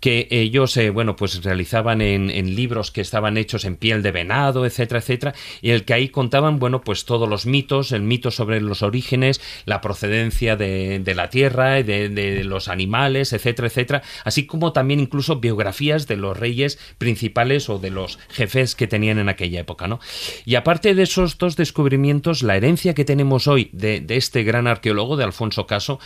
que ellos, eh, bueno, pues realizaban en, libros que estaban hechos en piel de venado, etcétera, etcétera, y el que ahí contaban, bueno, pues todos los mitos, el mito sobre los orígenes, la procedencia de, la tierra, de, de los animales, etcétera etcétera, así como también incluso biografías de los reyes principales o de los jefes que tenían en aquella época, ¿no? Y aparte de esos dos descubrimientos, la herencia que tenemos hoy de, este gran arqueólogo, de Alfonso Caso,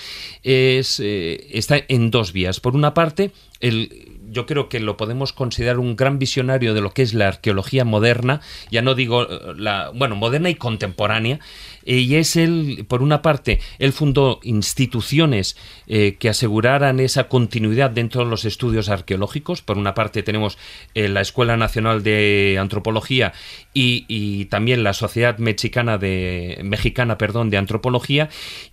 es, eh, está en dos vías. Por una parte, el yo creo que lo podemos considerar un gran visionario de lo que es la arqueología moderna, ya no digo eh, la, bueno, moderna y contemporánea, eh, y es él, por una parte, él fundó instituciones eh, que aseguraran esa continuidad dentro de los estudios arqueológicos. Por una parte tenemos eh, la Escuela Nacional de Antropología y, también la Sociedad Mexicana de, Mexicana perdón, de Antropología.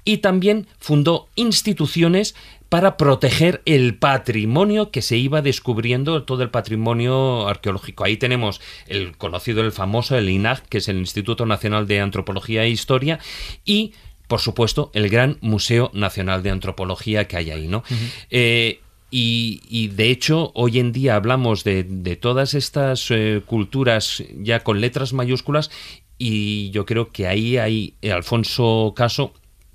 Y también fundó instituciones para proteger el patrimonio que se iba descubriendo, todo el patrimonio arqueológico. Ahí tenemos el conocido, el famoso, el INAG, que es el Instituto Nacional de Antropología e Historia, y, por supuesto, el gran Museo Nacional de Antropología que hay ahí, ¿no? Eh, y, de hecho, hoy en día hablamos de, todas estas eh, culturas ya con letras mayúsculas y yo creo que ahí hay eh, Alfonso Caso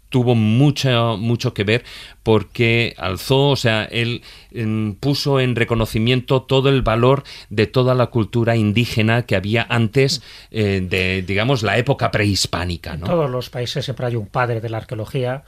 tuvo mucho, mucho que ver porque alzó, o sea, él em, puso en reconocimiento todo el valor de toda la cultura indígena que había antes eh, de, digamos, la época prehispánica. ¿no? En todos los países siempre hay un padre de la arqueología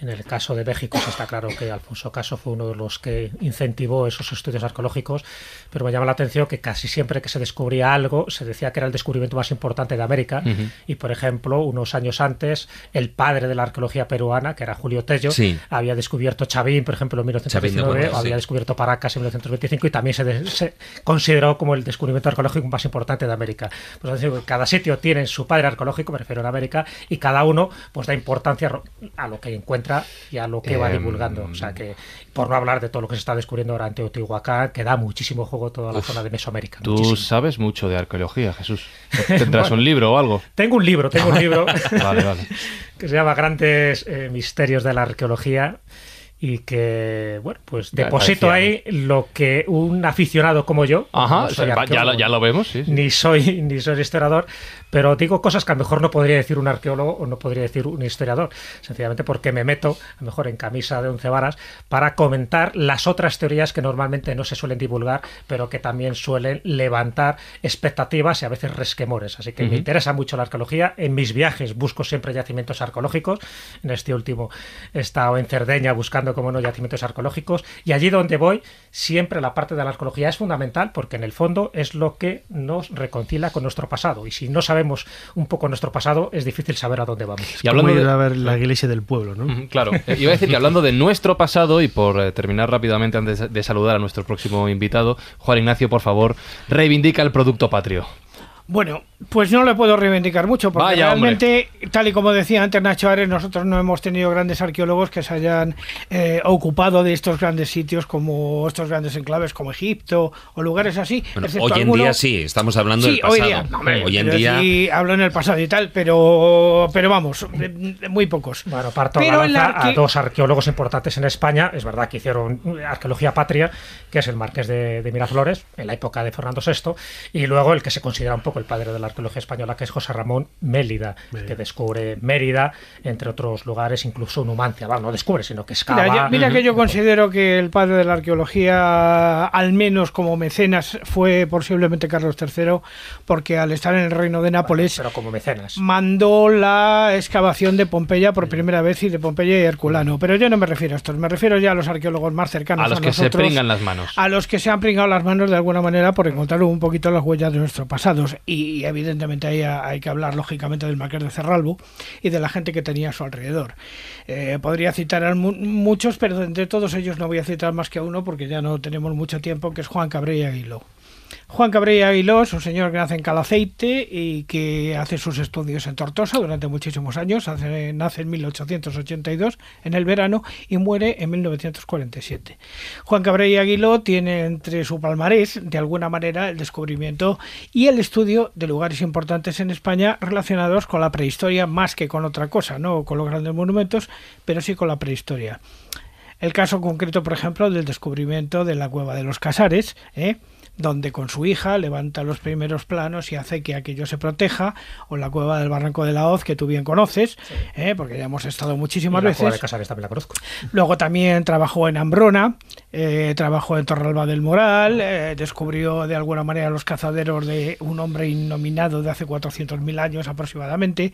en el caso de México pues, está claro que Alfonso Caso fue uno de los que incentivó esos estudios arqueológicos, pero me llama la atención que casi siempre que se descubría algo se decía que era el descubrimiento más importante de América y, por ejemplo, unos años antes, el padre de la arqueología peruana, que era Julio Tello, había descubierto Chavín, por ejemplo, en 1919, había descubierto Paracas en 1925 y también se, consideró como el descubrimiento arqueológico más importante de América. Pues, cada sitio tiene su padre arqueológico, me refiero a América, y cada uno pues da importancia a lo que encuentra y a lo que va em, divulgando. O sea que, por no hablar de todo lo que se está descubriendo ahora en Teotihuacán, que da muchísimo juego toda la zona de Mesoamérica. Tú sabes mucho de arqueología, Jesús. ¿Tendrás un libro o algo? Tengo un libro, tengo un libro. Que se llama Grandes eh, Misterios de la Arqueología y que, bueno, pues deposito ahí lo que un aficionado como yo. ya, lo, vemos, Ni, soy, ni soy historiador, pero digo cosas que a lo mejor no podría decir un arqueólogo o no podría decir un historiador, sencillamente porque me meto, a lo mejor en camisa de once varas, para comentar las otras teorías que normalmente no se suelen divulgar, pero que también suelen levantar expectativas y a veces resquemores. Así que me interesa mucho la arqueología. En mis viajes busco siempre yacimientos arqueológicos. En este último he estado en Cerdeña buscando, como no, yacimientos arqueológicos. Y allí donde voy, siempre la parte de la arqueología es fundamental porque en el fondo es lo que nos reconcilia con nuestro pasado. Y si no sabemos un poco nuestro pasado, es difícil saber a dónde vamos. Y hablando de... la iglesia del pueblo, claro, eh, iba a decir que hablando de nuestro pasado, y por eh, terminar rápidamente antes de saludar a nuestro próximo invitado, Juan Ignacio, por favor, reivindica el producto patrio. Bueno, pues no le puedo reivindicar mucho, porque realmente, tal y como decía antes Nacho Ares, nosotros no hemos tenido grandes arqueólogos que se hayan eh, ocupado de estos grandes sitios como estos grandes enclaves como Egipto o lugares así. hoy en día sí, estamos hablando del pasado. Hoy, día, en día sí hablo en el pasado y tal, pero pero vamos, muy pocos. Bueno, parto a, dos arqueólogos importantes en España, es verdad que hicieron arqueología patria, que es el Marqués de, de Miraflores en la época de Fernando VI y luego el que se considera un poco el padre de la arqueología española, que es José Ramón Mélida, que descubre Mérida, entre otros lugares, incluso Numancia. no descubre, sino que excava. Mira, que yo considero que el padre de la arqueología, al menos como mecenas, fue posiblemente Carlos III, porque al estar en el reino de Nápoles, pero como mecenas. mandó la excavación de Pompeya por primera vez y de Pompeya y Herculano. Pero yo no me refiero a estos, me refiero ya a los arqueólogos más cercanos a los que se pringan las manos. A los que se han pringado las manos de alguna manera por encontrar un poquito las huellas de nuestros pasados. Y evidentemente evidentemente ahí hay que hablar lógicamente del Marqués de Cerralbu y de la gente que tenía a su alrededor. Eh, podría citar a muchos, pero entre todos ellos no voy a citar más que a uno porque ya no tenemos mucho tiempo, que es Juan Cabrera Aguiló. Juan Cabrera es un señor que nace en Calaceite y que hace sus estudios en Tortosa durante muchísimos años, nace en 1882, en el verano, y muere en 1947. Juan Cabrera Aguiló tiene entre su palmarés, de alguna manera, el descubrimiento y el estudio de lugares importantes en España relacionados con la prehistoria más que con otra cosa, no con los grandes monumentos, pero sí con la prehistoria. El caso concreto, por ejemplo, del descubrimiento de la cueva de los Casares, ¿eh? donde con su hija levanta los primeros planos y hace que aquello se proteja, o la cueva del Barranco de la Hoz, que tú bien conoces, ¿eh? porque ya hemos estado muchísimas veces. Luego también trabajó en Ambrona, eh, trabajó en Torralba del Moral, eh, descubrió de alguna manera los cazaderos de un hombre innominado de hace 400.000 años aproximadamente,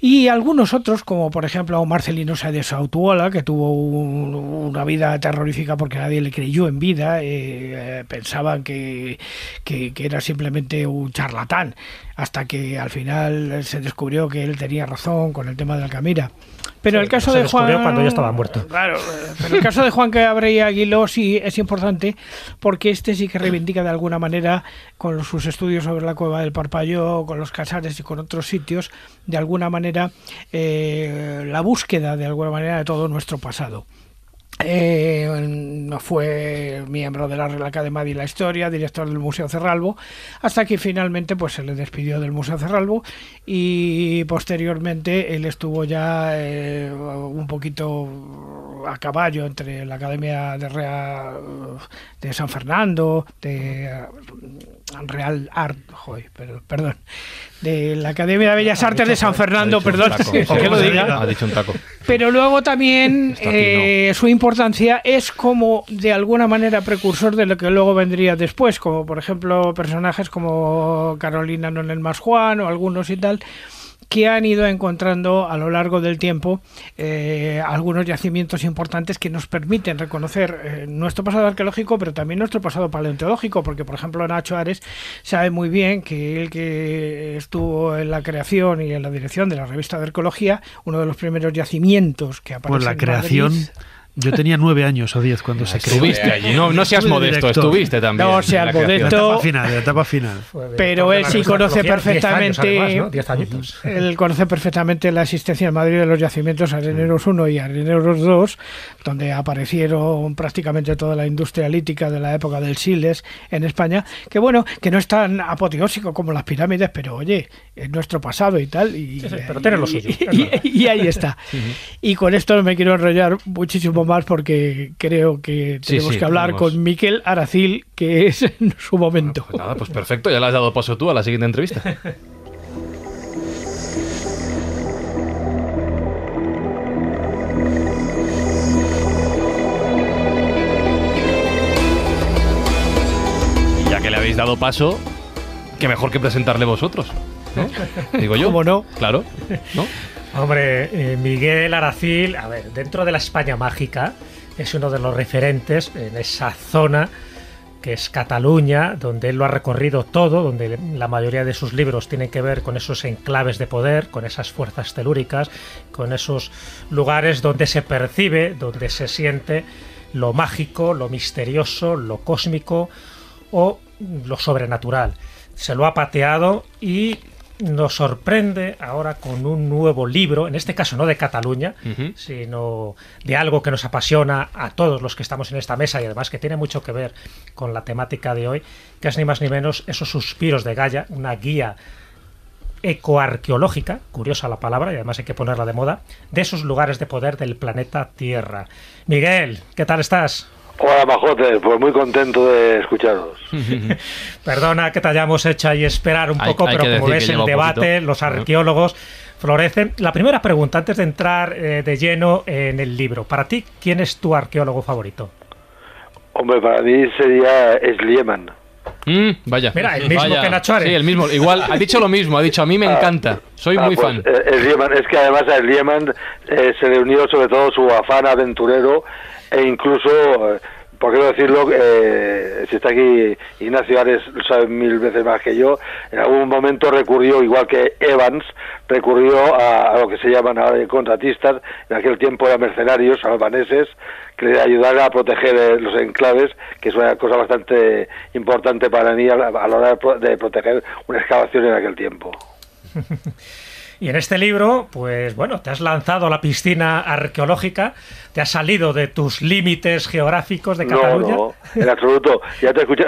y algunos otros, como por ejemplo Marcelino de Sautuola, que tuvo una vida terrorífica porque nadie le creyó en vida, pensaban que que, era simplemente un charlatán, hasta que al final se descubrió que él tenía razón con el tema de Alcamira. Pero el caso de Juan. cuando ya estaba muerto. Claro, el caso de Juan Cabrera y Aguiló sí es importante porque este sí que reivindica de alguna manera, con sus estudios sobre la cueva del Parpayo, con los Casares y con otros sitios, de alguna manera eh, la búsqueda de alguna manera de todo nuestro pasado. Eh, no fue miembro de la Real Academia de la Historia, director del Museo Cerralbo, hasta que finalmente pues, se le despidió del Museo Cerralbo y posteriormente él estuvo ya eh, un poquito a caballo entre la Academia de Real eh, de San Fernando, de Real Art, joder, perdón, de la Academia de Bellas Artes de San Fernando, perdón, Pero luego también eh, su importancia es como de alguna manera precursor de lo que luego vendría después, como por ejemplo personajes como Carolina No Juan o algunos y tal que han ido encontrando a lo largo del tiempo eh, algunos yacimientos importantes que nos permiten reconocer eh, nuestro pasado arqueológico, pero también nuestro pasado paleontológico, porque por ejemplo Nacho Ares sabe muy bien que él que estuvo en la creación y en la dirección de la revista de arqueología, uno de los primeros yacimientos que apareció la creación. Yo tenía nueve años o diez cuando se creó. Estuviste, no, no seas modesto, estuviste también. No seas modesto. Etapa final, etapa final. Pero él sí conoce perfectamente. Años, además, ¿no? Él conoce perfectamente la existencia en Madrid de los yacimientos Areneros 1 y Areneros 2, donde aparecieron prácticamente toda la industria lítica de la época del Siles en España. Que bueno, que no es tan apoteósico como las pirámides, pero oye, es nuestro pasado y tal. Y, pero tiene los suyo. Y, ahí está. Y con esto me quiero enrollar muchísimo más porque creo que tenemos que hablar con Miquel Aracil, que es en su momento. pues nada, pues perfecto, ya le has dado paso tú a la siguiente entrevista. ya que le habéis dado paso, que mejor que presentarle vosotros. Digo yo. ¿Cómo no? Claro. ¿no? Hombre, eh, Miguel Aracil, a ver, dentro de la España mágica, es uno de los referentes en esa zona que es Cataluña, donde él lo ha recorrido todo, donde la mayoría de sus libros tienen que ver con esos enclaves de poder, con esas fuerzas telúricas, con esos lugares donde se percibe, donde se siente lo mágico, lo misterioso, lo cósmico o lo sobrenatural. Se lo ha pateado y nos sorprende ahora con un nuevo libro, en este caso no de Cataluña, sino de algo que nos apasiona a todos los que estamos en esta mesa y además que tiene mucho que ver con la temática de hoy, que es ni más ni menos esos suspiros de Gaia, una guía ecoarqueológica, curiosa la palabra y además hay que ponerla de moda, de esos lugares de poder del planeta Tierra. Miguel, ¿qué tal estás? Hola Majote, pues muy contento de escucharos. Perdona que te hayamos hecho ahí esperar un poco, pero como ves el debate, los arqueólogos florecen. La primera pregunta, antes de entrar eh, de lleno en el libro, para ti, ¿quién es tu arqueólogo favorito? Hombre, para mí sería Slieman. Mm, vaya. el mismo que Nacho Sí, el mismo. Igual, ha dicho lo mismo, ha dicho, a mí me ah, encanta, soy ah, muy pues, fan. Eh, es que además a Slieman eh, se le unió sobre todo su afán aventurero e incluso, eh, por qué no decirlo, eh, si está aquí Ignacio Ares, lo sabe mil veces más que yo, en algún momento recurrió, igual que Evans, recurrió a, lo que se llaman contratistas, en aquel tiempo eran mercenarios albaneses, que le ayudara a proteger eh, los enclaves, que es una cosa bastante importante para mí a la hora de proteger una excavación en aquel tiempo. Y en este libro, pues bueno, te has lanzado a la piscina arqueológica, te has salido de tus límites geográficos de Cataluña. No, no, en absoluto. Ya te escuché,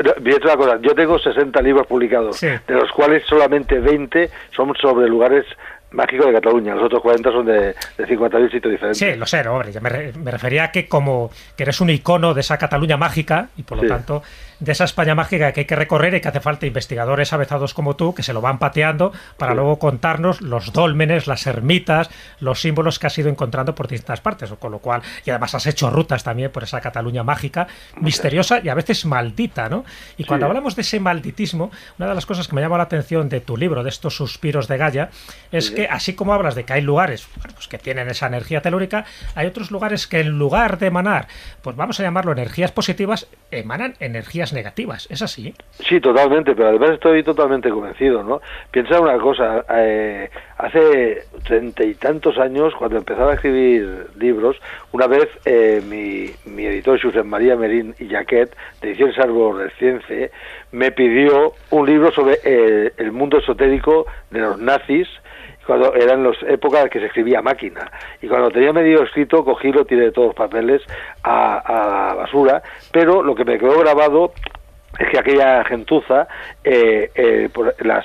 cosa, yo tengo 60 libros publicados, de los cuales solamente 20 son sobre lugares mágico de Cataluña. Los otros 40 son de, de 50.000 sitios diferentes. Sí, lo sé, hombre. me, refería a que como que eres un icono de esa Cataluña mágica y por lo tanto de esa España mágica que hay que recorrer y que hace falta investigadores avezados como tú que se lo van pateando para luego contarnos los dólmenes, las ermitas, los símbolos que has ido encontrando por distintas partes. Con lo cual, y además has hecho rutas también por esa Cataluña mágica, misteriosa y a veces maldita, ¿no? Y cuando hablamos de ese malditismo, una de las cosas que me llama la atención de tu libro, de estos suspiros de Gaia, es así como hablas de que hay lugares pues que tienen esa energía telúrica, hay otros lugares que en lugar de emanar, pues vamos a llamarlo energías positivas, emanan energías negativas. ¿Es así? Sí, totalmente, pero además estoy totalmente convencido, ¿no? Piensa una cosa, eh, hace treinta y tantos años, cuando empezaba a escribir libros, una vez eh, mi, mi, editor, Susan María Merín y Jaquet, de Ediciones Árbol ciencia me pidió un libro sobre eh, el mundo esotérico de los nazis eran las épocas que se escribía máquina. Y cuando tenía medio escrito, cogí lo tiré de todos los papeles a, la basura, pero lo que me quedó grabado es que aquella gentuza, eh, eh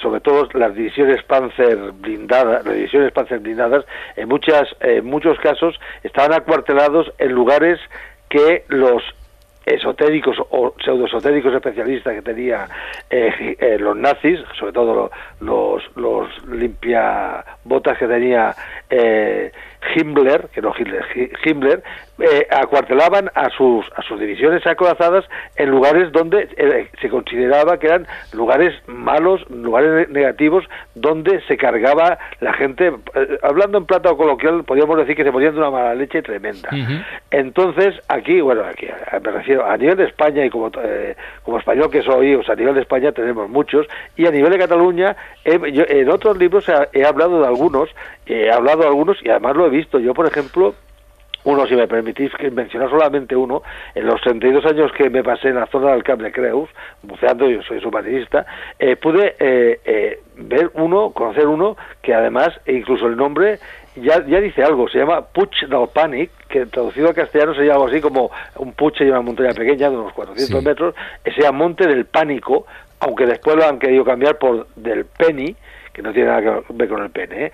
sobre todo las divisiones panzer blindadas, las divisiones panzer blindadas, en muchas, en eh, muchos casos estaban acuartelados en lugares que los esotéricos o pseudoesotéricos especialistas que tenía eh, eh, los nazis, sobre todo los, los, limpia limpiabotas que tenía eh, Himmler, que no Hitler, Himmler, eh, acuartelaban a sus, a sus divisiones acorazadas en lugares donde eh, se consideraba que eran lugares malos, lugares negativos, donde se cargaba la gente, eh, hablando en plata o coloquial, podríamos decir que se ponían de una mala leche tremenda. Entonces, aquí, bueno, aquí me refiero, a nivel de España y como, como español que soy, o sea, a nivel de España tenemos muchos, y a nivel de Cataluña, en otros libros he, he, hablado de algunos, he hablado de algunos y además lo he visto. Yo, por ejemplo, uno, si me permitís que mencionar solamente uno, en los 32 años que me pasé en la zona del cable Creus, buceando, yo soy submarinista, eh, pude eh, eh, ver uno, conocer uno, que además, e incluso el nombre ya, ya dice algo, se llama Puch del Panic, que traducido al castellano sería algo así como un puche y una montaña pequeña de unos 400 metros, ese monte del pánico, aunque después lo han querido cambiar por del penny, que no tiene nada que ver con el pene. ¿eh?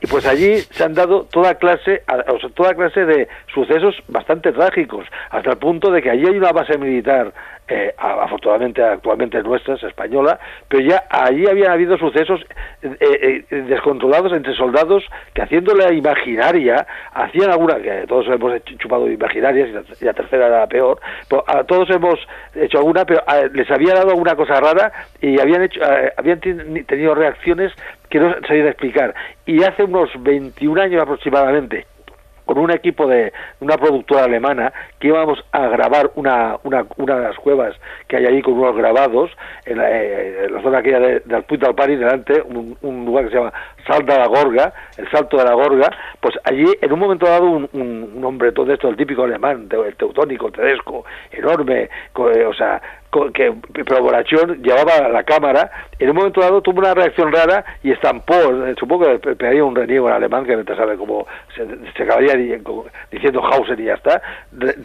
y pues allí se han dado toda clase, toda clase de sucesos bastante trágicos, hasta el punto de que allí hay una base militar eh, afortunadamente actualmente es nuestra, es española, pero ya allí habían habido sucesos eh, eh, descontrolados entre soldados que haciéndole imaginaria, hacían alguna, que todos hemos chupado imaginarias y la, tercera era la peor, todos hemos hecho alguna, pero les había dado alguna cosa rara y habían, hecho, habían tenido reacciones que no a explicar. Y hace unos 21 años aproximadamente, con un equipo de una productora alemana que íbamos a grabar una, una, una de las cuevas que hay allí con unos grabados en la, eh, zona aquella de, del Puig al París, delante, un, un, lugar que se llama Salta la Gorga, el Salto de la Gorga, pues allí en un momento dado un, un, hombre todo esto, el típico alemán, el teutónico, tedesco, enorme, eh, o sea, que Proboración llevaba la cámara, en un momento dado tuvo una reacción rara y estampó, eh, supongo que pegaría un reniego en alemán, que te sabe cómo se, se, acabaría diciendo Hauser y ya está,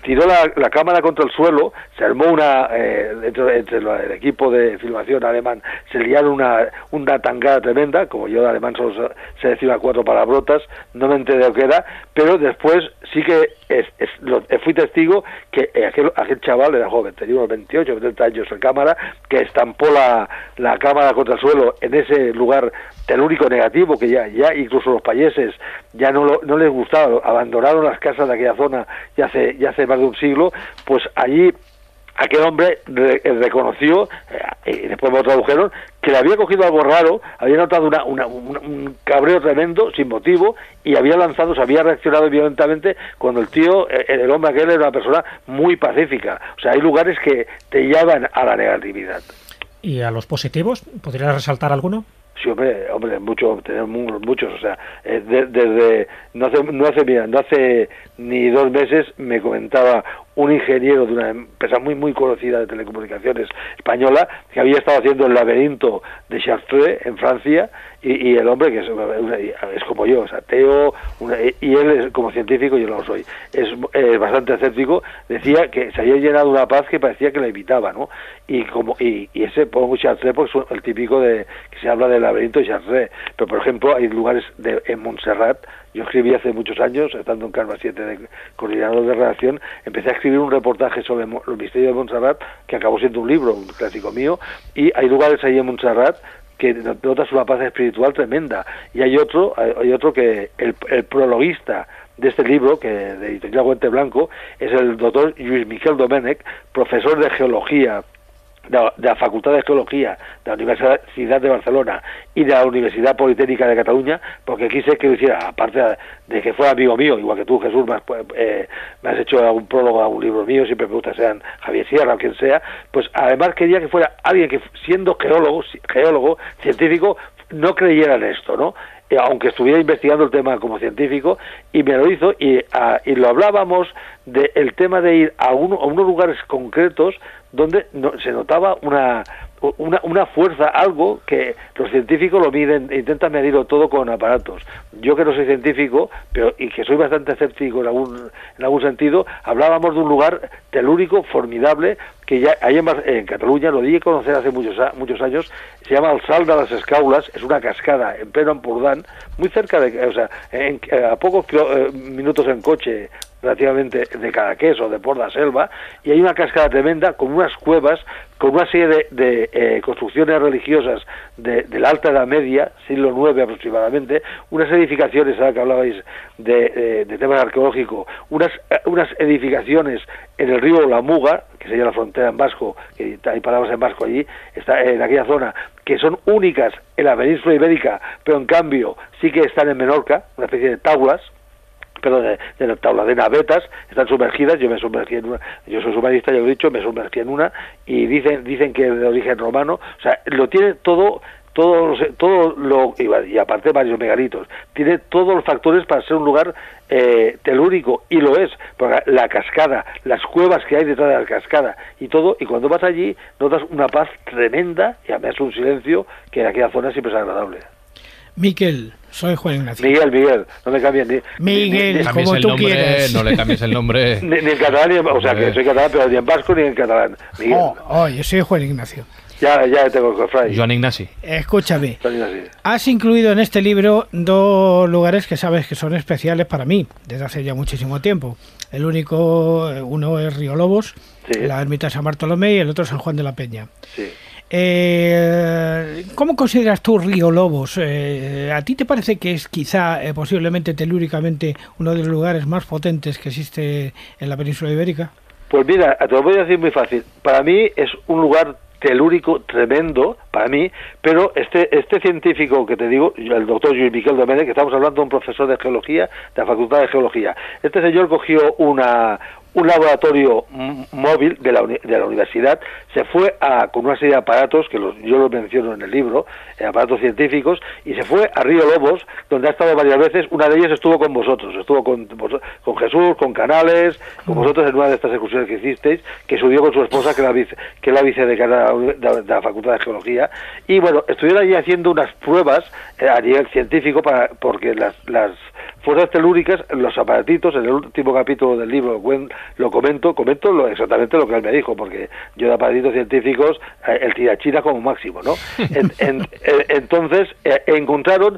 tiró la, cámara contra el suelo, se armó una, eh, entre, el equipo de filmación alemán, se liaron una, una tangada tremenda, como yo de alemán solo sé decir cuatro palabrotas, no me enteré de era, pero después sí que eh, fui testigo que eh, aquel, aquel, chaval era joven, tenía unos 28, 30 años en cámara, que estampó la, cámara contra el suelo en ese lugar único negativo, que ya, ya incluso los payeses ya no, no les gustaba, abandonaron las casas de aquella zona ya hace, ya hace más de un siglo, pues allí aquel hombre eh, reconoció, eh, y después me lo tradujeron, que le había cogido algo raro, había notado una, un cabreo tremendo, sin motivo, y había lanzado, se había reaccionado violentamente cuando el tío, eh, el, el hombre aquel era una persona muy pacífica. O sea, hay lugares que te llevan a la negatividad. ¿Y a los positivos? ¿Podrías resaltar alguno? Sí, hombre, hombre tenemos muchos, o sea, eh, desde no hace, no hace, mira, no hace ni dos meses me comentaba un ingeniero de una empresa muy, muy conocida de telecomunicaciones española que había estado haciendo el laberinto de Chartres en Francia y, el hombre que es, como yo, es ateo, y él es como científico, yo no lo soy, es, bastante escéptico, decía que se había llenado una paz que parecía que la evitaba, ¿no? Y como y, ese pongo Chartres pues, porque es el típico de que se habla del laberinto Chartres, pero por ejemplo hay lugares en Montserrat, yo escribí hace muchos años, estando en Carma 7 de coordinador de redacción, empecé a escribir un reportaje sobre los misterios de Montserrat que acabó siendo un libro, un clásico mío, y hay lugares ahí en Montserrat que notas una paz espiritual tremenda. Y hay otro, hay otro que el, el prologuista de este libro, que de Editorial guente Blanco, es el doctor Luis Miguel Domenech, profesor de geología de la Facultad de Geología, de la Universidad de Barcelona y de la Universidad Politécnica de Cataluña, porque quise que lo hiciera, aparte de que fuera amigo mío, igual que tú, Jesús, me has, pues, eh, me has hecho algún prólogo a un libro mío, siempre me gusta, sean Javier Sierra o quien sea, pues además quería que fuera alguien que, siendo geólogo, geólogo científico, no creyera en esto, ¿no? aunque estuviera investigando el tema como científico, y me lo hizo, y, y lo hablábamos del tema de ir a, uno, a unos lugares concretos donde se notaba una, una, una, fuerza, algo que los científicos lo miden, e intentan medirlo todo con aparatos. Yo que no soy científico, pero y que soy bastante escéptico en algún, en algún sentido, hablábamos de un lugar telúrico formidable que ya hay en, Cataluña, lo di conocer hace muchos, muchos años, se llama el Sal de las Escaulas, es una cascada en pleno Empurdán, muy cerca de, o sea, a pocos eh, minutos en coche relativamente de Cadaqués o de Porda Selva, y hay una cascada tremenda con unas cuevas, con una serie de, eh, construcciones religiosas de, de, la Alta Edad Media, siglo IX aproximadamente, unas edificaciones, ahora que hablabais de, de temas arqueológicos, unas, eh, unas edificaciones en el río La Muga, que la frontera en vasco, que hay palabras en vasco allí, está en aquella zona, que son únicas en la península ibérica, pero en cambio sí que están en Menorca, una especie de tablas perdón, de, de la tabla de navetas, están sumergidas, yo me sumergí en una, yo soy submarista, ya lo he dicho, me sumergí en una, y dicen, dicen que es de origen romano, o sea, lo tiene todo todos todo lo y aparte varios megalitos tiene todos los factores para ser un lugar eh, telúrico y lo es porque la cascada las cuevas que hay detrás de la cascada y todo y cuando vas allí notas una paz tremenda y además un silencio que en aquella zona siempre es agradable Miquel soy Juan Ignacio. Miguel, Miguel, no le cambies. Ni, Miguel, como tú quieras No le cambies el nombre. ni, en catalán, o sea, que soy catalán, pero ni en vasco ni en catalán. Miguel. Oh, oh, yo soy Juan Ignacio. Ya, ya tengo Joan Ignasi. Escúchame. Has incluido en este libro dos lugares que sabes que son especiales para mí desde hace ya muchísimo tiempo. El único, eh, uno es Río Lobos, la ermita de San Bartolomé y el otro San Juan de la Peña. Sí. Eh, ¿Cómo consideras tú Río Lobos? Eh, ¿A ti te parece que es quizá, posiblemente, telúricamente, uno de los lugares más potentes que existe en la península ibérica? Pues mira, te lo voy a decir muy fácil. Para mí es un lugar telúrico tremendo para mí, pero este, este científico que te digo, el doctor Luis Miguel Doménech, que estamos hablando de un profesor de geología, de la Facultad de Geología, este señor cogió una, un laboratorio móvil de la, de la universidad se fue a, con una serie de aparatos, que los, yo los menciono en el libro, eh, aparatos científicos, y se fue a Río Lobos, donde ha estado varias veces. Una de ellas estuvo con vosotros, estuvo con, Jesús, con Canales, con mm. vosotros en una de estas excursiones que hicisteis, que subió con su esposa, que, la que la vicedecana de, la Facultad de Geología. Y bueno, estuvieron allí haciendo unas pruebas eh, a nivel científico para, porque las, las fuerzas telúricas, los aparatitos, en el último capítulo del libro lo comento, comento exactamente lo que él me dijo, porque yo de aparatitos científicos, el eh, tirachira como máximo, ¿no? Eh, entonces, eh, encontraron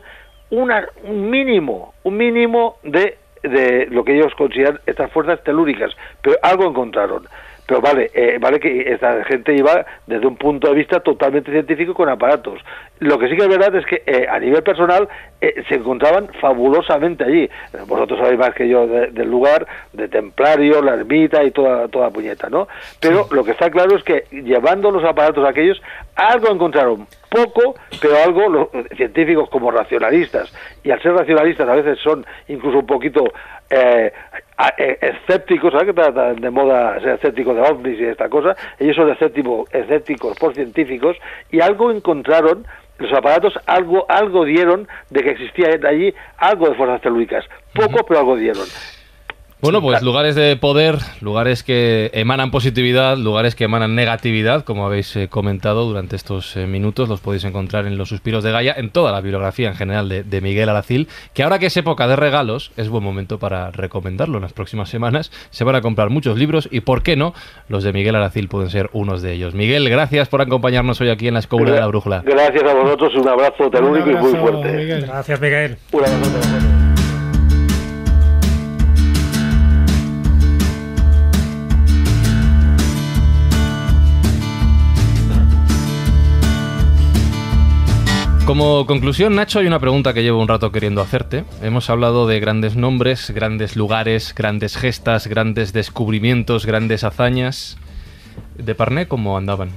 una, un mínimo, un mínimo de, de lo que ellos consideran estas fuerzas telúricas, pero algo encontraron pero vale, vale que esta gente iba desde un punto de vista totalmente científico con aparatos lo que sí que es verdad es que eh, a nivel personal eh, se encontraban fabulosamente allí. Vosotros sabéis más que yo del lugar, de Templario, la ermita y toda, toda puñeta, ¿no? Pero lo que está claro es que llevando los aparatos aquellos, algo encontraron. Poco, pero algo, los científicos como racionalistas, y al ser racionalistas a veces son incluso un poquito eh, escépticos, ¿sabes qué de moda ser escéptico de ovnis y esta cosa? Ellos son escépticos por científicos, y algo encontraron los aparatos algo algo dieron de que existía allí algo de fuerzas telúricas. Poco, pero algo dieron. Bueno, pues lugares de poder, lugares que emanan positividad, lugares que emanan negatividad, como habéis eh, comentado durante estos eh, minutos, los podéis encontrar en Los Suspiros de Gaia, en toda la bibliografía en general de, Miguel Aracil, que ahora que es época de regalos, es buen momento para recomendarlo. En las próximas semanas se van a comprar muchos libros y, ¿por qué no? Los de Miguel Aracil pueden ser unos de ellos. Miguel, gracias por acompañarnos hoy aquí en la Escobula de la Brújula. Gracias a vosotros, un abrazo único y muy fuerte. Gracias, Miguel. Un abrazo Como conclusión, Nacho, hay una pregunta que llevo un rato queriendo hacerte. Hemos hablado de grandes nombres, grandes lugares, grandes gestas, grandes descubrimientos, grandes hazañas. De Parné, ¿cómo andaban?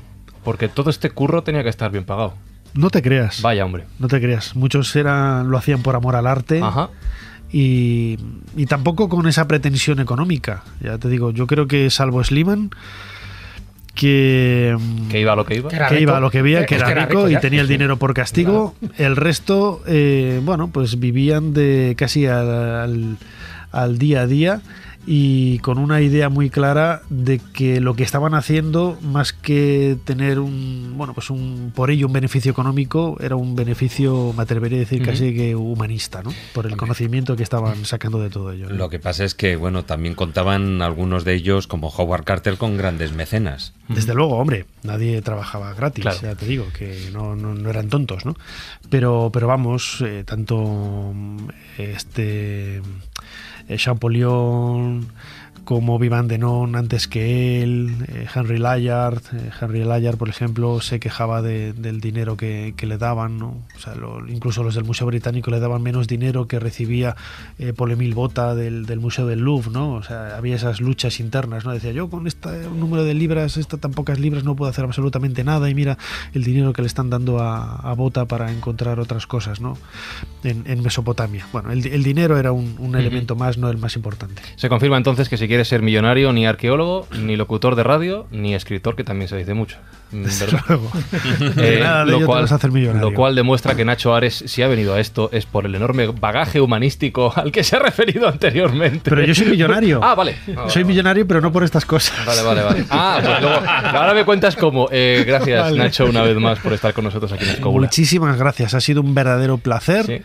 Porque todo este curro tenía que estar bien pagado. No te creas. Vaya, hombre. No te creas. Muchos eran, lo hacían por amor al arte. Ajá. Y, y tampoco con esa pretensión económica. Ya te digo, yo creo que salvo Sliman, que, iba lo que iba, que, iba lo que había, que, era, rico, y tenía el dinero por castigo. El resto, eh, bueno, pues vivían de casi al, al día a día y con una idea muy clara de que lo que estaban haciendo, más que tener un, bueno, pues un, por ello un beneficio económico, era un beneficio, me atrevería a decir, casi que humanista, Por el conocimiento que estaban sacando de todo ello. Lo que pasa es que, bueno, también contaban algunos de ellos, como Howard Carter, con grandes mecenas. Desde luego, hombre, nadie trabajaba gratis, ya te digo, que no, eran tontos, ¿no? Pero, pero vamos, eh, tanto mm, este eh, Champollion como Vivan Denon antes que él, eh, Henry Layard. Eh, Henry Layard, por ejemplo, se quejaba del dinero que, le daban, ¿no? o sea, incluso los del Museo Británico le daban menos dinero que recibía eh, Polemil Bota del, del, Museo del Louvre, ¿no? O sea, había esas luchas internas, ¿no? Decía, yo con este número de libras, esta tan pocas libras, no puedo hacer absolutamente nada y mira el dinero que le están dando a, a Bota para encontrar otras cosas, ¿no? En, Mesopotamia. Bueno, el, dinero era un, elemento más, no el más importante. Se confirma entonces que si quiere ser millonario, ni arqueólogo, ni locutor de radio, ni escritor, que también se dice mucho. lo, cual, demuestra que Nacho Ares, si ha venido a esto, es por el enorme bagaje humanístico al que se ha referido anteriormente. Pero yo soy millonario. ah, vale. soy ah, millonario, pero no por estas cosas. Vale, vale, vale. Ah, pues luego, ahora me cuentas cómo. Eh, gracias, Nacho, una vez más por estar con nosotros aquí en Escobula. Muchísimas gracias. Ha sido un verdadero placer. Sí.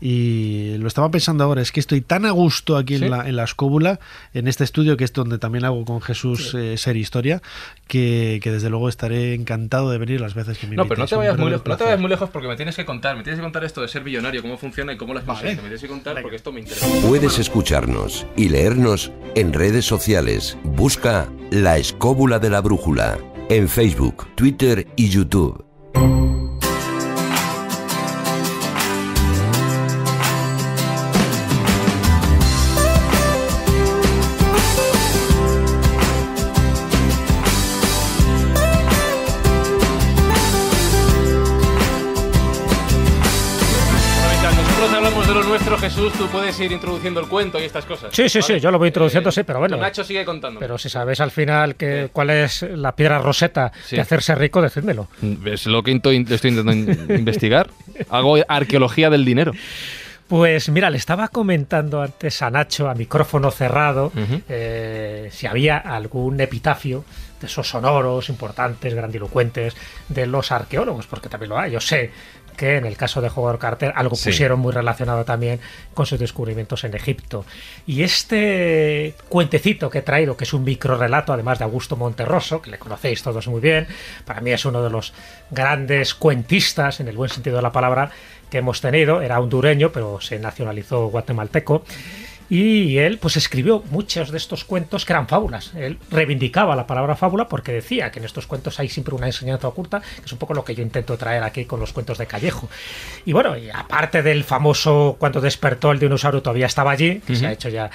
Y lo estaba pensando ahora, es que estoy tan a gusto aquí en, la, en escóbula, en este estudio que es donde también hago con Jesús eh, Ser Historia, que, desde luego estaré encantado de venir las veces que me No, no te, vayas muy lejos, no te muy lejos porque me tienes que contar, me tienes que contar esto de ser billonario, cómo funciona y cómo las vale. Me tienes que contar porque esto me interesa. Puedes escucharnos y leernos en redes sociales. Busca La Escóbula de la Brújula en Facebook, Twitter y YouTube. tú puedes ir introduciendo el cuento y estas cosas. Sí, sí, sí, yo lo voy eh, introduciendo, sí, pero bueno. Nacho sigue contando. Pero si sabes al final que, cuál es la piedra roseta de hacerse rico, decídmelo. Mm, es lo que estoy intentando investigar. Hago arqueología del dinero. Pues mira, le estaba comentando antes a Nacho, a micrófono cerrado, eh, si había algún epitafio de esos sonoros importantes, grandilocuentes, de los arqueólogos, porque también lo hay. Yo sé que en el caso de Howard Carter algo pusieron muy relacionado también con sus descubrimientos en Egipto. Y este cuentecito que he traído, que es un relato además de Augusto Monterroso, que le conocéis todos muy bien, para mí es uno de los grandes cuentistas, en el buen sentido de la palabra, que hemos tenido, era hondureño, pero se nacionalizó guatemalteco. Y él pues escribió muchos de estos cuentos que eran fábulas. Él reivindicaba la palabra fábula porque decía que en estos cuentos hay siempre una enseñanza oculta, que es un poco lo que yo intento traer aquí con los cuentos de Callejo. Y bueno, aparte del famoso Cuando despertó el dinosaurio todavía estaba allí, que se ha hecho ya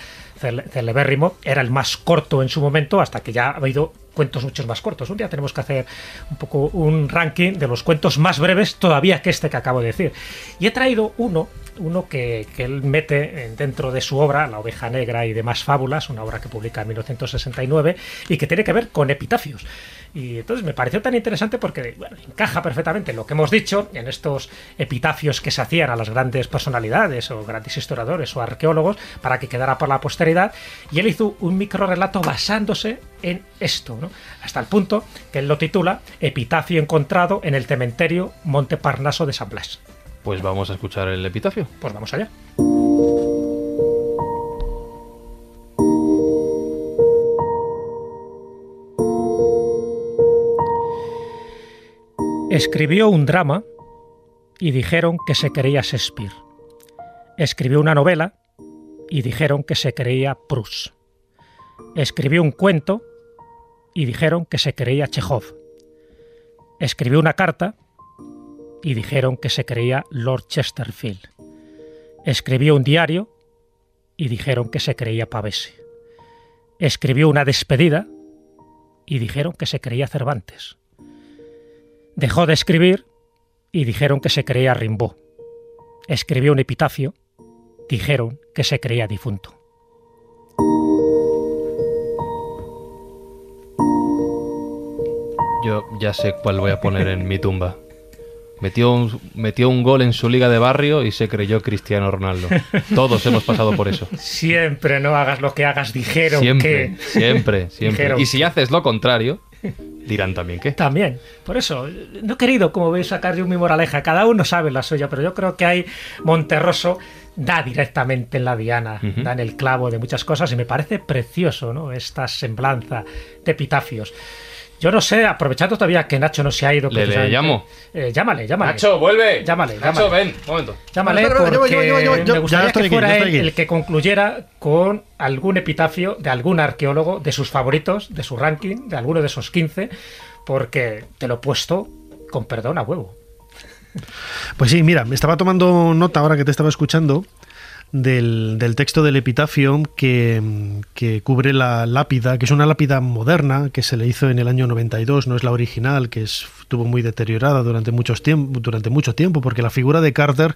celebérrimo, era el más corto en su momento hasta que ya ha habido cuentos muchos más cortos. Un día tenemos que hacer un poco un ranking de los cuentos más breves todavía que este que acabo de decir. Y he traído uno uno que, él mete dentro de su obra, La oveja negra y demás fábulas, una obra que publica en 1969 y que tiene que ver con epitafios. Y entonces me pareció tan interesante porque encaja perfectamente lo que hemos dicho en estos epitafios que se hacían a las grandes personalidades o grandes historiadores o arqueólogos para que quedara para la posteridad. Y él hizo un micro relato basándose en esto, hasta el punto que él lo titula Epitafio encontrado en el cementerio Monte Parnaso de San Blas. Pues vamos a escuchar el epitafio. Pues vamos allá. Escribió un drama y dijeron que se creía Shakespeare. Escribió una novela y dijeron que se creía Proust. Escribió un cuento y dijeron que se creía Chekhov. Escribió una carta y dijeron que se creía Lord Chesterfield. Escribió un diario y dijeron que se creía Pavese. Escribió una despedida y dijeron que se creía Cervantes. Dejó de escribir y dijeron que se creía Rimbaud. Escribió un epitafio, dijeron que se creía difunto. Yo ya sé cuál voy a poner en mi tumba. Metió un, metió un gol en su liga de barrio y se creyó Cristiano Ronaldo. Todos hemos pasado por eso. Siempre no hagas lo que hagas, dijeron siempre, que. Siempre, siempre. y si haces lo contrario, dirán también que. También. Por eso, no he querido, como veis, sacar yo mi moraleja. Cada uno sabe la suya, pero yo creo que hay Monterroso da directamente en la diana, da en el clavo de muchas cosas y me parece precioso, ¿no? Esta semblanza de epitafios. Yo no sé, aprovechando todavía que Nacho no se ha ido. Le, le llamo. Eh, llámale, llámale. Nacho, vuelve. Llámale, Nacho, ven, momento. Llámale porque me gustaría que fuera el que concluyera con algún epitafio de algún arqueólogo, de sus favoritos, de su ranking, de alguno de esos 15, porque te lo he puesto con perdón a huevo. Pues sí, mira, me estaba tomando nota ahora que te estaba escuchando del, texto del epitafio que, que, cubre la lápida, que es una lápida moderna que se le hizo en el año 92, no es la original, que estuvo muy deteriorada durante, muchos durante mucho tiempo, porque la figura de Carter,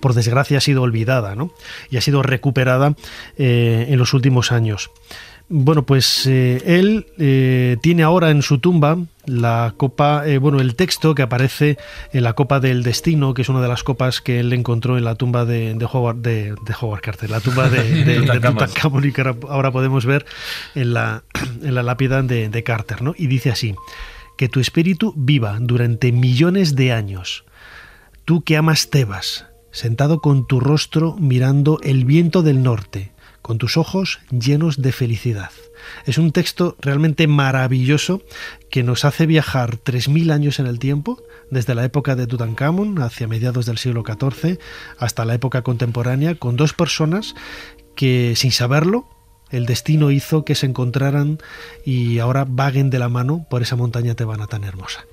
por desgracia, ha sido olvidada ¿no? y ha sido recuperada eh, en los últimos años. Bueno, pues eh, él eh, tiene ahora en su tumba la copa, eh, bueno, el texto que aparece en la copa del destino, que es una de las copas que él encontró en la tumba de, de Howard, de, Howard Carter, la tumba de, Tutankamón y que ahora podemos ver en la, en la lápida de Carter, ¿no? Y dice así, que tu espíritu viva durante millones de años, tú que amas Tebas, sentado con tu rostro mirando el viento del norte, con tus ojos llenos de felicidad. Es un texto realmente maravilloso que nos hace viajar 3.000 años en el tiempo, desde la época de Tutankamón hacia mediados del siglo XIV hasta la época contemporánea, con dos personas que sin saberlo el destino hizo que se encontraran y ahora vaguen de la mano por esa montaña tebana tan hermosa.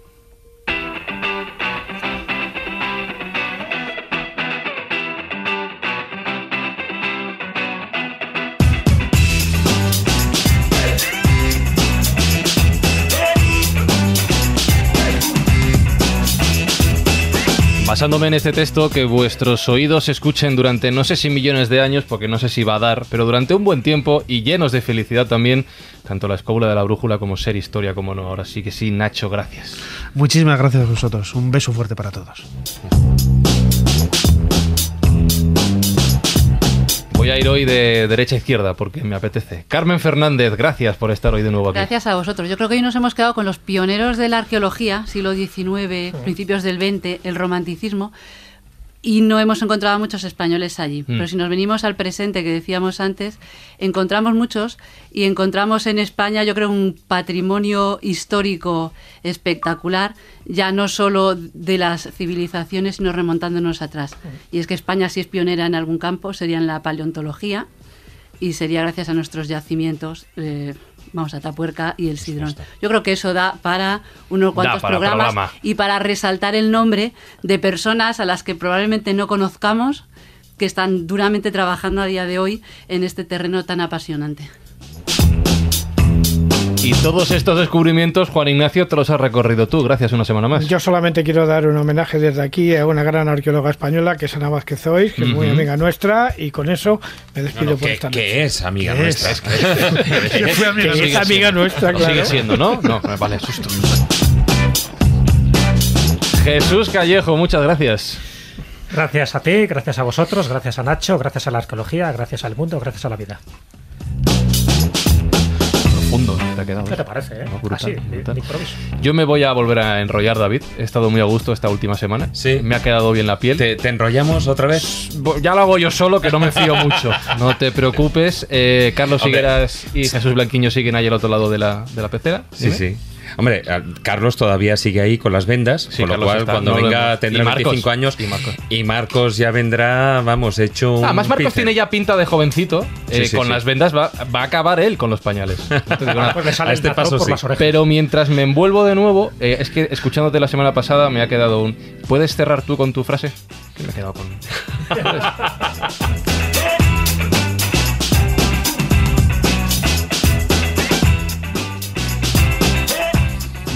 Basándome en este texto, que vuestros oídos escuchen durante no sé si millones de años, porque no sé si va a dar, pero durante un buen tiempo y llenos de felicidad también, tanto la escóbula de la brújula como ser historia, como no. Ahora sí que sí, Nacho, gracias. Muchísimas gracias a vosotros. Un beso fuerte para todos. voy a ir hoy de derecha a izquierda porque me apetece. Carmen Fernández, gracias por estar hoy de nuevo aquí. Gracias a vosotros. Yo creo que hoy nos hemos quedado con los pioneros de la arqueología, siglo XIX, principios del XX, el romanticismo y no hemos encontrado muchos españoles allí. Mm. Pero si nos venimos al presente que decíamos antes, encontramos muchos y encontramos en España, yo creo, un patrimonio histórico espectacular, ya no solo de las civilizaciones, sino remontándonos atrás. Y es que España sí es pionera en algún campo, sería en la paleontología y sería gracias a nuestros yacimientos. Eh, vamos a Tapuerca y el Sidrón. Yo creo que eso da para unos cuantos programas y para resaltar el nombre de personas a las que probablemente no conozcamos que están duramente trabajando a día de hoy en este terreno tan apasionante. Y todos estos descubrimientos, Juan Ignacio, te los has recorrido tú. Gracias una semana más. Yo solamente quiero dar un homenaje desde aquí a una gran arqueóloga española, que es Ana Vázquez Hoy, que es muy amiga nuestra, y con eso me despido por esta noche. ¿Qué es amiga nuestra? Es, que, es amiga nuestra, claro. Sigue siendo, ¿no? No, vale, susto. Jesús Callejo, muchas gracias. Gracias a ti, gracias a vosotros, gracias a Nacho, gracias a la arqueología, gracias al mundo, gracias a la vida. Yo me voy a volver a enrollar, David. He estado muy a gusto esta última semana. Sí. Me ha quedado bien la piel. ¿Te, enrollamos otra vez? Ya lo hago yo solo, que no me fío mucho. No te preocupes. Eh, Carlos Higueras y Jesús Blanquiño siguen ahí al otro lado de la, pecera. Sí, sí. Hombre, eh, Carlos todavía sigue ahí con las vendas, con lo cual cuando venga tendrá 25 años y Marcos. ya vendrá, vamos, hecho ah, un. Además, Marcos tiene ya pinta de jovencito. Eh, con las vendas va, a acabar él con los pañales. Ah, pues a este paso Pero mientras me envuelvo de nuevo, eh, es que escuchándote la semana pasada me ha quedado un. ¿Puedes cerrar tú con tu frase? Que me he quedado con.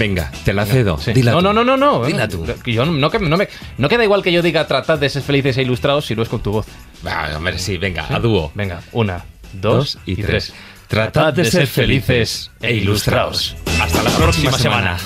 Venga, te la cedo. no, no, no, no, no. Dila tú. Yo no, me, no queda igual que yo diga tratad de ser felices e ilustrados si lo es con tu voz. Ah, hombre, sí, venga, a dúo. Venga, una, dos, y, tres. Tratad, de, ser felices e, e ilustrados. Hasta la próxima, semana.